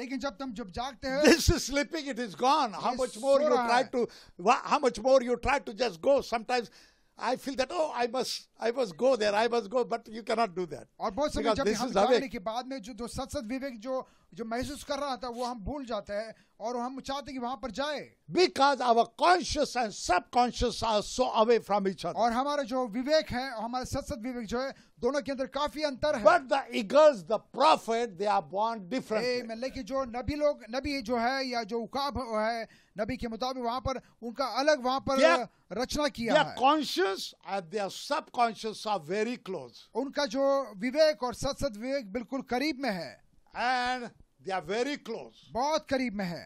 लेकिन जब तुम जब जागते हो this is sleeping it is gone how much more you try to how much more you try to just go sometimes I feel that oh I must I must go there I must go but you cannot do that. और बहुत समय जब हम जाने के बाद में जो जो सत सत विवेक जो जो महसूस कर रहा था वो हम भूल जाते हैं और हम चाहते कि वहां पर जाए because our conscious and subconscious are so away from each और हमारा जो विवेक है हमारा सत सत विवेक जो है दोनों के अंदर काफी अंतर है but the eagles the prophet they are born different लेकिन जो नबी लोग नबी जो है या जो उकाब है नबी के मुताबिक वहां पर उनका अलग वहां पर yeah, रचना किया yeah, है conscious and their subconscious are very close उनका जो विवेक और सत विवेक बिल्कुल करीब में है and they are very close बहुत करीब में है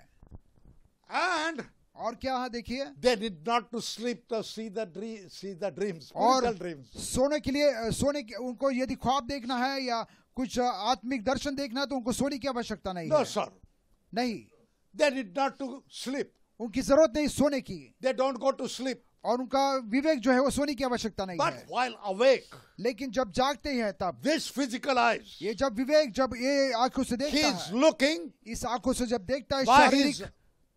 एंड और क्या है देखिए they did not to sleep to see the see the dreams और ड्रीम्स सोने के लिए सोने के उनको यदि ख्वाब देखना है या कुछ आत्मिक दर्शन देखना है तो उनको सोने की आवश्यकता नहीं no, सर नहीं they did not to sleep उनकी जरूरत नहीं सोने की they don't go to sleep और उनका विवेक जो है वो सोने की आवश्यकता नहीं But है while awake, लेकिन जब जागते हैं तब this फिजिकल आइज ये जब विवेक जब ये आंखों से देखता है looking, इस आंखों से जब देखता है शारीरिक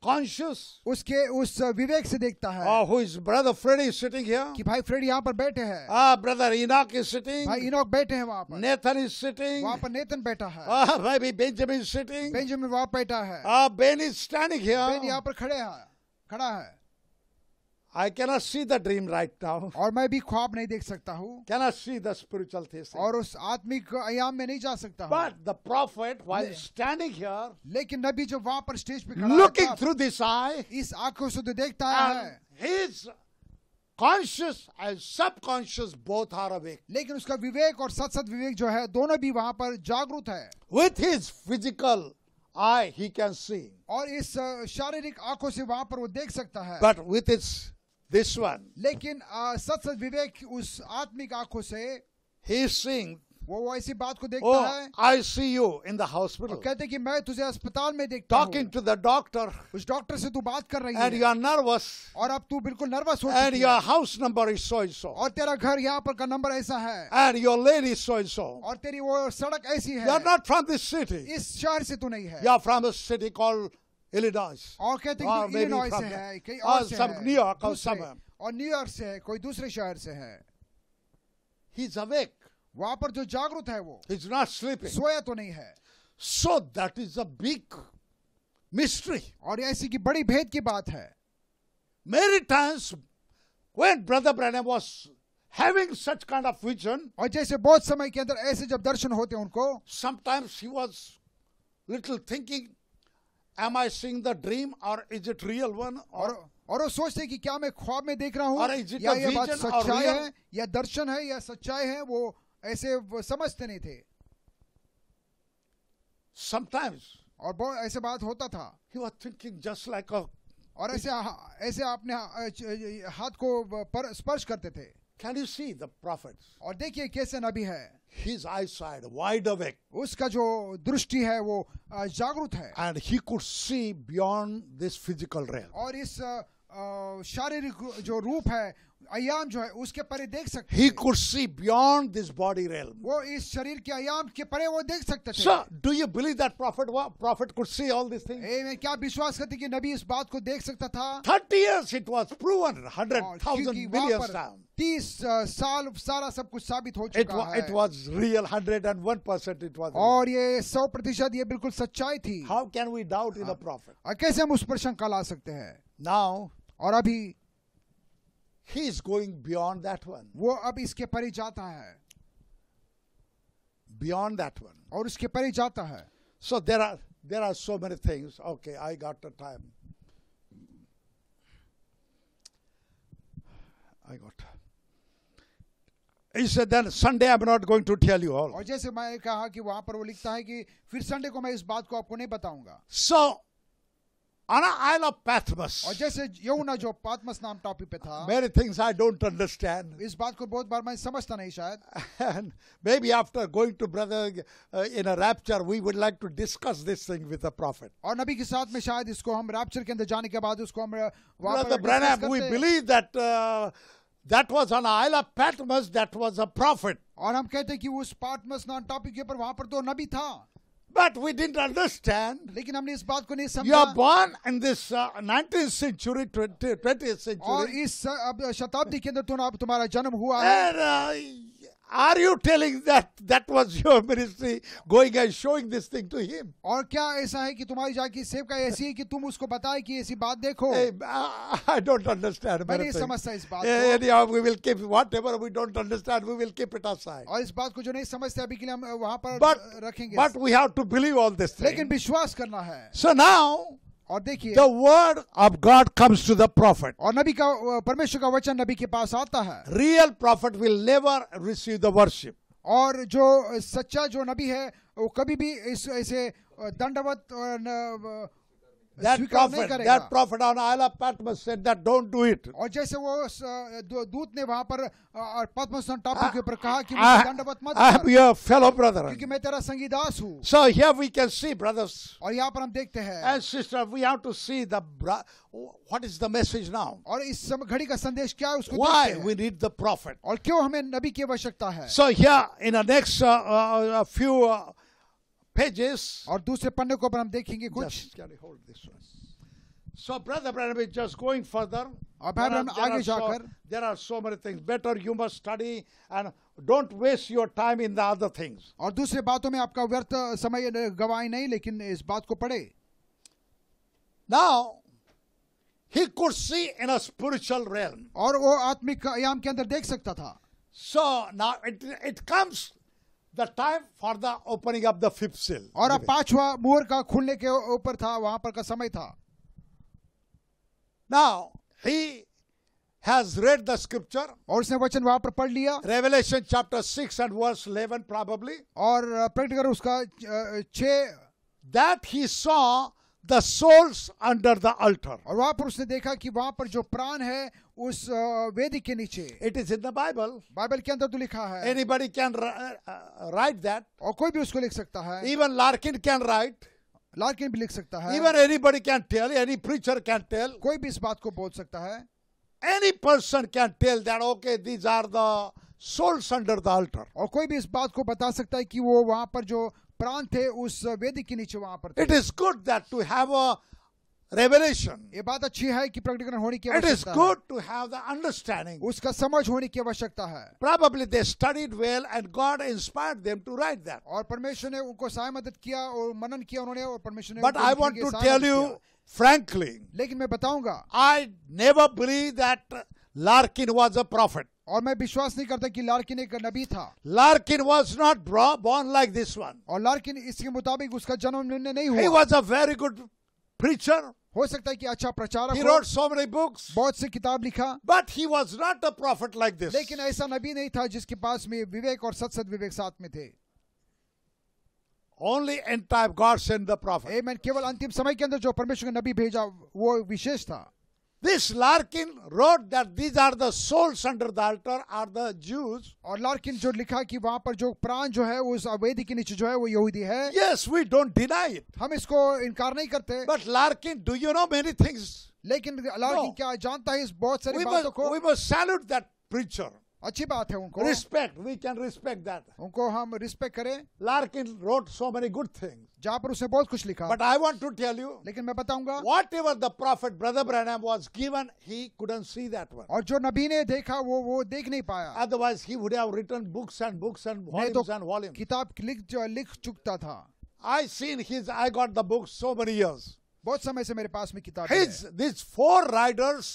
कॉन्शियस उसके उस विवेक से देखता है हु कि भाई फ्रेडी यहाँ पर बैठे हैं uh brother Enoch is sitting भाई इनाक बैठे हैं वहाँ पर नेथन इज सिटिंग वहाँ पर नेथन बैठा है आ ah, भाई भी बेंजामिन सिटिंग बेंजामिन वहाँ बैठा है आ ah, यहाँ पर खड़े हैं खड़ा है I can see the dream right now और मैं भी ख्वाब नहीं देख सकता हूँ can see the spiritual things और उस आत्मिक आयाम में नहीं जा सकता but the prophet while standing here लेकिन नबी जो वहां पर स्टेज पे खड़ा लुकिंग थ्रू दिस आई इस आंखों से तो देखता है his conscious and subconscious both are awake लेकिन उसका विवेक और सत सत विवेक जो है दोनों भी वहां पर जागरूक है with his physical eye he can see और इस शारीरिक आंखों से वहां पर वो देख सकता है but with its this one. लेकिन सच सच विवेक उस आत्मिक आंखों से he is seeing वो वो ऐसी बात को देखता oh, है I see you in the hospital. कहते कि मैं तुझे अस्पताल में देखता Talking to the doctor. उस डॉक्टर से तू बात कर रही है. And you are nervous. और अब तू बिल्कुल नर्वस हो And your house number is so and so. और तेरा घर यहाँ पर का नंबर ऐसा है. And your lady so and so. और तेरी वो सड़क ऐसी है. You are not from this city. इस शहर से तू नहीं है. You are from a city called Illinois और कहते हैं इलिनॉय से है कहीं और से some है न्यूयॉर्क और some हैं। और न्यूयॉर्क से है कोई दूसरे शहर से है He's awake. वहां पर जो जागरूक है वो He's not sleeping. सोया तो नहीं है So that is a big mystery. और ये ऐसी की बड़ी भेद की बात है Many times when Brother Branham was having such kind of vision, और जैसे बहुत समय के अंदर ऐसे जब दर्शन होते हैं उनको sometimes he was little thinking am I seeing the dream और इज इट रियल वन और और वो सोचते कि क्या मैं ख्वाब में देख रहा हूँ या ये बात सच्चाई है या दर्शन है या सच्चाई है वो ऐसे वो समझते नहीं थे समटाइम्स और बहुत ऐसे बात होता था you are thinking just like और ऐसे ऐसे आपने हाथ को स्पर्श करते थे Can you see the prophets? और देखिए कैसे नबी है His eyesight wide awake. उसका जो दृष्टि है वो जागरूक है And he could see beyond this physical realm. और इस शारीरिक जो रूप है आयाम जो है उसके परे देख सकते He could see beyond this body realm. वो इस शरीर के आयाम के परे वो देख सकते थे So, do you believe that prophet prophet could see all these things? मैं क्या विश्वास करते कि नबी इस बात को देख सकता था 30 years it was proven 100,000 million times. तीस साल सारा सब कुछ साबित हो चुका it, है it was real 101 percent it was और ये सौ प्रतिशत ये बिल्कुल सच्चाई थी how can we doubt in the prophet कैसे हम उस पर शंका ला सकते हैं नाउ और अभी He is going beyond that one. वो अब इसके परे जाता है. Beyond that one. और इसके परे जाता है. So there are there are so many things. Okay, I got the time. I got. He said then Sunday I'm not going to tell you all. और जैसे मैं कहा कि वहां पर वो लिखता है कि फिर संडे को मैं इस बात को आपको नहीं बताऊंगा. So on an Isle of Patmos. और जैसे यमुना जो पातमस नाम टॉपी पे था Many things I don't understand. *laughs* इस बात को बहुत बार And maybe after going to brother uh, in a rapture we would like to discuss this thing with the prophet. और नबी के साथ Brother Branham we believe that uh, that was on Isle of Patmos that was a prophet. और हम कहते हैं कि उस पाटमस नाम टॉपिक के ऊपर वहां पर तो नबी था but we didn't understand. लेकिन हमने इस बात को नहीं समझा. You are born in this uh, 19th century, 20th century. और इस शताब्दी के अंदर तुम्हारा जन्म हुआ है. And, uh, are you telling that that was your *laughs* ministry going and showing this thing to him? और क्या ऐसा है कि तुम्हारी जाकी सेवका ऐसी है कि तुम उसको बताए कि ऐसी बात देखो? I don't understand. मैं नहीं समझता इस बात को. Anyhow, we will keep whatever we don't understand, we will keep it aside. और इस बात को जो नहीं समझते अभी के लिए हम वहाँ पर रखेंगे. But we have to believe all this. लेकिन विश्वास करना है. So now. और देखिए the word of God comes to the prophet और नबी का परमेश्वर का वचन नबी के पास आता है real prophet will never receive the worship और जो सच्चा जो नबी है वो कभी भी इस ऐसे दंडवत that prophet, that prophet on Isle of Patmos said that don't do it. और जैसे वो दूत ने वहाँ पर और पद्मस टापू के ऊपर कहा कि मुझे दंडवत मत I am your fellow brother. क्योंकि मैं तेरा संगी दास हूँ. So here we can see brothers. और यहाँ पर हम देखते हैं. And sister, we have to see the what is the message now. और इस घड़ी का संदेश क्या है उसको Why we need the prophet. और क्यों हमें नबी की आवश्यकता है. So here in the next uh, uh, few uh, pages. और दूसरे पन्ने को पर हम देखेंगे कुछ. Just carry hold this one. So brother Branham is just going further. और भाई ब्रह्म आगे जाकर. There are so many things. Better you must study and don't waste your time in the other things. और दूसरे बातों में आपका व्यर्थ समय गवाए नहीं लेकिन इस बात को पढ़े. Now he could see in a spiritual realm. और वो आत्मिक आयाम के अंदर देख सकता था. So now it, it comes the time for the opening of the fifth seal और अब पांचवा मोहर का खुलने के ऊपर था वहां पर का समय था now he has read the scripture और उसने वचन वहां पर पढ़ लिया Revelation chapter six and verse eleven probably और प्रैक्टिकल उसका 6 that he saw the souls under the altar और वहां पर उसने देखा कि वहां पर जो प्राण है उस वेदी के नीचे it is in the Bible Bible के अंदर तो लिखा है एनीबॉडी कैन राइट दैट और कोई भी उसको लिख सकता है even Larkin can write Larkin भी लिख सकता है even anybody can tell any preacher can tell कोई भी इस बात को बोल सकता है any person can tell that okay these are the souls under the altar और कोई भी इस बात को बता सकता है कि वो वहां पर जो प्रांत थे उस वेदी के नीचे वहां पर it is good that to have a revelation ये बात अच्छी है कि प्रकटीकरण होने की it is good to have the understanding उसका समझ होने की आवश्यकता है probably they studied well and God inspired them to write that और परमेश्वर ने उनको सहाय मदद किया और मनन किया उन्होंने और परमेश्वर ने but I want to tell you frankly लेकिन मैं बताऊंगा I never believe that Larkin was a prophet और मैं विश्वास नहीं करता कि लार्किन एक नबी था Larkin was not born like this one और लार्किन इसके मुताबिक उसका जन्म नहीं हुआ was a very good preacher हो सकता है कि अच्छा प्रचारक ही wrote सो मेनी बुक्स बहुत सी किताब लिखा but he was not a prophet like this लेकिन ऐसा नबी नहीं था जिसके पास में विवेक और सत सत विवेक साथ में थे Only end time God sent the prophet. Amen. केवल अंतिम समय के अंदर जो परमेश्वर का नबी भेजा वो विशेष था This Larkin wrote that these are the souls under the altar are the Jews. और Larkin जो लिखा कि वहाँ पर जो प्राण जो है उस अवेदी के नीचे जो है वो यहूदी है Yes, we don't deny it. हम इसको इनकार नहीं करते But Larkin, do you know many things? लेकिन Larkin no. क्या जानता है इस बहुत सारी we बातों को We must salute that preacher. अच्छी बात है उनको respect we can respect that उनको हम रिस्पेक्ट करें Larkin wrote so many good things पर उसने बहुत कुछ लिखा but I want to tell you लेकिन मैं बताऊंगा whatever the prophet brother Branham was given he couldn't see that one और जो नबी ने देखा वो वो देख नहीं पाया otherwise he would have written books and books and volumes and volume किताब लिख जो लिख चुकता था I seen his I got the book so many years बहुत समय से मेरे पास में किताब four riders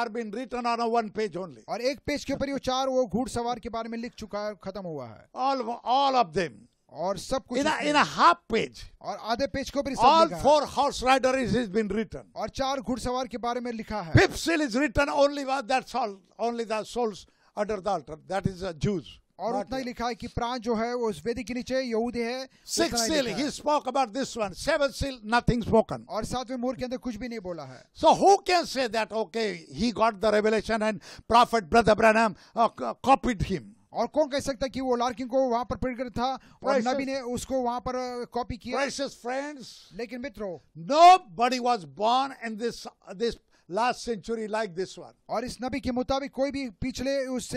are been written on one page only और एक पेज के ऊपर ये चार वो घुड़सवार के बारे में लिख चुका है खत्म हुआ है ऑल ऑल ऑफ देम और सब कुछ इन हाफ पेज और आधे पेज के ऊपर all four horse rider is is been written और चार घुड़सवार के बारे में लिखा है fifth seal is written only that's all only that souls under the altar that is a Jews और उतना ही लिखा है कि प्राण जो है वो इस वेदी के नीचे यहूदी है six seal he spoke about this one seven seal nothing spoken और सातवें मोर के अंदर कुछ भी नहीं बोला है so who can say that okay he got the revelation and prophet brother Branham copied him और कौन कह सकता कि वो लार्किंग को वहां पर प्रेरित था और नबी ने उसको वहां पर कॉपी uh, किया फ्रेंड्स लेकिन मित्रों nobody was born in this this last century like this one. और इस नबी के मुताबिक कोई भी पिछले उस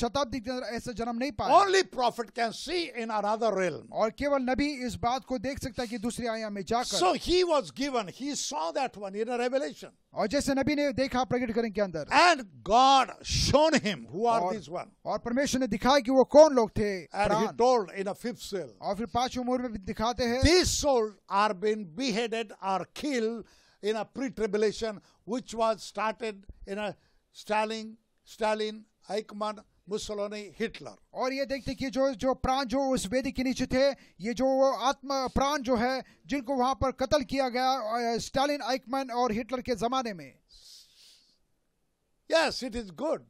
शताब्दी के अंदर ऐसा जन्म नहीं पाया. Only prophet can see in another realm. और केवल नबी इस बात को देख सकता है कि दूसरे आयाम में जाकर. So he was given, he saw that one in a revelation. और जैसे नबी ने देखा प्रकट करें के अंदर. And God shown him who are और, these one. और परमेश्वर ने दिखाया कि वो कौन लोग थे. And he told in a fifth cell. और फिर पांचवें मोड़ में दिखाते हैं. These souls are being beheaded or killed in a pre-tribulation which was started in a Stalin, Stalin, Eichmann, Mussolini Hitler और ये देखते कि जो जो प्राण जो उस वेदी के नीचे थे ये जो आत्म प्राण जो है जिनको वहां पर कत्ल किया गया स्टालिन आइकमैन और हिटलर के जमाने में yes it is good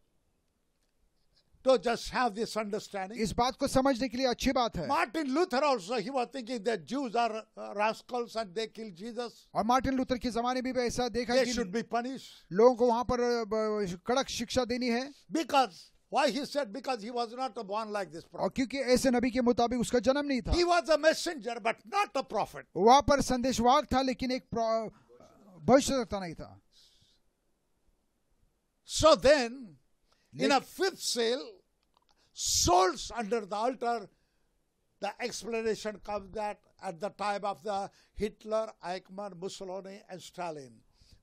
to just have this understanding. इस बात को समझने के लिए अच्छी बात है Martin Luther also he was thinking that Jews are rascals and they killed Jesus. और मार्टिन लूथर के जमाने में भी ऐसा देखा they कि should be punished. लोगों को वहां पर कड़क शिक्षा देनी है Because Why he said because he was not born like this prophet. और क्योंकि ऐसे नबी के मुताबिक उसका जन्म नहीं था. He was a messenger but not a prophet. वहाँ पर संदेशवाहक था लेकिन एक भविष्यवक्ता नहीं था. So then In a fifth sale, souls under the altar, the explanation comes that at the time of the Hitler, Eichmann, Mussolini, and Stalin,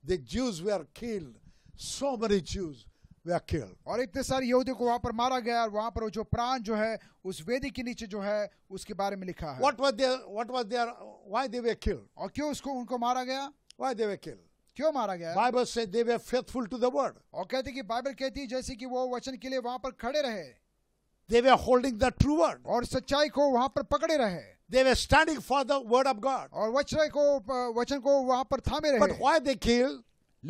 the Jews were killed. So many Jews. और इतने सारे यहूदियों को वहां पर मारा गया और वहां पर जो प्राण जो है उस वेदी के नीचे जो है उसके बारे में लिखा है what was there what was there why they were killed और क्यों उसको उनको मारा गया व्हाई दे वर किल्ड क्यों मारा गया बाइबल से they were faithful to the word और कहते कि बाइबल कहती है जैसे कि वो वचन के लिए वहां पर खड़े रहे they were holding the true word और सच्चाई को वहां पर पकड़े रहे They were standing for the word of God. और वचन को वचन को वहां पर थामे रहे. But why they killed?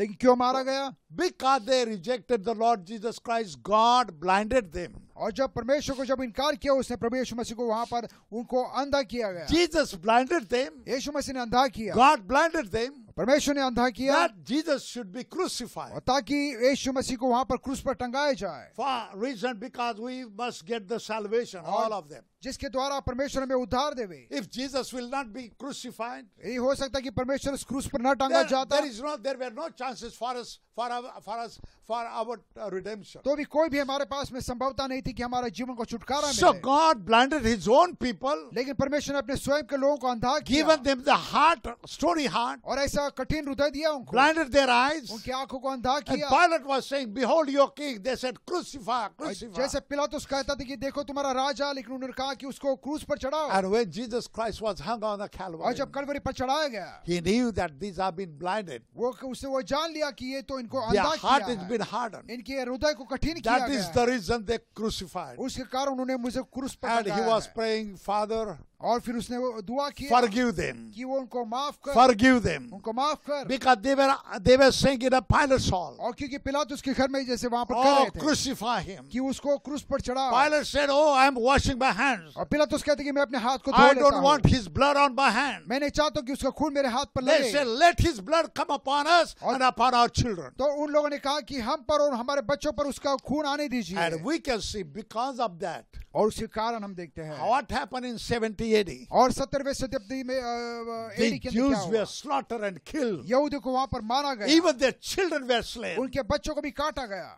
लेकिन क्यों मारा गया because they rejected the Lord Jesus Christ God blinded them और जब परमेश्वर को जब इनकार किया उसने परमेश्वर मसीह को वहां पर उनको अंधा किया गया जीसस ब्लाइंडेड देम यीशु मसीह ने अंधा किया गॉड ब्लाइंडेड देम परमेश्वर ने अंधा किया जीजस शुड बी क्रूसीफाई ताकि यीशु मसीह को वहां पर क्रूस पर टंगाया जाए for reason because we must get the salvation all of them जिसके द्वारा परमेश्वर हमें उद्धार देवे if Jesus will not be crucified ये हो सकता कि परमेश्वर इस क्रूस पर ना टांगा जाता there is no there were no chances for us for our for us for our redemption तो भी कोई भी हमारे पास में संभवता नहीं थी कि हमारे जीवन को छुटकारा मिले so God blinded his own people लेकिन परमेश्वर ने अपने स्वयं के लोगों को अंधा किया given them the heart story heart और ऐसा कठिन हृदय दिया उनको ब्लाइंडेड देयर आईज उनकी आंखों को अंधा किया Pilate was saying behold your king they said crucify crucify जैसे पिलातुस कहता था कि देखो तुम्हारा राजा लेकिन उन्होंने कहा कि उसको क्रूस पर चढ़ाओ and when Jesus Christ was hung on a Calvary और जब कैलवरी पर चढ़ाया गया he knew that these have been blinded वो उसने वो जान लिया कि ये तो इनको अंधा किया है हार्ट इज बीन हार्डन इनके हृदय को कठिन किया that is the reason they crucified उसके कारण उन्होंने मुझे क्रूस पर and he was praying father और फिर उसने वो दुआ की फॉर गिव देम कि वो उनको माफ कर फॉर गिव देम उनको माफ कर because they were they were saying in a Pilate saw और क्योंकि पिलात उसके घर में जैसे वहां पर oh, कर रहे थे क्रूसीफाई हिम कि उसको क्रूस पर चढ़ा Pilate said oh I am washing my hands और पिलात कहते कि मैं अपने हाथ को धो लेता हूं I don't want his blood on my hand मैं नहीं चाहता कि उसका खून मेरे हाथ पर लगे they let his blood come upon us and upon our children तो उन लोगों ने कहा कि हम पर और हमारे बच्चों पर उसका खून आने दीजिए and we can see because of that और उसके कारण हम देखते हैं व्हाट हैपेंड इन 70 AD. और 17वें शताब्दी में Jews were slaughtered and killed. को वहां पर मारा गया. Even their children were slain. उनके बच्चों को भी काटा गया.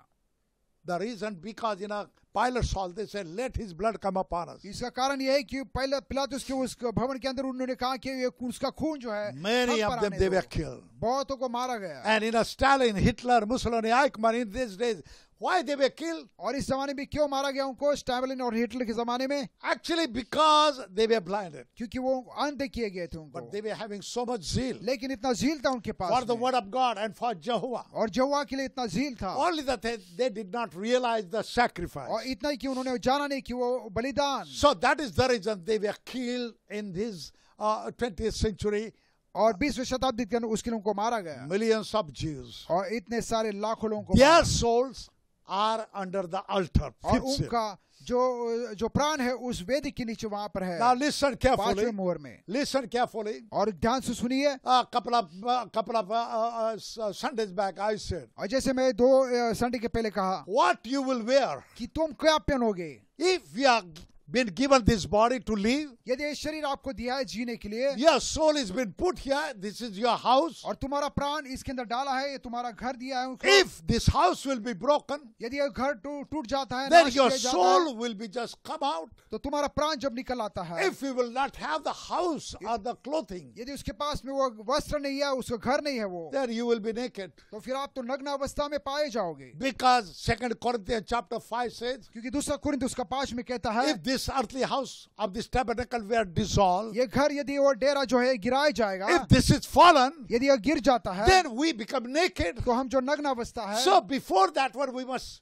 The reason because you Pilate saw they say let his blood come upon us इसका कारण यह है कि पायलट पिलातुस के उस भवन के अंदर उन्होंने कहा कि ये उसका खून जो है मेरी ऑफ देम दे वर किल बहुतों को मारा गया and in a Stalin Hitler Mussolini Eichmann in this days why they were kill और इस जमाने में क्यों मारा गया उनको स्टालिन और हिटलर के जमाने में actually because they were blinded क्योंकि वो अंधे किए गए थे but they were having so much zeal लेकिन इतना झील था उनके पास for the word of God and for Jehovah और जहोवा के लिए इतना झील था only that they did not realise the sacrifice और इतना ही कि उन्होंने जाना नहीं कि वो बलिदान so that is the reason they were killed in this 20th century और 20वीं शताब्दी के अंदर उसके लोगों को मारा गया मिलियंस ऑफ जीव्स और इतने सारे लाखों लोगों को their souls are under the altar और उनका जो जो प्राण है उस वेद के नीचे वहां पर है Now listen carefully. मोहर में Listen carefully. और ध्यान से सुनिए कपड़ा कपड़ा संडेज बैक आई सेड और जैसे मैं दो संडे uh, के पहले कहा What यू विल वेयर कि तुम क्या पहनोगे if you are been given this body to live. यदि शरीर आपको दिया है जीने के लिए Your soul has been put here. This is your house. और तुम्हारा प्राण इसके अंदर डाला है ये तुम्हारा घर दिया है If this house will be broken, यदि ये घर टूट जाता है then your soul will be just come out. तो तुम्हारा प्राण जब निकल आता है If you will not have the house or the clothing, यदि उसके पास में वो वस्त्र नहीं है उसका घर नहीं है वो then you will be naked. तो फिर आप तो नग्न अवस्था में पाए जाओगे Because Second Corinthians chapter 5 says, क्योंकि दूसरा कुरिन्थ उसका पांच में कहता है If this this earthly house of this tabernacle were dissolved ये घर यदि और डेरा जो है गिराया जाएगा if this is fallen यदि यह गिर जाता है then we become naked तो हम जो नग्न अवस्था है so before that one we must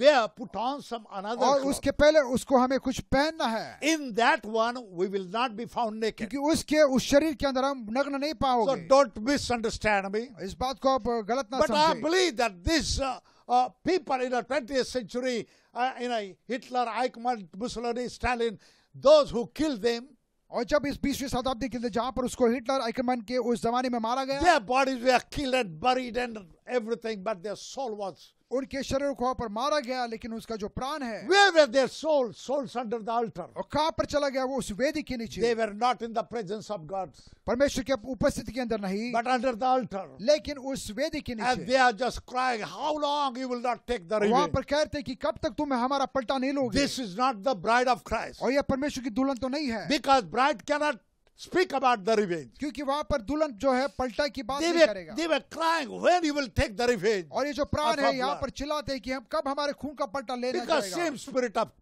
wear put on some another और cloth. उसके पहले उसको हमें कुछ पहनना है in that one we will not be found naked क्योंकि उसके उस शरीर के अंदर हम नग्न नहीं पाओगे so don't misunderstand me इस बात को आप गलत ना समझिए but I believe that this uh, Uh, people in the 20th century, you uh, know, Hitler, Eichmann, Mussolini, Stalin, those who killed them. और जब इस बीसवीं शताब्दी के अंदर जहां पर उसको हिटलर आइकमैन के उस जमाने में मारा गया were killed and buried and everything but their soul was उनके शरीर को पर मारा गया लेकिन उसका जो प्राण है soul, कहा पर चला गया वो उस वेदी के नीचे They were not in the presence परमेश्वर के उपस्थिति के अंदर नहीं बट अंडर द अल्टर लेकिन उस वेदी के नीचे just crying how long you will not take वहां पर कहते कि कब तक तुम्हें हमारा पलटा नहीं लोगे this is not the bride of Christ और यह परमेश्वर की दुल्हन तो नहीं है because bride can speak about the revenge क्योंकि वहां पर दुल्हन जो है पलटा की बात नहीं करेगा they were crying when you will take the revenge और ये जो प्राण है यहाँ पर चिल्लाते हैं कि हम कब हमारे खून का पलटा लेना Because same spirit of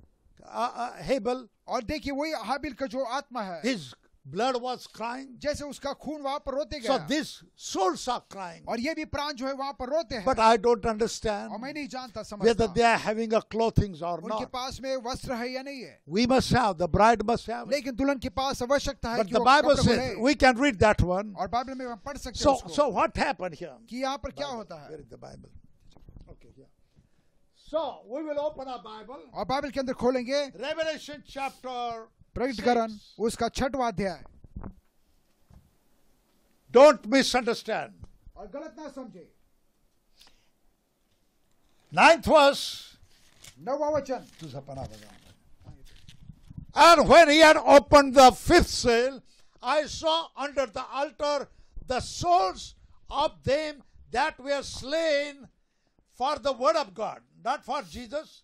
Abel और देखिए वही हाबिल का जो आत्मा है his Blood was crying. जैसे उसका खून वहां पर रोते गया। so this souls are crying. और ये भी प्राण जो है वहां पर रोते हैं बट आई डोंट अंडरस्टैंड मैं नहीं जानता समझता। they are having a clothing or not. उनके पास में वस्त्र है या नहीं है We must have, the bride must have. लेकिन दुल्हन के पास आवश्यकता है But the Bible says, we can read that one. और बाइबल में हम पढ़ सकते हैं so, उसको। so what happened here? कि So, we will open our Bible. और बाइबल के अंदर खोलेंगे Revelation chapter प्रगटकरण उसका छठवा अध्याय डोंट मिसअंडरस्टैंड और गलत ना समझे नाइन्थ वर्स नवा पना And when he had opened the fifth seal, I saw under the altar the souls of them that were slain for the word of God, not for Jesus,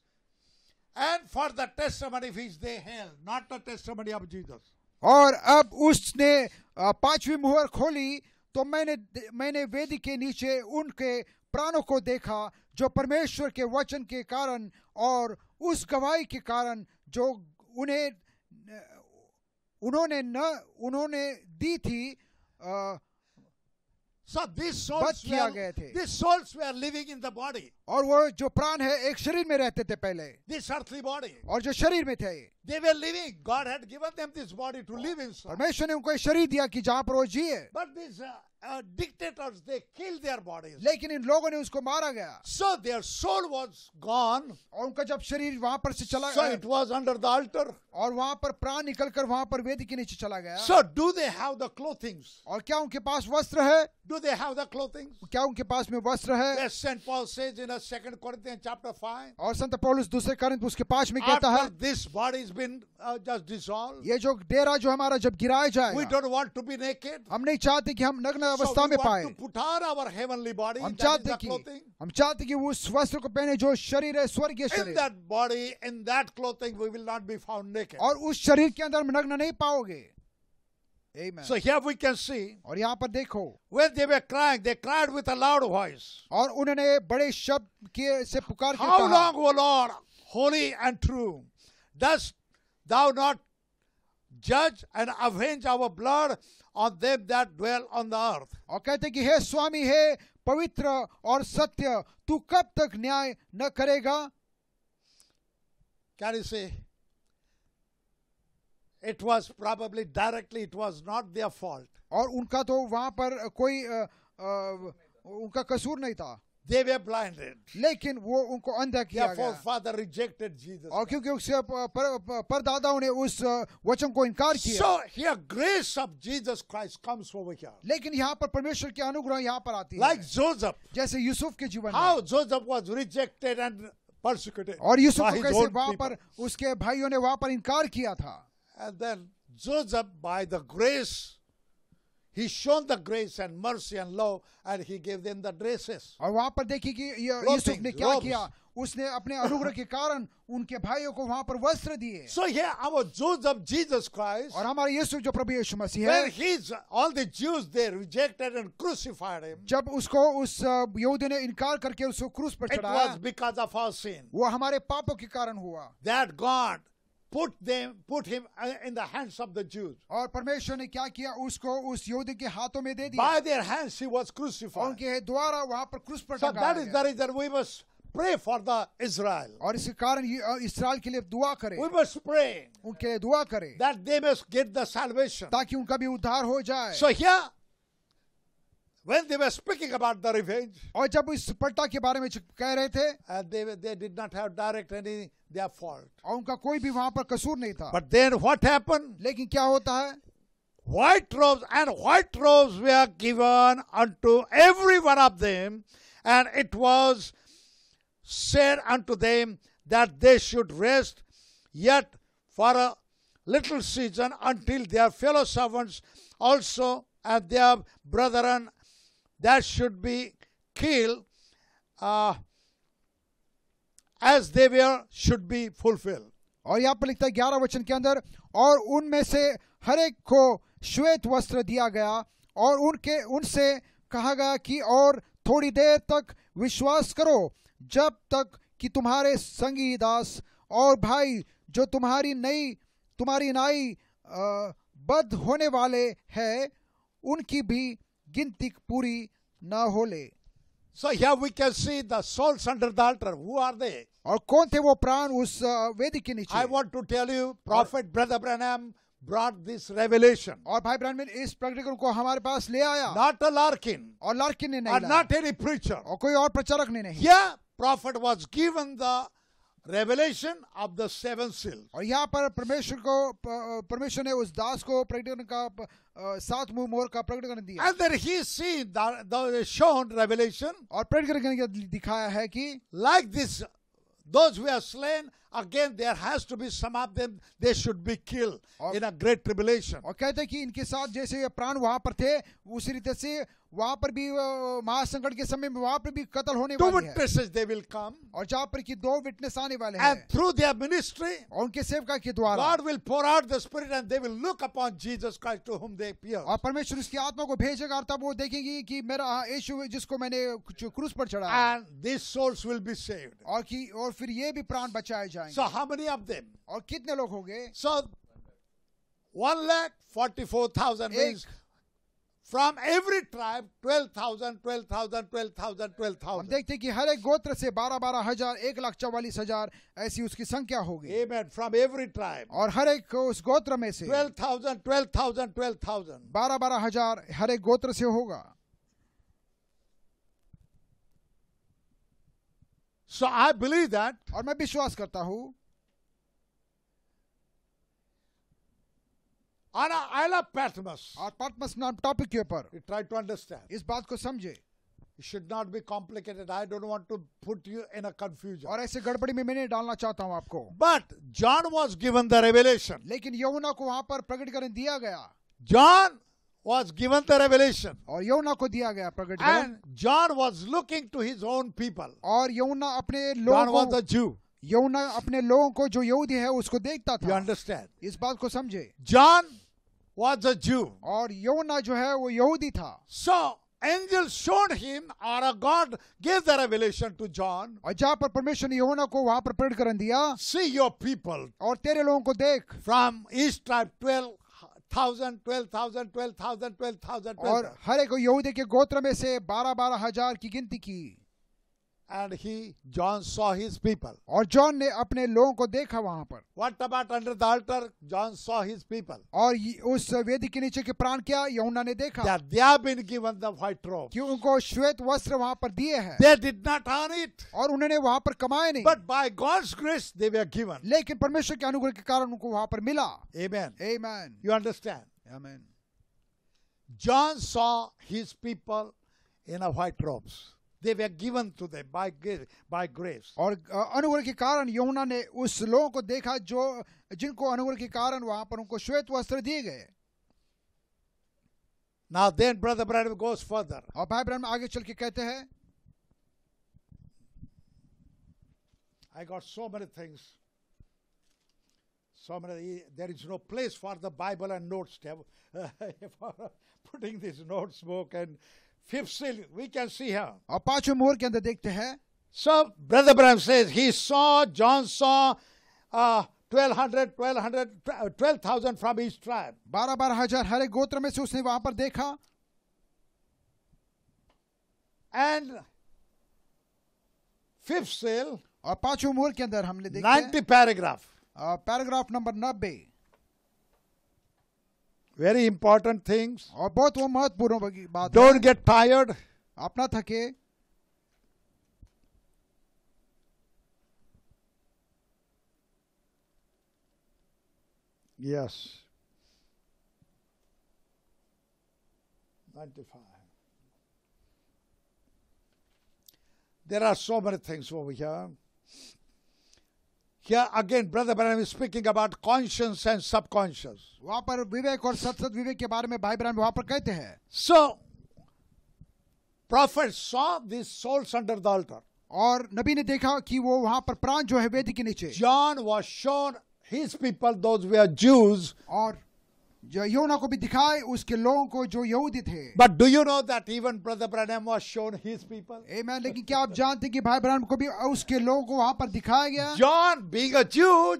and for the testimony which they held, not the testimony of Jesus. और अब उसने पांचवी मुहर खोली तो मैंने मैंने वेदी के नीचे उनके प्राणों को देखा जो परमेश्वर के वचन के कारण और उस गवाही के कारण जो उन्हें उन्होंने न उन्होंने दी थी आ, So these souls were, गए थे these souls were living in the body. और वो जो प्राण है एक शरीर में रहते थे पहले this earthly body. और जो शरीर में थे they were living. God had given them this body to live in. परमेश्वर ने उनको एक शरीर दिया कि जहाँ पर वो जिए But this uh, dictators they kill their bodies लेकिन इन लोगों ने उसको मारा गया so their soul was gone और उनका जब शरीर वहां पर से चला गया it was under the altar और वहां पर प्राण निकलकर वहां पर वेदी के नीचे चला गया so do they have the clothings और क्या उनके पास वस्त्र है do they have the clothings क्या उनके पास में वस्त्र है Saint Paul says in a second Corinthian chapter 5 और संत पौलुस दूसरे कोरिंथ उसके पास में कहता है this body is been just dissolve ये जो डेरा जो हमारा जब गिराया जाए we don't want to be naked हम नहीं चाहते कि हम नग्न अवस्था में पाए हम चाहते कि हम चाहते कि उस वस्त्र को पहने जो शरीर है स्वर्गीय शरीर और उस शरीर के अंदर नग्न नहीं पाओगे Amen. So here we can see. और यहाँ पर देखो. When they were crying, they cried with a loud voice. और उन्होंने बड़े शब्द के से पुकार के How long, O Lord, holy and true, dost thou not judge and avenge our blood on them that dwell on the earth. और कहते कि हे स्वामी हे पवित्र और सत्य तू कब तक न्याय न करेगा? Can you say? It was probably directly. It was not their fault. और उनका तो वहाँ पर कोई उनका कसूर नहीं था. they were blinded लेकिन वो उनको अंधा किया Therefore, गया father rejected Jesus और क्योंकि उससे परदादाओं ने उस वचन को इनकार किया so here grace of Jesus Christ comes over here लेकिन यहाँ पर परमेश्वर की अनुग्रह यहाँ पर आती like है Joseph जैसे यूसुफ के जीवन how Joseph was rejected and persecuted और यूसुफ को कैसे वहाँ पर उसके भाइयों ने वहाँ पर इनकार किया था and then Joseph by the grace He shown the grace and mercy and love and he gave them the dresses. और वहाँ पर देखिए कि यूसुफ ने क्या robes. किया उसने अपने अनुग्रह के कारण उनके भाइयों को वहाँ पर वस्त्र दिए so here our Jews of Jesus Christ और हमारे यीशु जो प्रभु यीशु मसीह है where his all the Jews they rejected and crucified him जब उसको उस यहूदी ने इनकार करके उसको क्रूस पर चढ़ाया it was because of our sin वो हमारे पापों के कारण हुआ that God put them put him uh, in the hands of the Jews. और परमेश्वर ने क्या किया उसको उस यहूदी के हाथों में दे दिया. By their hands he was crucified. उनके द्वारा वहां पर क्रूस पर So that is the reason we must pray for the Israel. और इसी कारण इसराइल के लिए दुआ करें. We must pray. उनके लिए दुआ करें. That they must get the salvation. ताकि उनका भी उद्धार हो जाए. So here when they were speaking about the revenge और जब is पलटा ke बारे mein कह they they did not have direct any their fault aur unka koi bhi wahan par कसूर nahi tha. but then what happened लेकिन क्या होता है white robes and white robes were given unto every one of them and it was said unto them that they should rest yet for a little season until their fellow servants also and their brethren that should be killed uh, as they were should be fulfilled. और यहाँ पर लिखता है ग्यारह वचन के अंदर और उनमें से हर एक को श्वेत वस्त्र दिया गया और उनके उनसे कहा गया कि और थोड़ी देर तक विश्वास करो जब तक कि तुम्हारे संगी दास और भाई जो तुम्हारी नई तुम्हारी नाई बद होने वाले हैं उनकी भी गिनती पूरी ना होले So here we can see the souls under the altar. Who are they? और कौन थे वो प्राण उस वेदी के नीचे? I want to tell you, Prophet Brother Branham brought this revelation. और भाई ब्रैनमैन इस प्रकटीकरण को हमारे पास ले आया. Not a Larkin. और लार्किन ने नहीं. And not any preacher. और कोई और प्रचारक ने नहीं. Here, prophet was given the revelation of the seven seal और यहाँ पर परमेश्वर को परमेश्वर ने उस दास को प्रकटन का सात मुंह मोर का प्रकटन दिया अंदर ही सी शोन रेवलेशन और प्रकटन दिखाया है कि like this those who are slain again there has to be some of them they should be killed और, in a great और कहते हैं कि इनके साथ जैसे ये प्राण वहां पर थे उसी रीति से वहां पर भी महासंकट के समय में वहां पर भी कत्ल होने Two वाले हैं दे विल कम और जहां पर कि दो विटनेस आने वाले हैं थ्रू देयर मिनिस्ट्री और उनके सेवका के द्वारा God will pour out the spirit and they will look upon Jesus Christ to whom they appear और परमेश्वर उसकी आत्मा को भेजेगा और तब वो देखेंगे कि मेरा हाँ, यीशु जिसको मैंने क्रूस पर चढ़ाया and this souls will be saved और कि और फिर ये भी प्राण बचाए जाए जाएंगे so how many of them और कितने लोग होंगे so one lakh forty four thousand means from every tribe 12,000 12,000 12,000 12,000 हम देखते कि हर एक गोत्र से बारह बारह हजार एक लाख चौवालीस हजार ऐसी उसकी संख्या होगी Amen. From every tribe. और हर एक उस गोत्र में से 12,000 12,000 12,000 बारह बारह हजार हर एक गोत्र से होगा So I believe that. और मैं विश्वास करता हूं. And I love Patmos. और Patmos नाम टॉपिक के ऊपर. He tried to understand. इस बात को समझे. It should not be complicated. I don't want to put you in a confusion. और ऐसे गड़बड़ी में मैं नहीं डालना चाहता हूं आपको. But John was given the revelation. लेकिन यमुना को वहां पर प्रकटीकरण दिया गया. John was given the revelation. और योना को दिया गया प्रकटीकरण. And John was looking to his own people. और योना अपने लोगों John was a Jew. योना अपने लोगों को जो यहूदी है उसको देखता था. You understand? इस बात को समझे. John was a Jew. और योना जो है वो यहूदी था. So angel showed him or a God gave the revelation to John. aur jahan par परमेश्वर ne योना ko wahan par prakat karan diya See your people. aur tere logon ko dekh From east tribe 12 thousand twelve thousand twelve thousand twelve thousand और हर एक यहूदी के गोत्र में से बारह बारह हजार की गिनती की and he John saw his people और जॉन ने अपने लोगों को देखा वहाँ पर what about under the altar John saw his people और उस वेदी के नीचे के प्राण क्या यमुना ने देखा बिन गिवन द व्हाइट रोब कि उनको श्वेत वस्त्र वहाँ पर दिए हैं they did not earn it और उन्होंने वहाँ पर कमाए नहीं but by God's grace they were given लेकिन परमेश्वर के अनुग्रह के कारण उनको वहाँ पर मिला amen amen you understand amen John saw his people in a white robes they were given to them by by grace और अनुग्रह ke karan yohana ne us logon ko dekha jo jinko anugrah ke karan wahan par unko shwet vastra diye gaye Now then brother Branham goes further. aur bhai ब्रह्म aage chal ke kehte hain I got so many things. So many, there is no place for the Bible and notes tab, uh, for putting this notes book and fifth seal, we can see here. और पांचवें mohar ke andar dekhte hain So Brother Bram says he saw, John saw uh, 1200, 1200, 12,000 from each tribe. बारह बारह हजार हर एक गोत्र में से उसने वहां पर देखा And fifth seal, और पांचवें mohar ke andar humne देखा 90 paragraph. पैराग्राफ नंबर नब्बे very important things. Don't get tired. Yes. 95. There are so many things over here. Here again, brother Branham is speaking about conscience and subconscious. वहाँ पर विवेक और सत्सत विवेक के बारे में भाई ब्रह्म वहाँ पर कहते हैं So, prophet saw these souls under the altar. और नबी ने देखा कि वो वहाँ पर प्राण जो है वेदी के नीचे John was shown his people, those were Jews, और जो योना को भी दिखाए उसके लोगों को जो यहूदी थे but do you know that even brother Branham was shown his people man लेकिन क्या आप जानते कि भाई ब्रैनम को भी उसके लोगों को वहां पर दिखाया गया John being a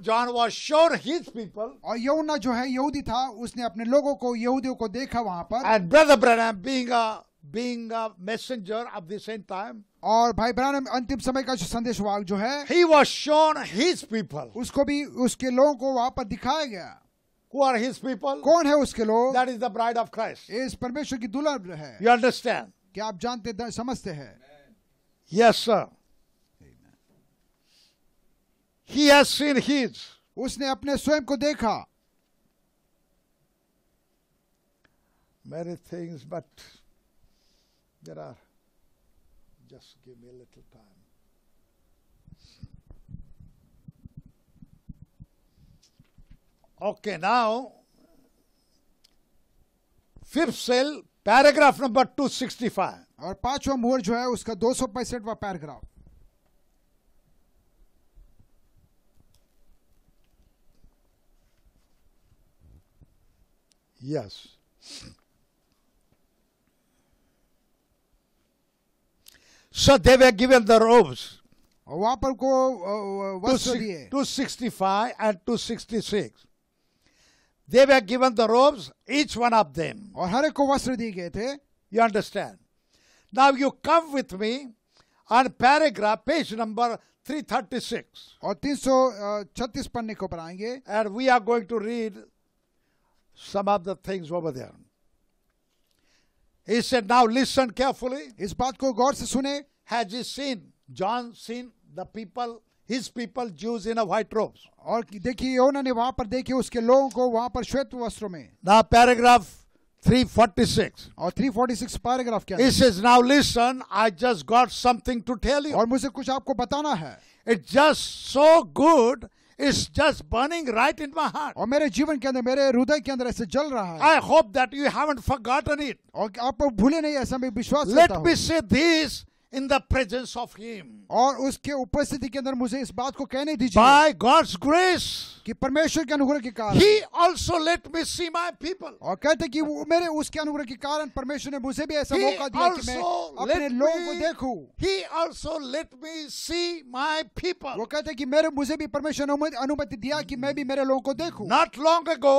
John was shown his people और योना जो है यहूदी था उसने अपने लोगों को यहूदियों को देखा वहां पर and brother Branham being a being a messenger of the same time और भाई ब्रैनम अंतिम समय का संदेश जो है he was shown his people उसको भी उसके लोगों को वहां पर दिखाया गया Who are his people? That is the bride of Christ. You understand? Yes, sir. He has seen his. उसने अपने स्वयं को देखा. Many things, but there are. Just give me a little time. Okay, now fifth cell, paragraph number 265. And paragraph. Yes. So they were given the robes. Uh, uh, 265 and 266. They were given the robes, each one of them. और हर एक को वस्त्र दिए गए थे. You understand? Now you come with me on paragraph page number 336. और 336 पन्ने को पढ़ाएंगे. And we are going to read some of the things over there. He said, now listen carefully. इस बात को गौर से सुने. Has he seen? John seen the people his people Jews in a white robes. और देखिए योना ने वहां पर देखिए उसके लोगों को वहां पर श्वेत वस्त्रों में. Now paragraph 346. और 346 paragraph क्या? It says now listen, I just got something to tell you. और मुझे कुछ आपको बताना है. It's just so good. It's just burning right in my heart. और मेरे जीवन के अंदर मेरे हृदय के अंदर ऐसे जल रहा है. I hope that you haven't forgotten it. और आप भूले नहीं ऐसा मैं विश्वास करता हूँ. Let me say this. In the presence of him और उसके उपस्थिति के अंदर मुझे इस बात को कहने दीजिए बाय गॉड्स ग्रेस कि परमेश्वर के अनुग्रह के कारण ही also let me see my people और कहते कि वो मेरे उसके अनुग्रह के कारण परमेश्वर ने मुझे भी ऐसा मौका दिया कि मैं अपने लोगों को देखूं ही also let me see my people वो कहते कि मेरे मुझे भी परमेश्वर ने अनुमति दिया कि मैं भी मेरे लोगों को देखूं नॉट लॉन्ग अगो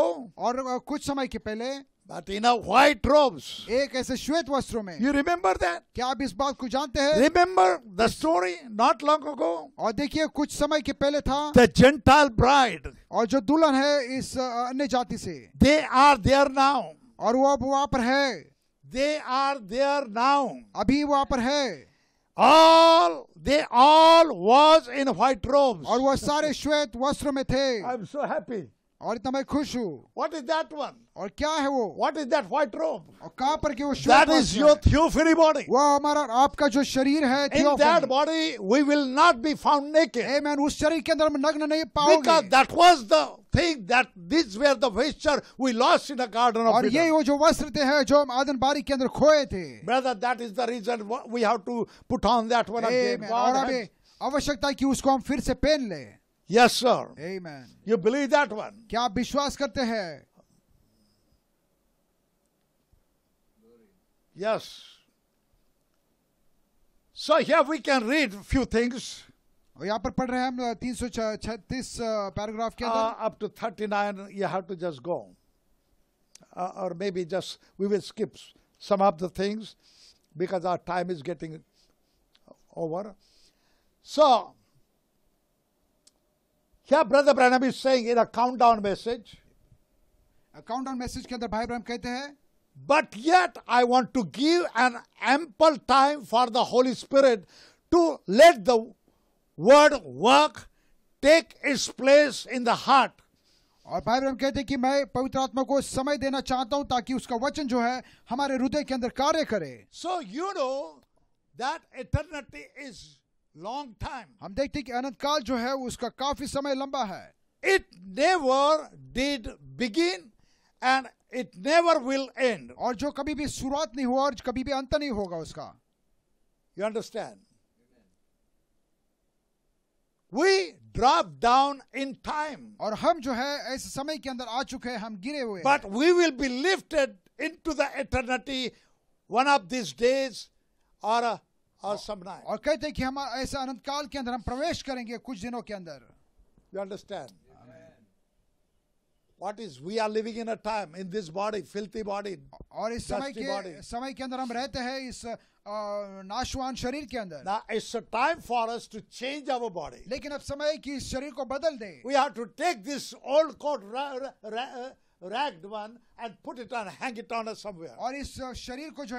और कुछ समय के पहले But in a white robes. एक ऐसे श्वेत वस्त्रों में. You remember that? क्या आप इस बात को जानते हैं? Remember the story not long ago. और देखिए कुछ समय के पहले था. The Gentile bride. और जो दुल्हन है इस अन्य जाति से. They are there now. और वो अब वहाँ पर है. They are there now. अभी वहाँ पर है. all they all was in white robes और वह सारे श्वेत वस्त्र में थे आई एम सो हैप्पी और इतना मैं खुश हूँ What is that one? और क्या है वो What is that white robe? और कहाँ पर कि वो That is your theophany body. वो हमारा आपका जो शरीर है In that body we will not be found naked. Amen. उस शरीर के अंदर हम नग्न नहीं पाओगे. Because that was the thing that these were the vesture we lost in the garden of और ये वो जो वस्त्र थे हैं जो हम आदन बारी के अंदर खोए थे. Brother, that is the reason we have to put on that one again. Amen. और हमें आवश्यकता है कि उसको हम फिर से पहन लें. Yes, sir. Amen. You believe that one? क्या आप विश्वास करते हैं? Yes. So here we can read few things. यहाँ पर पढ़ रहे हैं हम 336 पैराग्राफ के अंदर uh, Up to 39 you have to just go uh, or maybe just we will skip some of the things because our time is getting over so Here Brother Branham is saying in a countdown message. A countdown message के अंदर भाई ब्रह्म कहते हैं But yet I want to give an ample time for the Holy Spirit to let the word work, take its place in the heart. और भाई ब्रह्म कहते हैं कि मैं पवित्र आत्मा को समय देना चाहता हूं ताकि उसका वचन जो है हमारे हृदय के अंदर कार्य करे so you know that eternity is long time हम देखते हैं कि अनंत काल जो है उसका काफी समय लंबा है it never did begin and it never will end और जो कभी भी शुरुआत नहीं हुआ और कभी भी अंत नहीं होगा उसका you understand we drop down in time और हम जो है ऐसे समय के अंदर आ चुके हैं हम गिरे हुए but we will be lifted into the eternity one of this days और और सब नाइन और कहते हैं कि हम ऐसे अनंत काल के अंदर हम प्रवेश करेंगे कुछ दिनों के अंदर you understand What is we are living in a time in this body, filthy body. और इस समय के समय के अंदर हम रहते हैं इस नाशवान शरीर के अंदर Now it's a time for us to change our body. लेकिन अब समय की इस शरीर को बदल दे We have to take this old coat ragged one and put it on, hang it on somewhere. Or इस शरीर को जो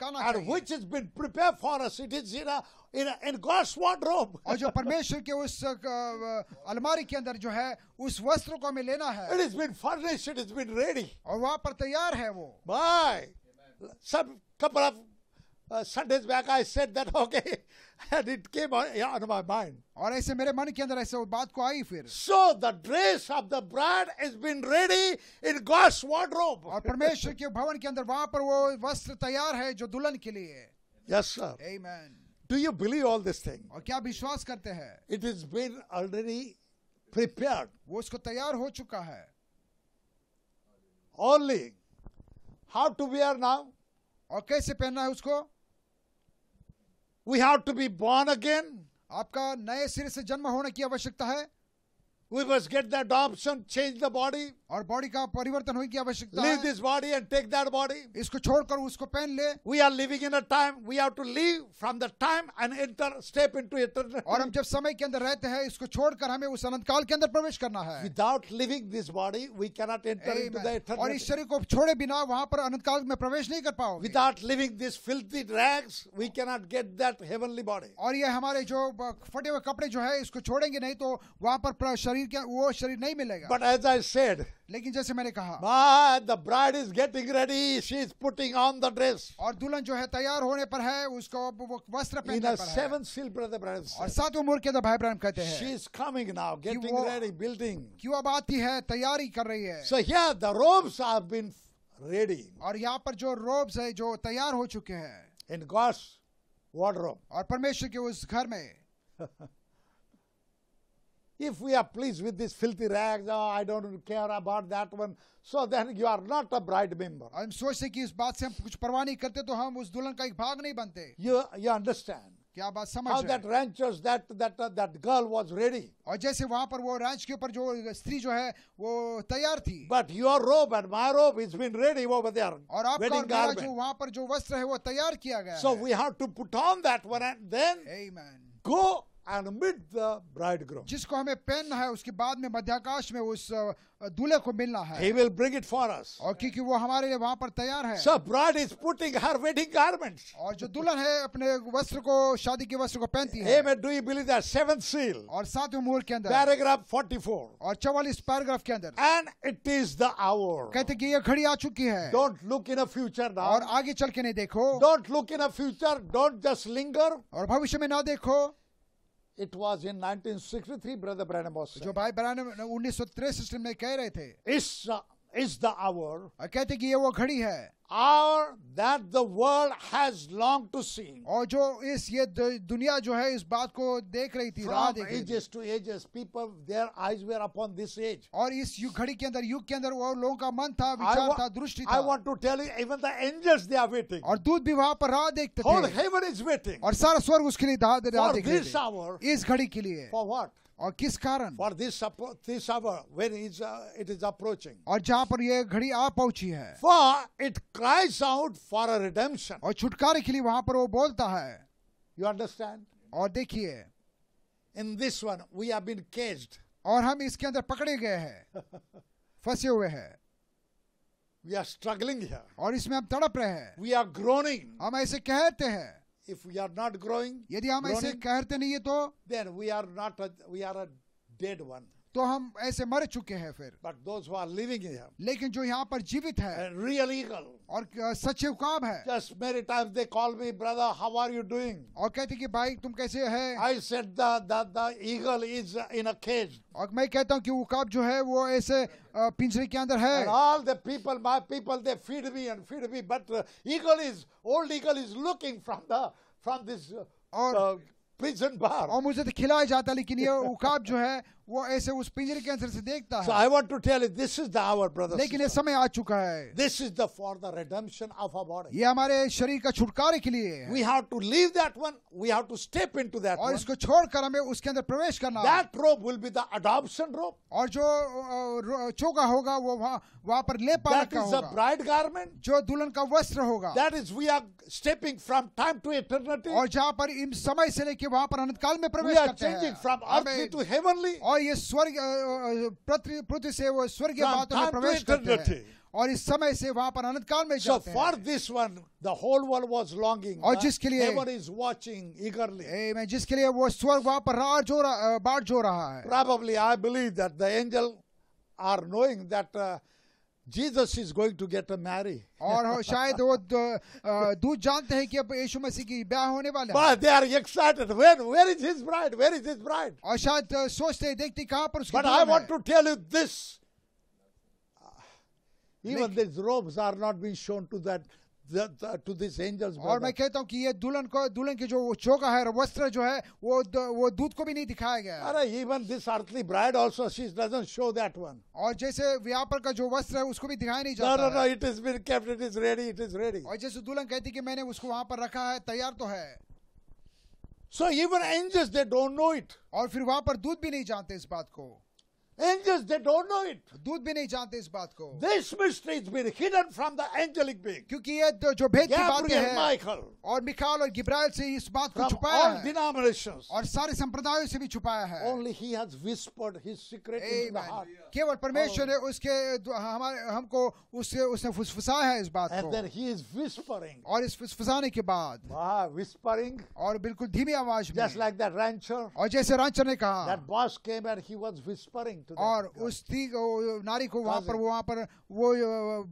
And which has been prepared for us, it is in a in a, in God's wardrobe. और जो परमेश्वर के It has been furnished, it has been ready. और Some couple of Sundays back, I said that, okay, and it came on, yeah, on my mind. और ऐसे मेरे मन के अंदर ऐसे बात को आई फिर So the dress of the bride has been ready in God's wardrobe. और परमेश्वर के भवन के अंदर वहाँ पर वो वस्त्र तैयार है जो दुल्हन के लिए Yes, sir. Amen. Do you believe all this thing? और क्या विश्वास करते हैं It has been already prepared. वो उसको तैयार हो चुका है Only how to wear now? और कैसे पहनना है उसको we have to be born again आपका नए सिर से जन्म होने की आवश्यकता है We must get that adoption, change the body. और बॉडी का परिवर्तन होने की आवश्यकता Leave this body and take that body. इसको छोड़कर उसको पहन ले. We are living in a time. We have to leave from the time and enter step into eternity. और हम जब समय के अंदर रहते हैं इसको छोड़कर हमें उस अनंत काल के अंदर प्रवेश करना है. Without leaving this body, we cannot enter Amen. into the eternity. और इस शरीर को छोड़े बिना वहां पर अनंत काल में प्रवेश नहीं कर पाओगे. Without leaving this filthy rags, we cannot get that heavenly body. और ये हमारे जो फटे हुए कपड़े जो है इसको छोड़ेंगे नहीं तो वहां पर शरीर शरीर क्या वो शरीर नहीं मिलेगा बट एज आई सेड लेकिन जैसे मैंने कहा the bride is getting ready she is putting on the dress और दुल्हन जो है तैयार होने पर है उसको वो वस्त्र पहनने पर सेवन सील ब्रदर ब्रैनम और सात उम्र के द तो भाई ब्रैनम कहते हैं she is coming now getting ready building क्यों अब आती है तैयारी कर रही है so here the robes have been ready और यहाँ पर जो रोब्स है जो तैयार हो चुके हैं इन गॉड्स वार्डरोब और परमेश्वर के उस घर में *laughs* If we are pleased with these filthy rags, oh, I don't care about that one, so then you are not a bride member. I am कि इस बात से हम कुछ परवाह नहीं करते तो हम You you understand? क्या बात समझ How that ranchers that that uh, that girl was ready. और जैसे वहाँ पर वो रैंच के ऊपर जो स्त्री जो है वो तैयार थी. But your robe and my robe is been ready over there. और आपका और जो वहाँ पर जो वस्त्र है वो तैयार किया गया. So we have to put on that one and then. Amen. Go and meet the bridegroom. जिसको हमें पहनना है उसके बाद में मध्याकाश में उस दूल्हे को मिलना है. He will bring it for us. और क्योंकि वो हमारे लिए वहाँ पर तैयार है. So bride is putting her wedding garments. और जो दुल्हन है अपने वस्त्र को शादी के वस्त्र को पहनती है. Amen. Do you believe that seventh seal? और सातवें मोहर के अंदर. Paragraph 44. और चौवालीस पैराग्राफ के अंदर. And it is the hour. कहते कि ये घड़ी आ चुकी है. Don't look in a future now. और आगे चल के नहीं देखो. Don't look in a future. Don't just linger. और भविष्य में ना देखो. It was in 1963 brother Branham was saying. jo bhai branham 1963 में कह रहे थे इस is the hour. और कहते कि ये वो घड़ी है hour that the world has longed to see. और जो इस ये दुनिया जो है इस बात को देख रही थी राह देख रही ages to ages people their eyes were upon this age. और इस युग घड़ी के अंदर युग के अंदर और लोगों का मन था विचार था दृष्टि था. I want to tell you even the angels they are waiting. और दूत भी वहां पर राह देखते थे. Whole heaven is waiting. और सारा स्वर्ग उसके लिए राह देख रहे थे. For this hour. इस घड़ी के लिए. For what? और किस कारण for this this hour when is it is approaching और जहाँ पर यह घड़ी आ पहुंची है for it cries out for a redemption और छुटकारे के लिए वहां पर वो बोलता है यू अंडरस्टैंड और देखिए in this one we have been caged और हम इसके अंदर पकड़े गए हैं *laughs* फंसे हुए हैं वी आर स्ट्रगलिंग और इसमें हम तड़प रहे हैं वी आर ग्रोनिंग हम ऐसे कहते हैं if we are not growing यदि हम ऐसे कहते नहीं है तो then we are not a, we are a dead one तो हम ऐसे मर चुके हैं फिर बट दो लेकिन जो यहाँ पर जीवित है रियलीगल और सचिव काम है और कहते कि भाई तुम कैसे है ईगल और मैं कहता हूँ कि वो जो है वो ऐसे पिंजरे के अंदर है all the people my people they feed me and feed me but eagle is old eagle is looking from the from this और प्रिजन uh, बार और मुझे तो खिलाया जाता है लेकिन ये उकाब जो है वो ऐसे उस पिंजरे के अंदर से देखता है so I want to tell you, this is the hour, brother, लेकिन ये समय आ चुका है this is the for the redemption of our body. ये हमारे शरीर का छुटकारे के लिए we have to leave that one, we have to step into that और one. इसको छोड़कर हमें उसके अंदर प्रवेश करना that rope will be the adoption rope. और जो चोगा होगा वो वहाँ वहाँ पर ले पाना that is the bride garment. जो दुल्हन का वस्त्र होगा that is we are stepping from time to eternity. और जहाँ पर इन समय से लेके वहाँ पर अनंत काल में प्रवेश करते हैं from earthly to heavenly. और ये स्वर्ग पृथ्वी से वो स्वर्गीय प्रवेश करते हैं और इस समय से वहां पर अनंत काल में for this one the whole world was longing और जिसके लिए जिसके लिए वो स्वर्ग वहां पर बाढ़ जो रहा है probably I believe that the angel are knowing that Jesus is going to get married. Or, *laughs* शायद वो दूध जानते हैं कि अब यीशु मसीह की But they are excited. Where where is his bride? Where is his bride? But I want to tell you this. Even these robes are not being shown to that to this angels और मैं कहता हूँ कि ये दुल्हन को दुल्हन की जो चोगा है वस्त्र जो है वो वो दूध को भी नहीं दिखाया गया अरे even this earthly bride also she doesn't show that one और जैसे व्यापार का जो वस्त्र है उसको भी दिखाया नहीं जाता no no it is been kept it is ready it is ready और जैसे दुल्हन कहती कि मैंने उसको वहां पर रखा है तैयार तो है so even angels they don't know it और फिर वहां पर दूध भी नहीं जानते इस बात को Angels, they don't know it. दूध भी नहीं जानते इस बात को This mystery has been hidden from the angelic being. क्योंकि ये तो जो भेद की बातें हैं Michael, और मिखाल और गिब्राइल से इस बात को छुपाया all है denominations, और सारे संप्रदायों से भी छुपाया है Only he has whispered his secret in the heart. केवल परमेश्वर ने उसके हमारे हमको उससे उसने फुसफुसाया है इस बात And को then he is whispering. और इस फुसफुसाने के बाद Ah, whispering. और बिल्कुल धीमी आवाज में Just like that rancher. और जैसे रांचर ने कहा That boss came and he was whispering. और उस स्त्री नारी को वहां पर वो वहां पर वो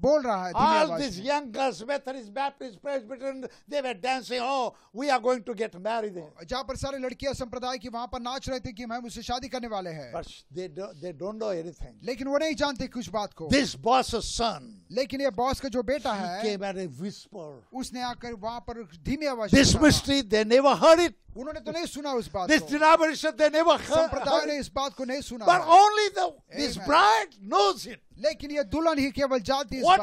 बोल रहा है all this young girls Methodist Baptist Presbyterian they were dancing oh we are going to get married जहां पर सारी लड़कियां संप्रदाय की वहां पर नाच रहे थे कि मैं उससे शादी करने वाले हैं but they they don't know anything लेकिन वो नहीं जानते कुछ बात को दिस बॉस सन लेकिन ये बॉस का जो बेटा है विस्पर उसने आकर वहां पर धीमी आवाज this mystery they never heard it उन्होंने तो नहीं सुना उस बात दिस ने इस बात को नहीं सुना but only the, this bride knows it. लेकिन ये दुल्हन ही केवल जाती है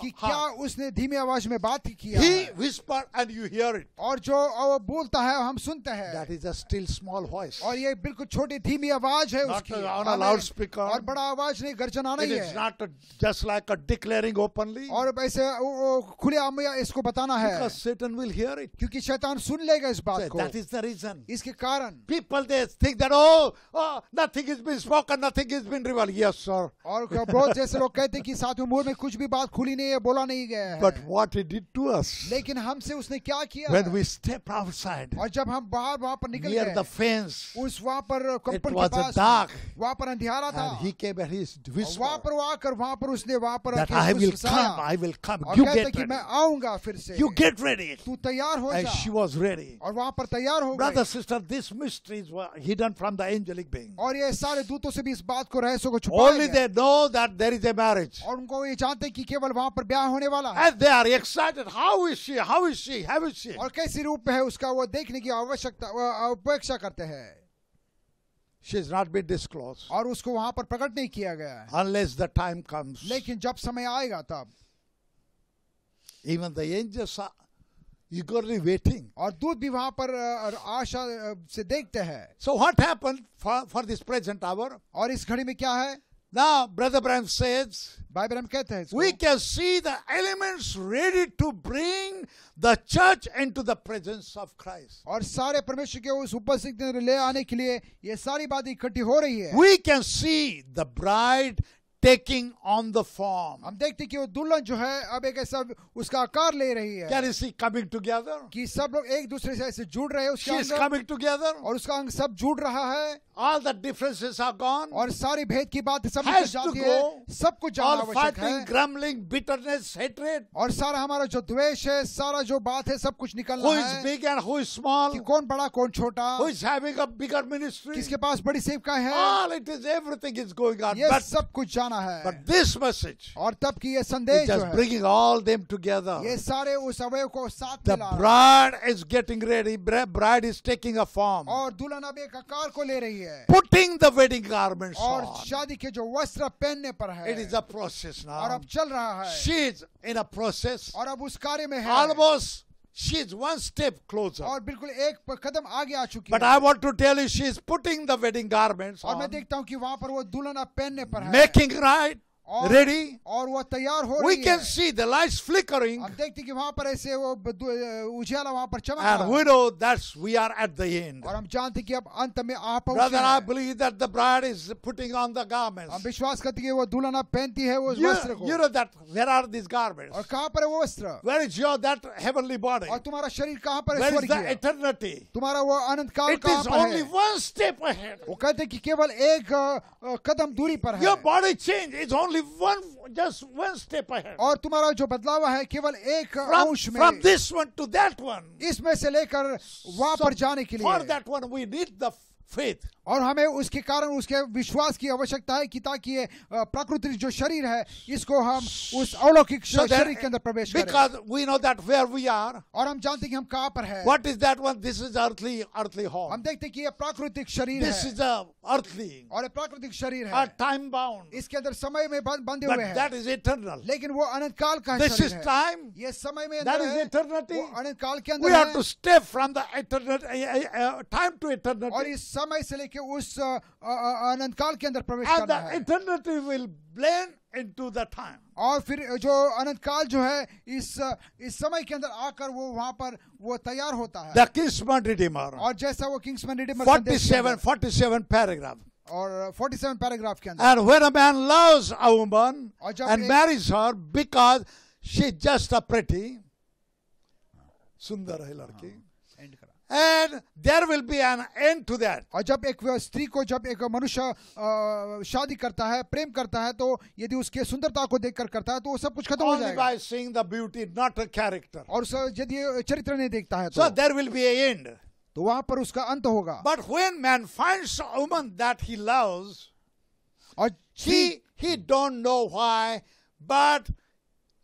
कि क्या उसने धीमी आवाज में बात ही की ही whisper and you hear it और जो वो बोलता है हम सुनते हैं that is a still small voice और ये बिल्कुल छोटी धीमी आवाज है उसकी लाउड स्पीकर और बड़ा आवाज नहीं गर्जन नहीं It है नॉट लाइक ओपनली और ऐसे खुले आम इसको बताना है बिकॉज़ शैतान सुन लेगा इस बात को इज द रीजन इसके कारण people they think that oh nothing is been spoken nothing is been reveal yes sir और ब्रोथ जैसे लोग कहते कि साथ उमूर में कुछ भी बात खुली नहीं है बोला नहीं गया है but what he did to us लेकिन हमसे उसने क्या किया व्हेन वी स्टेप आउटसाइड और जब हम बाहर वहां पर निकले गए द फेंस उस वहां पर कंपन के पास डार्क वहां पर अंधेरा था ही केम एंड ही वहां पर आकर वहां पर उसने वहां पर I will come I will come you get कि मैं आऊंगा फिर से यू गेट रेडी तू तैयार हो जा शी वाज रेडी और वहां पर तैयार हो गई brother sister this mysteries were hidden from the angelic being और ये सारे दूतों से भी इस बात को रहस्य को छुपाया गया know that there is a marriage. और उनको ये जानते कि केवल वहाँ पर ब्याह होने वाला है. And they are excited. How is she? How is she? How is she? और कैसी रूप में है उसका वो देखने की आवश्यकता अपेक्षा करते हैं. She has not been disclosed. और उसको वहाँ पर प्रकट नहीं किया गया है. Unless the time comes. लेकिन जब समय आएगा तब. Even the angels are eagerly waiting. और दूध भी वहां पर आशा से देखते हैं. So what happened for for this present hour? और इस घड़ी में क्या है? Now, Brother Bram says, भाई Bram कहते we can see the elements ready to bring the church into the presence of Christ. We can see the bride taking on the form. हम देखते कि वो दुल्हन जो है अब एक ऐसा उसका आकार ले रही है. Can you see coming together? कि सब लोग एक दूसरे से ऐसे जुड़ रहे हैं उसके अंग. She is coming together. और उसका अंग सब जुड़ रहा है. All the differences are gone. और सारी भेद की बात सब निकल जाती है. सब कुछ जाना आवश्यक है. All fighting, grumbling, bitterness, hatred. और सारा हमारा जो द्वेष है, सारा जो बात है सब कुछ निकलना है. Who is big and who is small? कि कौन बड़ा कौन छोटा? Who is having a bigger ministry? किसके पास बड़ी सेवकाएं हैं? All it is everything is going on. ये सब कुछ जाना करना है But this message और तब की ये संदेश just bringing all them together. ये सारे उस अवय को साथ The bride is getting ready. Bride is taking a form. और दुल्हन अब एक आकार को ले रही है Putting the wedding garments और शादी के जो वस्त्र पहनने पर है It is a process now. और अब चल रहा है She is in a process. और अब उस कार्य में है Almost she is one step closer. But I want to tell you, she is putting the wedding garments. और Making right. रेडी और वह तैयार हो we can see the light flickering हम देखते कि वहां पर ऐसे वो उजाला वहां पर चमक and we know that's we are at the end और हम जानते कि अब अंत में आ पहुंचे brother I believe that the bride is putting on the garments हम विश्वास करते हैं कि वो दुल्हन अब पहनती है वो वस्त्र को you know that where are this garments और कहां पर वो वस्त्र where is your that heavenly body और तुम्हारा शरीर कहां पर है वेयर इज इटर्निटी तुम्हारा वो अनंत काल कहां है it is only one step ahead वो कहते कि केवल एक कदम दूरी पर है your body change is only only one just one step ahead. aur tumhara jo badlav hai keval ek aush mein from this one to that one. isme se lekar wahan par पर ke liye for that one we need the faith. और हमें उसके कारण उसके विश्वास की आवश्यकता है कि ताकि ये प्रकृति जो शरीर है इसको हम उस अलौकिक so शरीर के अंदर प्रवेश because we know that where we are और हम जानते हैं हम कहाँ पर है what is that one this is earthly earthly hall हम देखते हैं कि ये प्राकृतिक शरीर दिस इज अर्थली और ये प्राकृतिक शरीर है टाइम बाउंड इसके अंदर समय में बंद बंधे हुए दैट लेकिन वो अनंत काल का दिस इज टाइम ये समय में दैट इज इटर्निटी अनंत काल के अंदर we have to stay from the eternal time to eternal और इस समय से लेकर के उस अनंत काल के अंदर प्रवेश And करना the eternity है will blend into the time. और फिर जो अनंत काल जो है इस इस समय के अंदर आकर वो वहां पर वो तैयार होता है द किंग्समैन रिडीमर और जैसा वो किंग्समैन रिडीमर 47 47 पैराग्राफ और 47 पैराग्राफ के अंदर and when a man loves a woman and marriage her because she just a pretty सुंदर है लड़की हाँ। and there will be an end to that. और जब एक स्त्री को जब एक मनुष्य शादी करता है प्रेम करता है तो यदि उसके सुंदरता को देखकर करता है तो वो सब कुछ खत्म हो जाएगा by seeing the beauty not a character. और यदि चरित्र नहीं देखता है तो so there will be a end. तो वहां पर उसका अंत होगा But when man finds a woman that he loves और he he don't know why but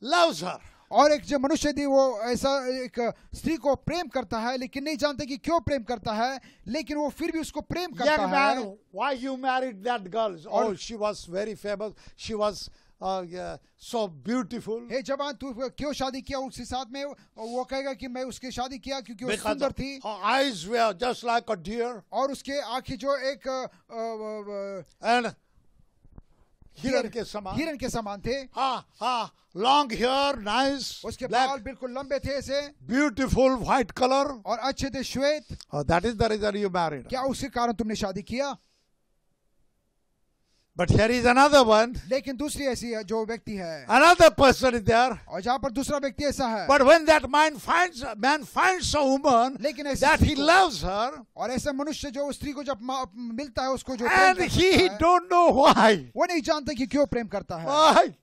loves her. और एक जो मनुष्य यदि वो ऐसा एक स्त्री को प्रेम करता है लेकिन नहीं जानते कि क्यों प्रेम करता है लेकिन वो फिर भी उसको प्रेम करता man, है why you married that girl oh she was very famous she was so uh, beautiful हे जवान तू क्यों शादी किया उसके साथ में वो कहेगा कि मैं उसके शादी किया क्योंकि वो सुंदर थी eyes were just like a deer और उसके आंखें जो एक एंड uh, uh, uh, हिरन के समान हिरन के समान थे हा हा लॉन्ग हेयर नाइस उसके बाल बिल्कुल लंबे थे ऐसे ब्यूटीफुल व्हाइट कलर और अच्छे थे श्वेत that is the reason you married क्या उसी कारण तुमने शादी किया But there is another one. लेकिन दूसरी ऐसी है जो व्यक्ति है Another person is there. और जहाँ पर दूसरा व्यक्ति ऐसा है But when that man finds man finds a woman लेकिन that he loves her और ऐसा मनुष्य जो स्त्री को जब मिलता है उसको जो and he don't know why. वो नहीं जानता कि क्यों प्रेम करता है Why?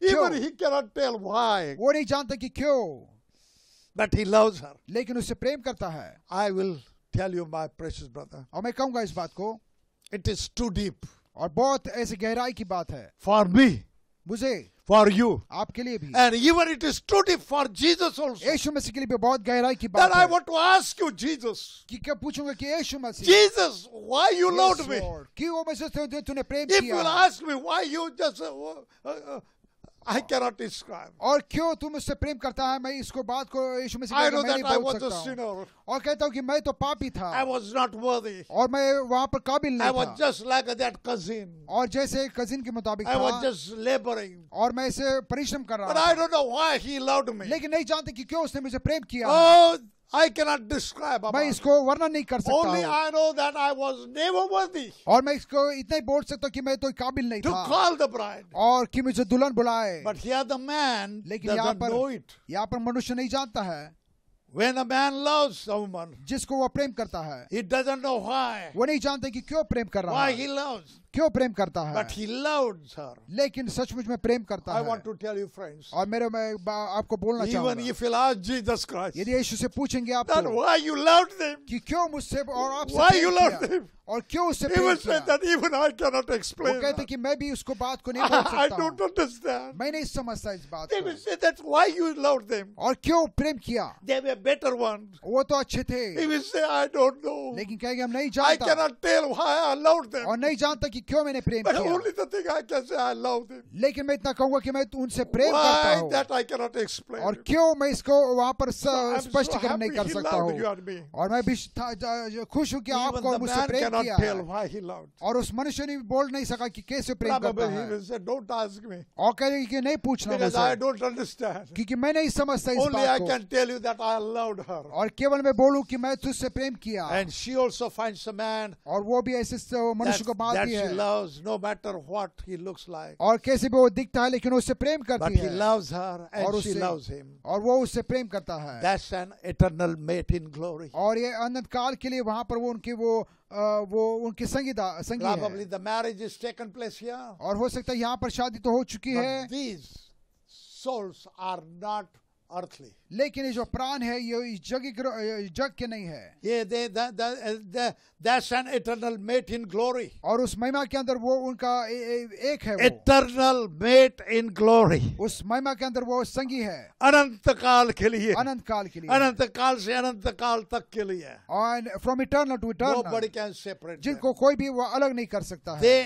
Even he cannot tell why. वो नहीं जानता कि क्यों But he loves her. लेकिन उससे प्रेम करता है I will tell you my precious brother. और मैं कहूंगा इस बात को It is too deep. और बहुत ऐसी गहराई की बात है फॉर मी मुझे फॉर यू आपके लिए भी and even it is true deep for Jesus also यीशु मसीह के लिए भी बहुत गहराई की बात Then है I want to ask you Jesus कि क्या पूछूंगा कि यीशु मसीह Jesus why you loved me क्यों मुझे तूने प्रेम किया if you ask me why you just I can not और क्यों तुम मुझसे प्रेम करता है मैं इसको बात को यीशु मसीह के बारे में बोल सकता sinner. और कहता हूं कि मैं तो पापी था आई वाज नॉट वर्दी और मैं वहां पर काबिल नहीं था I was just like that cousin और जैसे कजिन के मुताबिक था आई वाज जस्ट लेबरिंग और मैं इसे परिश्रम कर रहा but I don't know why he loved me लेकिन नहीं जानते कि क्यों उसने मुझे प्रेम किया oh, I cannot describe. मैं इसको वर्णन नहीं कर सकता Only I know that I was never worthy. और मैं इसको इतना ही बोल सकता कि मैं तो काबिल नहीं था। to call the bride. और कि मुझे दुल्हन बुलाए. But here the man लेकिन यहाँ पर know it. यहाँ पर मनुष्य नहीं जानता है. When a man loves a woman, जिसको वो प्रेम करता है he doesn't know why. वो नहीं जानते कि क्यों प्रेम कर रहा why है. Why he loves. क्यों प्रेम करता है बट ही लव सर लेकिन सचमुच में प्रेम करता I want to tell you friends और मेरे में आपको बोलना इवन ये फिलहाल जी दस क्राइस्ट यदि यीशु से पूछेंगे आप व्हाई यू लव देम कि क्यों मुझसे और आप व्हाई यू लव देम और क्यों उससे even that even I can not explain वो कहते कि मैं भी उसको बात को नहीं बोल *laughs* सकता आई डोंट अंडरस्टैंड मैं नहीं समझता इस बात even that why you love them और क्यों प्रेम किया दे वर बेटर वन वो तो अच्छे थे even said I don't know लेकिन कहेंगे हम नहीं जानता I can not tell why I love them और नहीं जानता कि क्यों मैंने प्रेम किया लेकिन मैं इतना कहूंगा कि मैं उनसे प्रेम करता हूं और क्यों मैं इसको वहां पर स्पष्ट so नहीं कर सकता हूं और मैं भी खुश हूं कि आपको मुझसे प्रेम किया और उस मनुष्य ने बोल नहीं सका कि कैसे प्रेम करता है और कह कि नहीं पूछना क्योंकि मैं नहीं समझता इस Only I tell you that I loved her. और केवल मैं बोलूं कि मैं तुझसे प्रेम किया And she also finds a man. और वो भी ऐसे मनुष्य को बात है loves, no matter what he looks like. और कैसे भी वो दिखता है लेकिन उससे प्रेम करती But है he loves her and और she loves him. और वो उससे प्रेम करता है That's an eternal mate in glory. और ये अनंत काल के लिए वहाँ पर वो उनकी वो वो उनकी संगीता संगी Probably the marriage is taken place here. और हो सकता है यहाँ पर शादी तो हो चुकी But है these souls are not earthly. लेकिन ये जो प्राण है ये इस जग जग के नहीं है ये दे that's an eternal mate in glory और उस महिमा के अंदर वो उनका ए, ए, एक है इटर्नल मेट इन ग्लोरी उस महिमा के अंदर वो संगी है अनंत काल के लिए अनंत काल के लिए अनंत काल से अनंत काल तक के लिए and from eternal to eternal can separate जिनको कोई भी वो अलग नहीं कर सकता है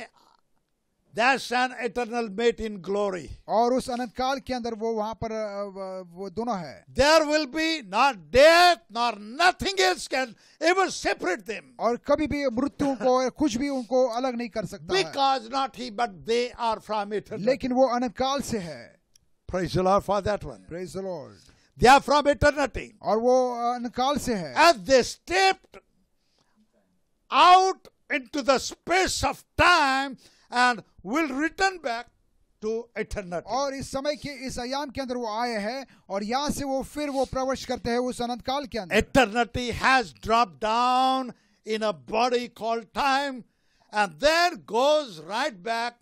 That's an eternal mate in glory. और उस अनंत काल के अंदर वो वहां पर वो दोनों है There will be not death nor nothing else can ever separate them. और कभी भी मृत्यु को कुछ भी उनको अलग नहीं कर सकता Because not he but they are from eternity. लेकिन वो अनंत काल से है Praise the Lord for that one. Praise the Lord. They are from eternity. और वो अनंत काल से है As they stepped out into the space of time and will return back to eternity. और इस समय के इस आयाम के अंदर वो आए हैं और यहाँ से वो फिर वो प्रवेश करते हैं उस अनंत काल के अंदर Eternity has dropped down in a body called time and then goes right back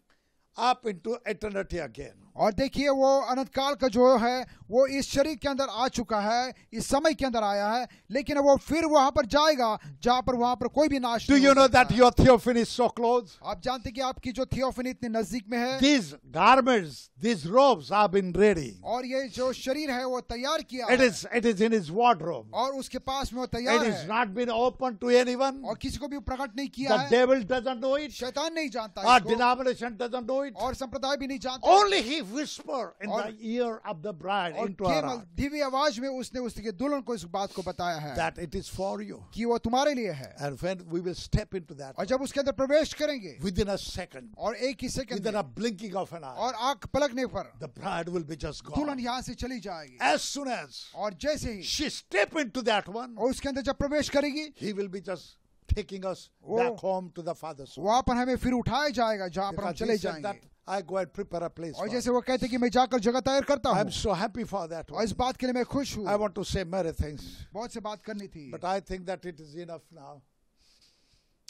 up into eternity again. और देखिए वो अनंत काल का जो है वो इस शरीर के अंदर आ चुका है इस समय के अंदर आया है लेकिन वो फिर वहां पर जाएगा जहां पर वहां पर कोई भी नाश Do you know that your theophany is so close? आप जानते कि आपकी जो थियोफिन इतनी नजदीक में है this garments this robes are been ready और ये जो शरीर है वो तैयार किया it is it is in his wardrobe और उसके पास में वो तैयार है it is not been open to anyone और किसी को भी प्रकट नहीं किया the devil doesn't know it शैतान नहीं जानता और डिनोमिनेशन डजंट नो इट और संप्रदाय भी नहीं जानता ओनली ही whisper in the ear of the bride into her heart. दिव्य आवाज में उसने उसके दुल्हन को इस बात को बताया है that it is for you. कि वो तुम्हारे लिए है and when we will step into that और जब उसके अंदर प्रवेश करेंगे within a second और एक ही second within a blinking of an eye और आंख पलकने पर the bride will be just gone. दुल्हन यहाँ से चली जाएगी as soon as और जैसे ही she step into that one और उसके अंदर जब प्रवेश करेगी he will be just taking us back home to the father's home. वहाँ पर हमें फिर उठाया जाएगा जहाँ पर हम चले जाएंगे I go and prepare a place. और जैसे वो कहते कि मैं जाकर जगह तैयार करता हूँ. I'm so happy for that. और इस बात के लिए मैं खुश हूँ. I want to say many things. बहुत से बात करनी थी. But I think that it is enough now.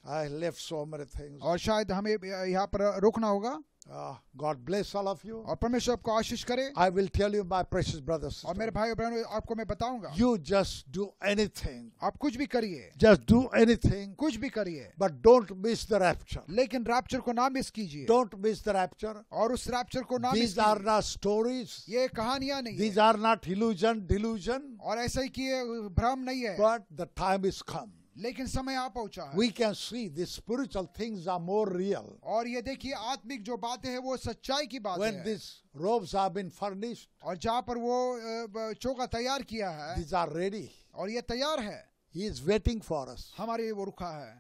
I left so many things. और शायद हमें यहाँ पर रोकना होगा God bless all of you और परमेश्वर आपको आशीष करे I will tell you my precious brothers और मेरे भाई बहनों आपको मैं बताऊंगा you just do anything आप कुछ भी करिए जस्ट डू एनी थिंग कुछ भी करिए but don't miss the rapture लेकिन रैप्चर को ना मिस कीजिए डोंट मिस द रैप्चर और उस रैप्चर को ना दीज आर नॉट स्टोरीज ये कहानियां नहीं these are not illusion delusion और ऐसा ही किए भ्रम नहीं है but the time is come लेकिन समय आ पहुंचा we can see this spiritual things are more real और ये देखिए आत्मिक जो बातें हैं वो सच्चाई की बात When है this robes are been furnished और जहां पर वो चौका तैयार किया है दिस आर रेडी और ये तैयार है he is waiting for us हमारे वो रुखा है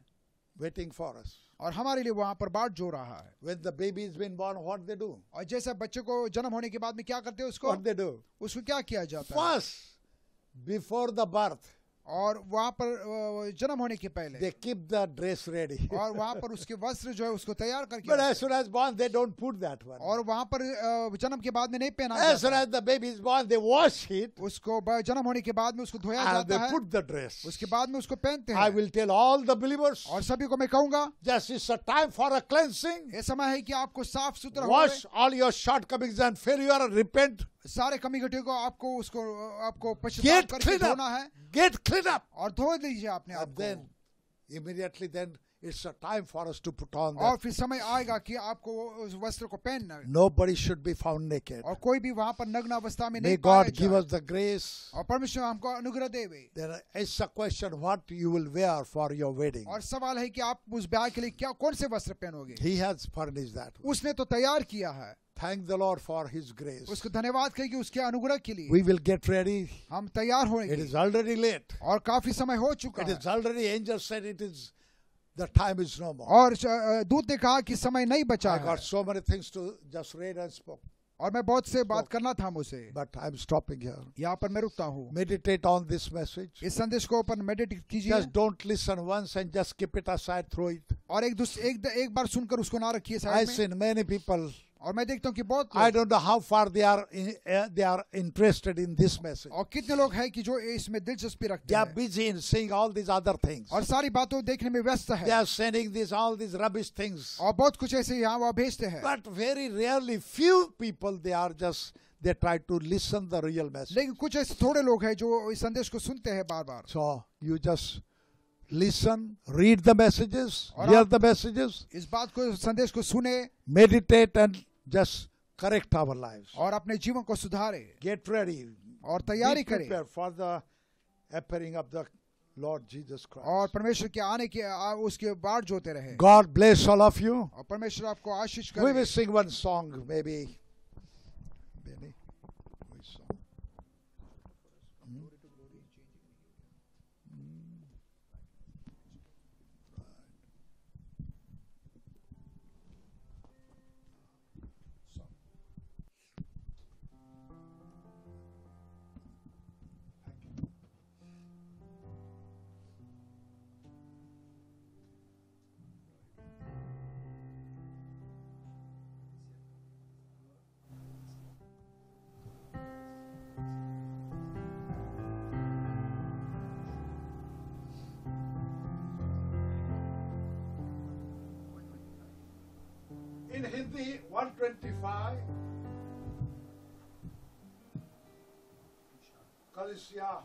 वेटिंग फॉर अस और हमारे लिए वहां पर बाढ़ जो रहा है When the baby has been born, what they do? और जैसे बच्चे को जन्म होने के बाद में क्या करते हैं उसको what they do? उसको क्या किया जाता First, है? बिफोर द बर्थ और वहाँ पर जन्म होने के पहले they keep the dress ready. और वहाँ पर उसके वस्त्र जो है उसको तैयार करके But as soon as born, they don't put that one. और वहाँ पर जन्म के बाद में नहीं पहना as soon as the baby is born, they wash it. उसको जन्म होने के बाद में उसको धोया And जाता they है put the dress. उसके बाद में उसको पहनते हैं I will tell all the believers, और सभी को मैं कहूंगा just it's a time for a cleansing. ये समय है कि आपको साफ सुथरा wash all your shortcomings and failure and repent. सारे कमी घटे को आपको उसको आपको पश्चाताप करके धोना है गेट क्लीन अप और धो दीजिए आपने आप then immediately then It's a time for us to put on that. और फिर समय आएगा कि आपको उस वस्त्र को पहनना है Nobody should be found naked. और कोई भी वहां पर नग्न अवस्था में नहीं May God give us the grace. और परमेश्वर हमको अनुग्रह देवे. There is a question what you will wear for your wedding. और सवाल है कि आप उस ब्याह के लिए क्या कौन से वस्त्र पहनोगे? He has furnished that. उसने तो तैयार किया है. Thank the Lord for His grace. उसको धन्यवाद करेंगे उसके अनुग्रह के लिए. We will get ready. हम तैयार होंगे. It is already late. और काफी समय हो चुका it है. It is already angel said it is The time is no more. और दूत ने कहा कि समय नहीं बचा I got so many things to just read and spoke. और मैं बहुत से बात करना था मुझे बट आई एम स्टॉपिंग यहाँ पर मैं रुकता हूँ मेडिटेट ऑन दिस मैसेज इस संदेश को अपन मेडिटेट कीजिए just don't listen once and just keep it aside throw it और एक दूसरे एक, एक बार सुनकर उसको ना रखिए आई सीन मेनी पीपल और मैं देखता हूँ कि बहुत I don't know how far they are they are interested in this message और कितने लोग हैं कि जो इसमें दिलचस्पी रखते हैं busy in seeing all these other things और सारी बातों देखने में व्यस्त है they are sending this all this rubbish things और बहुत कुछ ऐसे यहाँ वहाँ भेजते हैं but very rarely few people they are just they try to listen the real message लेकिन कुछ ऐसे थोड़े लोग हैं जो इस संदेश को सुनते हैं बार बार so you just listen, read the messages, hear the messages. इस बात को संदेश को सुने, meditate and just correct our life और अपने जीवन को सुधारे गेट रेडी और तैयारी करें for the appearing of the Lord Jesus Christ और परमेश्वर के आने के उसके बाद जोते रहे God bless all of you और परमेश्वर आपको आशीष करे we will sing one song maybe 125 Galicia